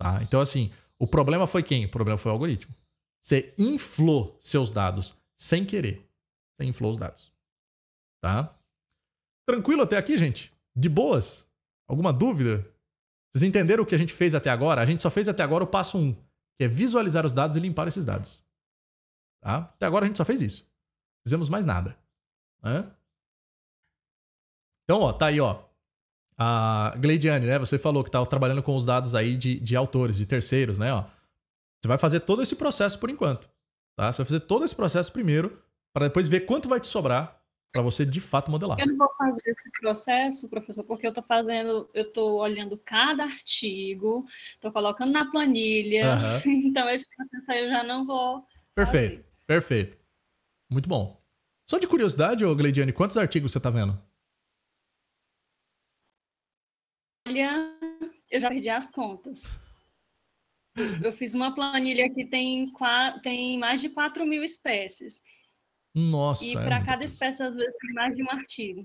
Tá? Então, assim, o problema foi quem? O problema foi o algoritmo. Você inflou seus dados sem querer. Você inflou os dados. Tá? Tranquilo até aqui, gente? De boas? Alguma dúvida? Vocês entenderam o que a gente fez até agora? A gente só fez até agora o passo 1, que é visualizar os dados e limpar esses dados. Tá? Até agora a gente só fez isso. Fizemos mais nada. Hã? Então, ó, tá aí, ó. A Gleidiane, né? Você falou que estava tá trabalhando com os dados aí de, de autores, de terceiros, né? Ó. Você vai fazer todo esse processo por enquanto. Tá? Você vai fazer todo esse processo primeiro, para depois ver quanto vai te sobrar para você de fato modelar. Eu não vou fazer esse processo, professor, porque eu estou fazendo, eu estou olhando cada artigo, estou colocando na planilha, uhum. *laughs* então esse processo aí eu já não vou. Perfeito, fazer. perfeito. Muito bom. Só de curiosidade, ô Gleidiane, quantos artigos você está vendo? Olha, eu já perdi as contas. Eu fiz uma planilha que tem, tem mais de 4 mil espécies. Nossa. E para é cada coisa. espécie, às vezes, tem mais de um artigo.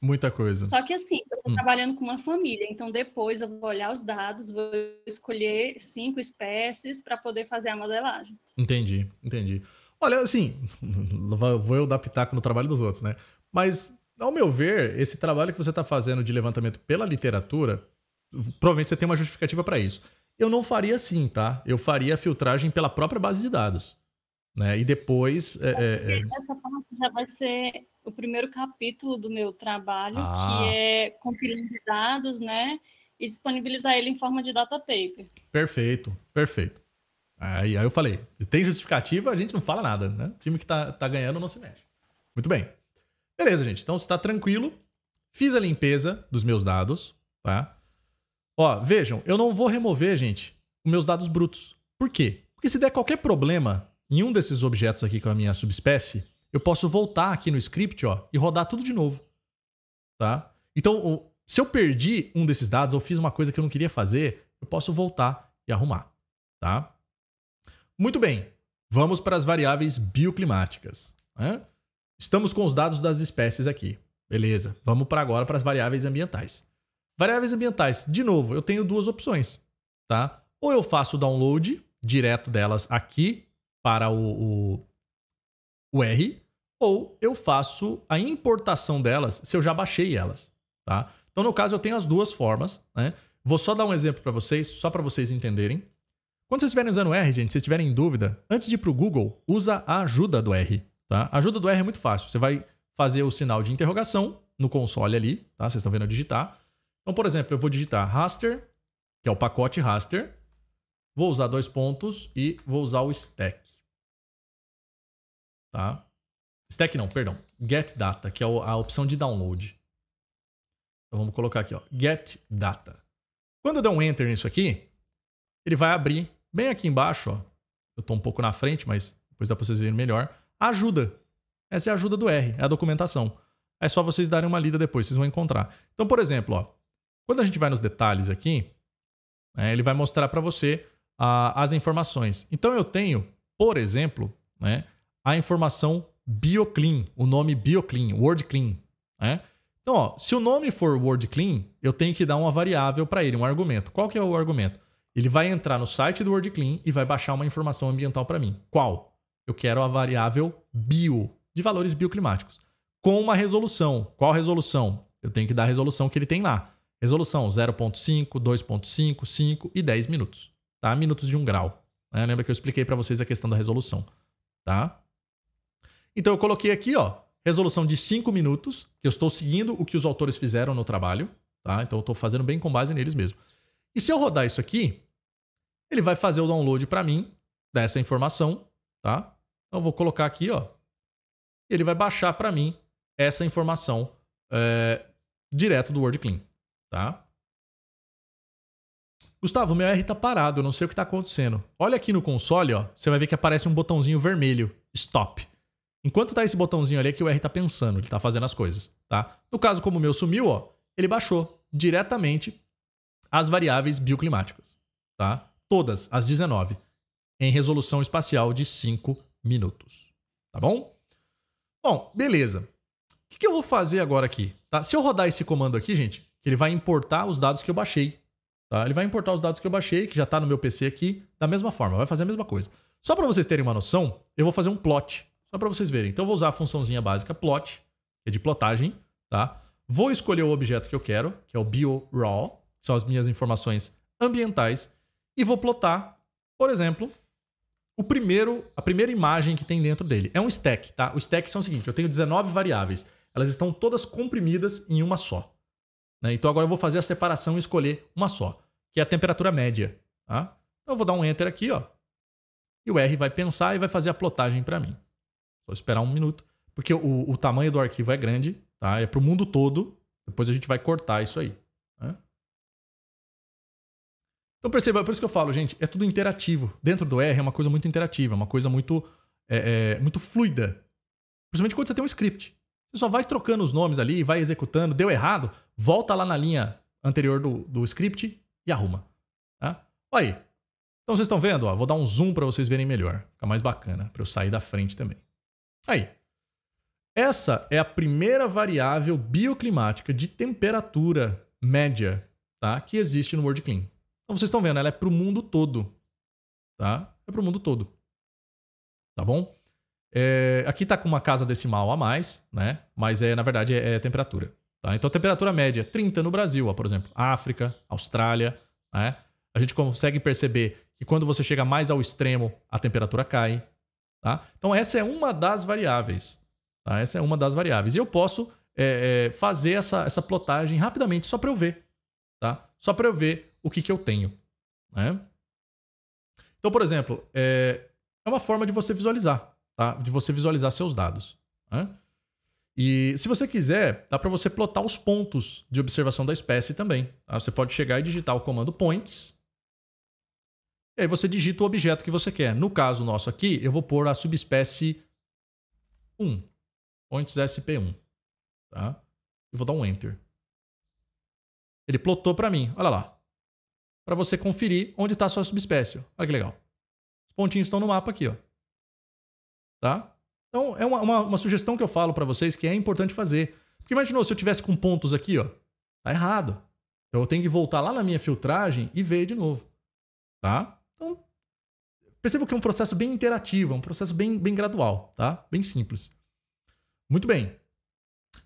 Muita coisa. Só que assim, eu estou hum. trabalhando com uma família, então depois eu vou olhar os dados, vou escolher cinco espécies para poder fazer a modelagem. Entendi, entendi. Olha, assim, *laughs* vou eu dar pitaco no trabalho dos outros, né? Mas, ao meu ver, esse trabalho que você está fazendo de levantamento pela literatura, provavelmente você tem uma justificativa para isso. Eu não faria assim, tá? Eu faria a filtragem pela própria base de dados. Né? E depois. É, é, é, é. essa parte já vai ser o primeiro capítulo do meu trabalho, ah. que é compilando dados, né? E disponibilizar ele em forma de data paper. Perfeito, perfeito. Aí, aí eu falei, tem justificativa, a gente não fala nada, né? O time que tá, tá ganhando não se mexe. Muito bem. Beleza, gente. Então está tranquilo. Fiz a limpeza dos meus dados, tá? Ó, vejam, eu não vou remover, gente, os meus dados brutos. Por quê? Porque se der qualquer problema em um desses objetos aqui com a minha subespécie, eu posso voltar aqui no script ó, e rodar tudo de novo. Tá? Então, se eu perdi um desses dados ou fiz uma coisa que eu não queria fazer, eu posso voltar e arrumar. Tá? Muito bem, vamos para as variáveis bioclimáticas. Né? Estamos com os dados das espécies aqui. Beleza, vamos para agora para as variáveis ambientais. Variáveis ambientais, de novo, eu tenho duas opções. Tá? Ou eu faço o download direto delas aqui para o, o, o R, ou eu faço a importação delas se eu já baixei elas, tá? Então, no caso, eu tenho as duas formas, né? Vou só dar um exemplo para vocês, só para vocês entenderem. Quando vocês estiverem usando R, gente, se tiverem em dúvida, antes de ir para o Google, usa a ajuda do R, tá? A ajuda do R é muito fácil. Você vai fazer o sinal de interrogação no console ali, tá? Vocês estão vendo eu digitar. Então, por exemplo, eu vou digitar raster, que é o pacote raster. Vou usar dois pontos e vou usar o stack. Tá? Stack não, perdão. Get data, que é a opção de download. Então vamos colocar aqui, ó, get data. Quando eu der um enter nisso aqui, ele vai abrir bem aqui embaixo, ó. Eu estou um pouco na frente, mas depois dá para vocês verem melhor. Ajuda. Essa é a ajuda do R, é a documentação. É só vocês darem uma lida depois, vocês vão encontrar. Então, por exemplo, ó, quando a gente vai nos detalhes aqui, né, ele vai mostrar para você ah, as informações. Então eu tenho, por exemplo, né, a informação BioClean, o nome BioClean, WordClean. Né? Então, ó, se o nome for WordClean, eu tenho que dar uma variável para ele, um argumento. Qual que é o argumento? Ele vai entrar no site do WordClean e vai baixar uma informação ambiental para mim. Qual? Eu quero a variável bio, de valores bioclimáticos, com uma resolução. Qual resolução? Eu tenho que dar a resolução que ele tem lá. Resolução 0.5, 2.5, 5 e 10 minutos. Tá? Minutos de um grau. Né? Lembra que eu expliquei para vocês a questão da resolução. Tá? Então eu coloquei aqui, ó, resolução de 5 minutos, que eu estou seguindo o que os autores fizeram no trabalho, tá? Então eu estou fazendo bem com base neles mesmo. E se eu rodar isso aqui, ele vai fazer o download para mim dessa informação, tá? Então eu vou colocar aqui, ó, ele vai baixar para mim essa informação é, direto do WordClean, tá? Gustavo, meu R tá parado, eu não sei o que tá acontecendo. Olha aqui no console, ó, você vai ver que aparece um botãozinho vermelho, stop. Enquanto tá esse botãozinho ali é que o R tá pensando, ele tá fazendo as coisas, tá? No caso, como o meu sumiu, ó, ele baixou diretamente as variáveis bioclimáticas, tá? Todas, as 19, em resolução espacial de 5 minutos, tá bom? Bom, beleza. O que eu vou fazer agora aqui? Tá? Se eu rodar esse comando aqui, gente, ele vai importar os dados que eu baixei. Tá? Ele vai importar os dados que eu baixei, que já está no meu PC aqui, da mesma forma, vai fazer a mesma coisa. Só para vocês terem uma noção, eu vou fazer um plot só para vocês verem. Então eu vou usar a funçãozinha básica plot, que é de plotagem, tá? Vou escolher o objeto que eu quero, que é o BioRaw, que são as minhas informações ambientais, e vou plotar, por exemplo, o primeiro, a primeira imagem que tem dentro dele. É um stack, tá? O stack são o seguinte, eu tenho 19 variáveis. Elas estão todas comprimidas em uma só. Né? Então agora eu vou fazer a separação e escolher uma só, que é a temperatura média. Tá? Então eu vou dar um Enter aqui, ó. E o R vai pensar e vai fazer a plotagem para mim. Só esperar um minuto. Porque o, o tamanho do arquivo é grande, tá? É pro mundo todo. Depois a gente vai cortar isso aí. Né? Então perceba, é por isso que eu falo, gente, é tudo interativo. Dentro do R é uma coisa muito interativa, é uma coisa muito, é, é, muito fluida. Principalmente quando você tem um script. Você só vai trocando os nomes ali, vai executando, deu errado, volta lá na linha anterior do, do script e arruma. Tá? Olha aí. Então vocês estão vendo, ó, vou dar um zoom para vocês verem melhor. Fica mais bacana, para eu sair da frente também. Aí. Essa é a primeira variável bioclimática de temperatura média tá? que existe no WordClean. Então vocês estão vendo, ela é para o mundo todo. Tá? É para o mundo todo. Tá bom? É, aqui está com uma casa decimal a mais, né? mas é, na verdade é, a é temperatura. Tá? Então, temperatura média, 30 no Brasil, ó, por exemplo. África, Austrália. Né? A gente consegue perceber que quando você chega mais ao extremo, a temperatura cai. Tá? Então, essa é uma das variáveis. Tá? Essa é uma das variáveis. E eu posso é, é, fazer essa, essa plotagem rapidamente só para eu ver. Tá? Só para eu ver o que, que eu tenho. Né? Então, por exemplo, é, é uma forma de você visualizar. Tá? De você visualizar seus dados. Né? E se você quiser, dá para você plotar os pontos de observação da espécie também. Tá? Você pode chegar e digitar o comando points e aí você digita o objeto que você quer. No caso nosso aqui, eu vou pôr a subespécie 1, points sp1, tá? E vou dar um enter. Ele plotou para mim, olha lá. Para você conferir onde está a sua subespécie. Olha que legal. Os pontinhos estão no mapa aqui, ó. Tá? Então, é uma, uma, uma sugestão que eu falo para vocês que é importante fazer. Porque imaginou se eu tivesse com pontos aqui, ó. Tá errado. Então, eu tenho que voltar lá na minha filtragem e ver de novo. Tá? Perceba que é um processo bem interativo, é um processo bem, bem gradual, tá? Bem simples. Muito bem.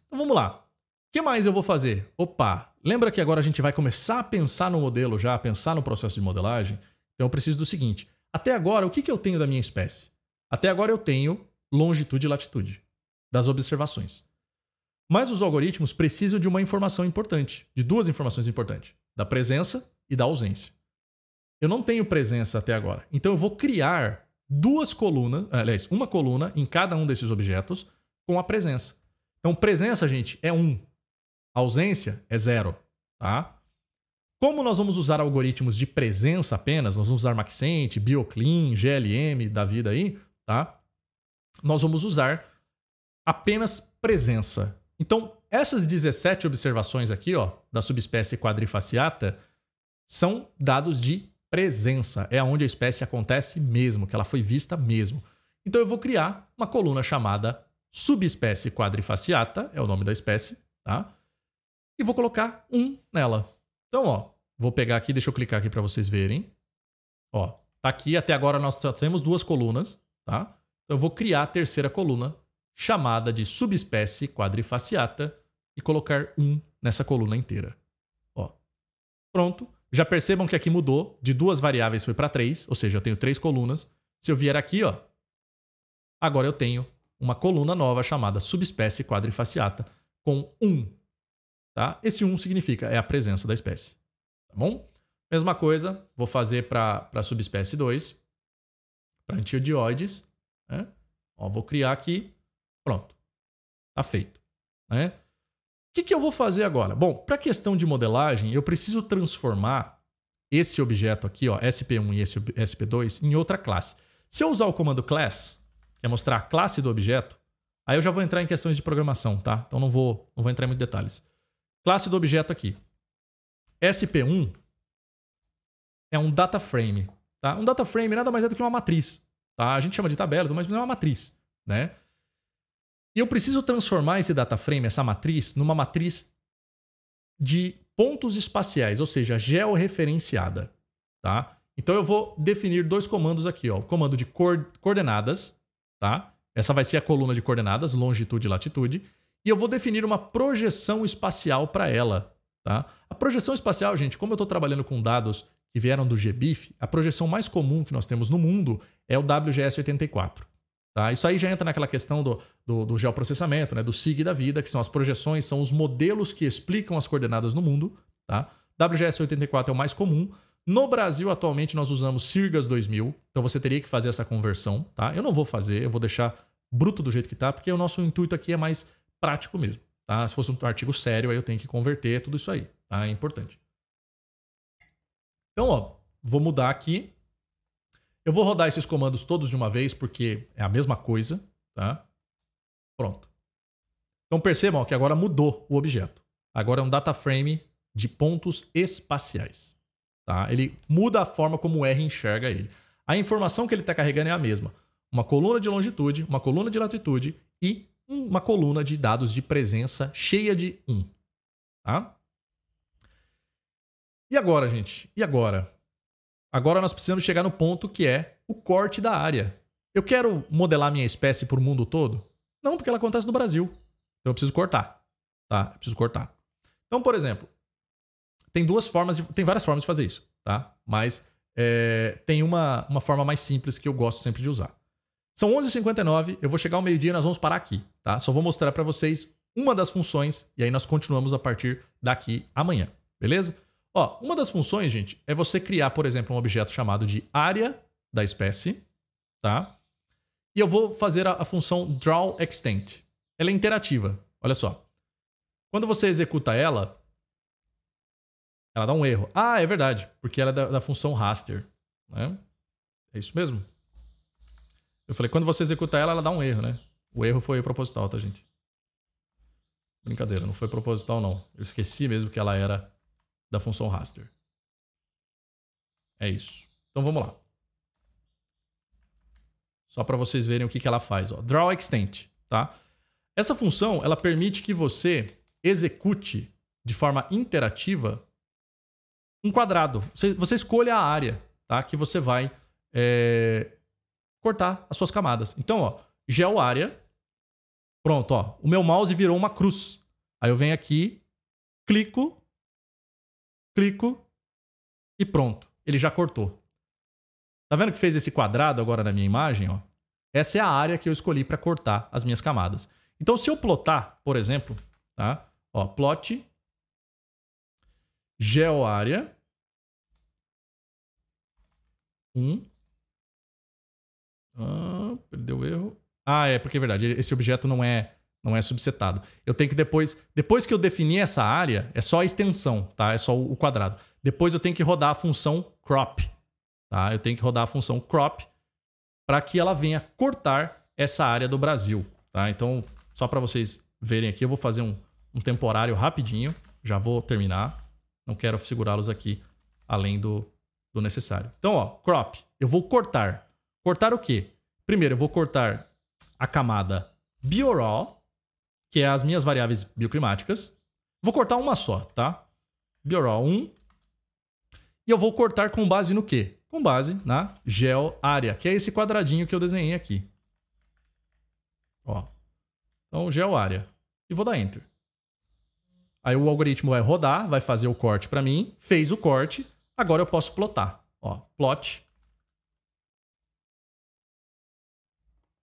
Então vamos lá. O que mais eu vou fazer? Opa, lembra que agora a gente vai começar a pensar no modelo já, a pensar no processo de modelagem? Então eu preciso do seguinte. Até agora, o que, que eu tenho da minha espécie? Até agora eu tenho longitude e latitude das observações. Mas os algoritmos precisam de uma informação importante, de duas informações importantes, da presença e da ausência eu não tenho presença até agora. Então eu vou criar duas colunas, aliás, uma coluna em cada um desses objetos com a presença. Então presença, gente, é 1. Um. Ausência é 0, tá? Como nós vamos usar algoritmos de presença apenas, nós vamos usar Maxent, BioClean, GLM da vida aí, tá? Nós vamos usar apenas presença. Então, essas 17 observações aqui, ó, da subespécie quadrifaciata, são dados de presença, é onde a espécie acontece mesmo, que ela foi vista mesmo. Então eu vou criar uma coluna chamada subespécie quadrifaciata, é o nome da espécie, tá? E vou colocar um nela. Então, ó, vou pegar aqui, deixa eu clicar aqui para vocês verem. Ó, tá aqui, até agora nós só temos duas colunas, tá? Então eu vou criar a terceira coluna, chamada de subespécie quadrifaciata, e colocar um nessa coluna inteira. Ó, pronto. Já percebam que aqui mudou, de duas variáveis foi para três, ou seja, eu tenho três colunas. Se eu vier aqui, ó, agora eu tenho uma coluna nova chamada subespécie quadrifaciata com 1. Um, tá? Esse 1 um significa é a presença da espécie. Tá bom? Mesma coisa, vou fazer para a subespécie 2, para antiodioides. Né? Ó, vou criar aqui, pronto. Tá feito. Né? que, que eu vou fazer agora? Bom, para a questão de modelagem, eu preciso transformar esse objeto aqui, ó, SP1 e esse SP2, em outra classe. Se eu usar o comando class, que é mostrar a classe do objeto, aí eu já vou entrar em questões de programação, tá? Então não vou, não vou entrar em muitos detalhes. Classe do objeto aqui. SP1 é um data frame, tá? Um data frame nada mais é do que uma matriz, tá? A gente chama de tabela, mas não é uma matriz, né? E eu preciso transformar esse data frame, essa matriz, numa matriz de pontos espaciais, ou seja, georreferenciada. Tá? Então eu vou definir dois comandos aqui, ó, o comando de coordenadas, tá? Essa vai ser a coluna de coordenadas, longitude e latitude, e eu vou definir uma projeção espacial para ela, tá? A projeção espacial, gente, como eu estou trabalhando com dados que vieram do GBIF, a projeção mais comum que nós temos no mundo é o WGS 84. Tá? Isso aí já entra naquela questão do, do, do geoprocessamento, né? do SIG da vida, que são as projeções, são os modelos que explicam as coordenadas no mundo. Tá? WGS 84 é o mais comum. No Brasil, atualmente, nós usamos Sirgas 2000, então você teria que fazer essa conversão. Tá? Eu não vou fazer, eu vou deixar bruto do jeito que tá, porque o nosso intuito aqui é mais prático mesmo. Tá? Se fosse um artigo sério, aí eu tenho que converter tudo isso aí. Tá? É importante. Então, ó, vou mudar aqui eu vou rodar esses comandos todos de uma vez, porque é a mesma coisa, tá? Pronto. Então percebam que agora mudou o objeto. Agora é um data frame de pontos espaciais. Tá? Ele muda a forma como o R enxerga ele. A informação que ele está carregando é a mesma. Uma coluna de longitude, uma coluna de latitude e uma coluna de dados de presença cheia de 1. Tá? E agora, gente? E agora? Agora nós precisamos chegar no ponto que é o corte da área. Eu quero modelar minha espécie para o mundo todo? Não, porque ela acontece no Brasil. Então eu preciso cortar. Tá? Eu preciso cortar. Então, por exemplo, tem duas formas, de, tem várias formas de fazer isso, tá? Mas é, tem uma, uma forma mais simples que eu gosto sempre de usar. São 11h59, eu vou chegar ao meio-dia e nós vamos parar aqui, tá? Só vou mostrar para vocês uma das funções e aí nós continuamos a partir daqui amanhã, beleza? Ó, uma das funções, gente, é você criar, por exemplo, um objeto chamado de área da espécie, tá? E eu vou fazer a, a função draw extent. Ela é interativa, olha só. Quando você executa ela, ela dá um erro. Ah, é verdade, porque ela é da, da função raster, né? É isso mesmo? Eu falei, quando você executa ela, ela dá um erro, né? O erro foi proposital, tá, gente? Brincadeira, não foi proposital, não. Eu esqueci mesmo que ela era da função raster. É isso. Então vamos lá. Só para vocês verem o que, que ela faz. Ó. Draw extent, tá? Essa função ela permite que você execute de forma interativa um quadrado. Você, você escolha a área tá? que você vai é, cortar as suas camadas. Então, ó, geo área. Pronto, ó, o meu mouse virou uma cruz. Aí eu venho aqui, clico clico e pronto, ele já cortou. Tá vendo que fez esse quadrado agora na minha imagem? Ó? Essa é a área que eu escolhi para cortar as minhas camadas. Então, se eu plotar, por exemplo, tá? Ó, plot geoarea 1. Ah, perdeu o erro. Ah, é, porque é verdade, esse objeto não é não é subsetado. Eu tenho que depois, depois que eu definir essa área, é só a extensão, tá? É só o quadrado. Depois eu tenho que rodar a função crop, tá? Eu tenho que rodar a função crop para que ela venha cortar essa área do Brasil, tá? Então, só para vocês verem aqui, eu vou fazer um, um temporário rapidinho, já vou terminar. Não quero segurá-los aqui além do, do necessário. Então, ó, crop, eu vou cortar. Cortar o quê? Primeiro, eu vou cortar a camada BioRaw, que é as minhas variáveis bioclimáticas. Vou cortar uma só, tá? Bioraw 1. E eu vou cortar com base no quê? Com base na área, que é esse quadradinho que eu desenhei aqui. Ó. Então, área. E vou dar Enter. Aí o algoritmo vai rodar, vai fazer o corte para mim. Fez o corte. Agora eu posso plotar. Ó, plot.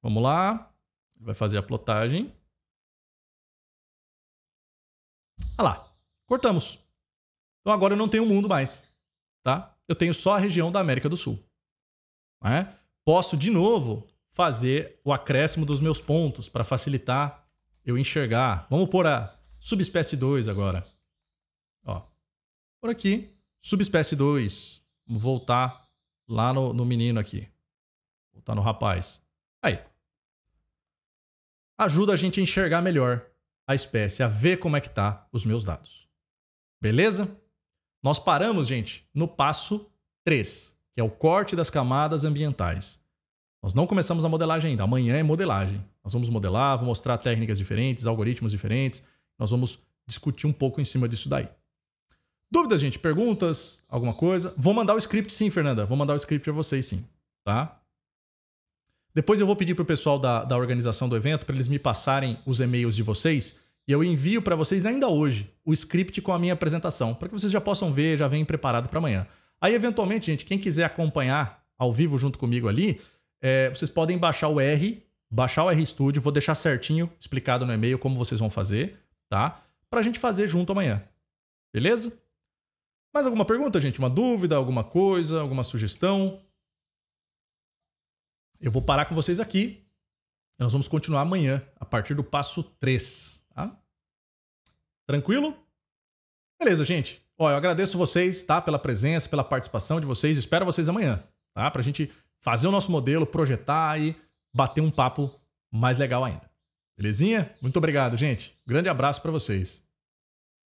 Vamos lá. Vai fazer a plotagem. Olha lá, cortamos. Então agora eu não tenho o mundo mais, tá? Eu tenho só a região da América do Sul. Né? Posso, de novo, fazer o acréscimo dos meus pontos para facilitar eu enxergar. Vamos pôr a subespécie 2 agora. Ó, por aqui, subespécie 2. Vamos voltar lá no, no menino aqui. Voltar no rapaz. Aí. Ajuda a gente a enxergar melhor a espécie a ver como é que tá os meus dados. Beleza? Nós paramos, gente, no passo 3, que é o corte das camadas ambientais. Nós não começamos a modelagem ainda, amanhã é modelagem. Nós vamos modelar, vou mostrar técnicas diferentes, algoritmos diferentes, nós vamos discutir um pouco em cima disso daí. Dúvidas, gente? Perguntas? Alguma coisa? Vou mandar o script sim, Fernanda. Vou mandar o script para vocês sim, tá? Depois eu vou pedir para o pessoal da, da organização do evento para eles me passarem os e-mails de vocês e eu envio para vocês ainda hoje o script com a minha apresentação, para que vocês já possam ver, já venham preparado para amanhã. Aí, eventualmente, gente, quem quiser acompanhar ao vivo junto comigo ali, é, vocês podem baixar o R, baixar o RStudio, vou deixar certinho explicado no e-mail como vocês vão fazer, tá? Para a gente fazer junto amanhã. Beleza? Mais alguma pergunta, gente? Uma dúvida, alguma coisa, alguma sugestão? Eu vou parar com vocês aqui. Nós vamos continuar amanhã, a partir do passo 3, tá? Tranquilo? Beleza, gente. Ó, eu agradeço vocês, tá? Pela presença, pela participação de vocês. Espero vocês amanhã, tá? a gente fazer o nosso modelo, projetar e bater um papo mais legal ainda. Belezinha? Muito obrigado, gente. Grande abraço para vocês.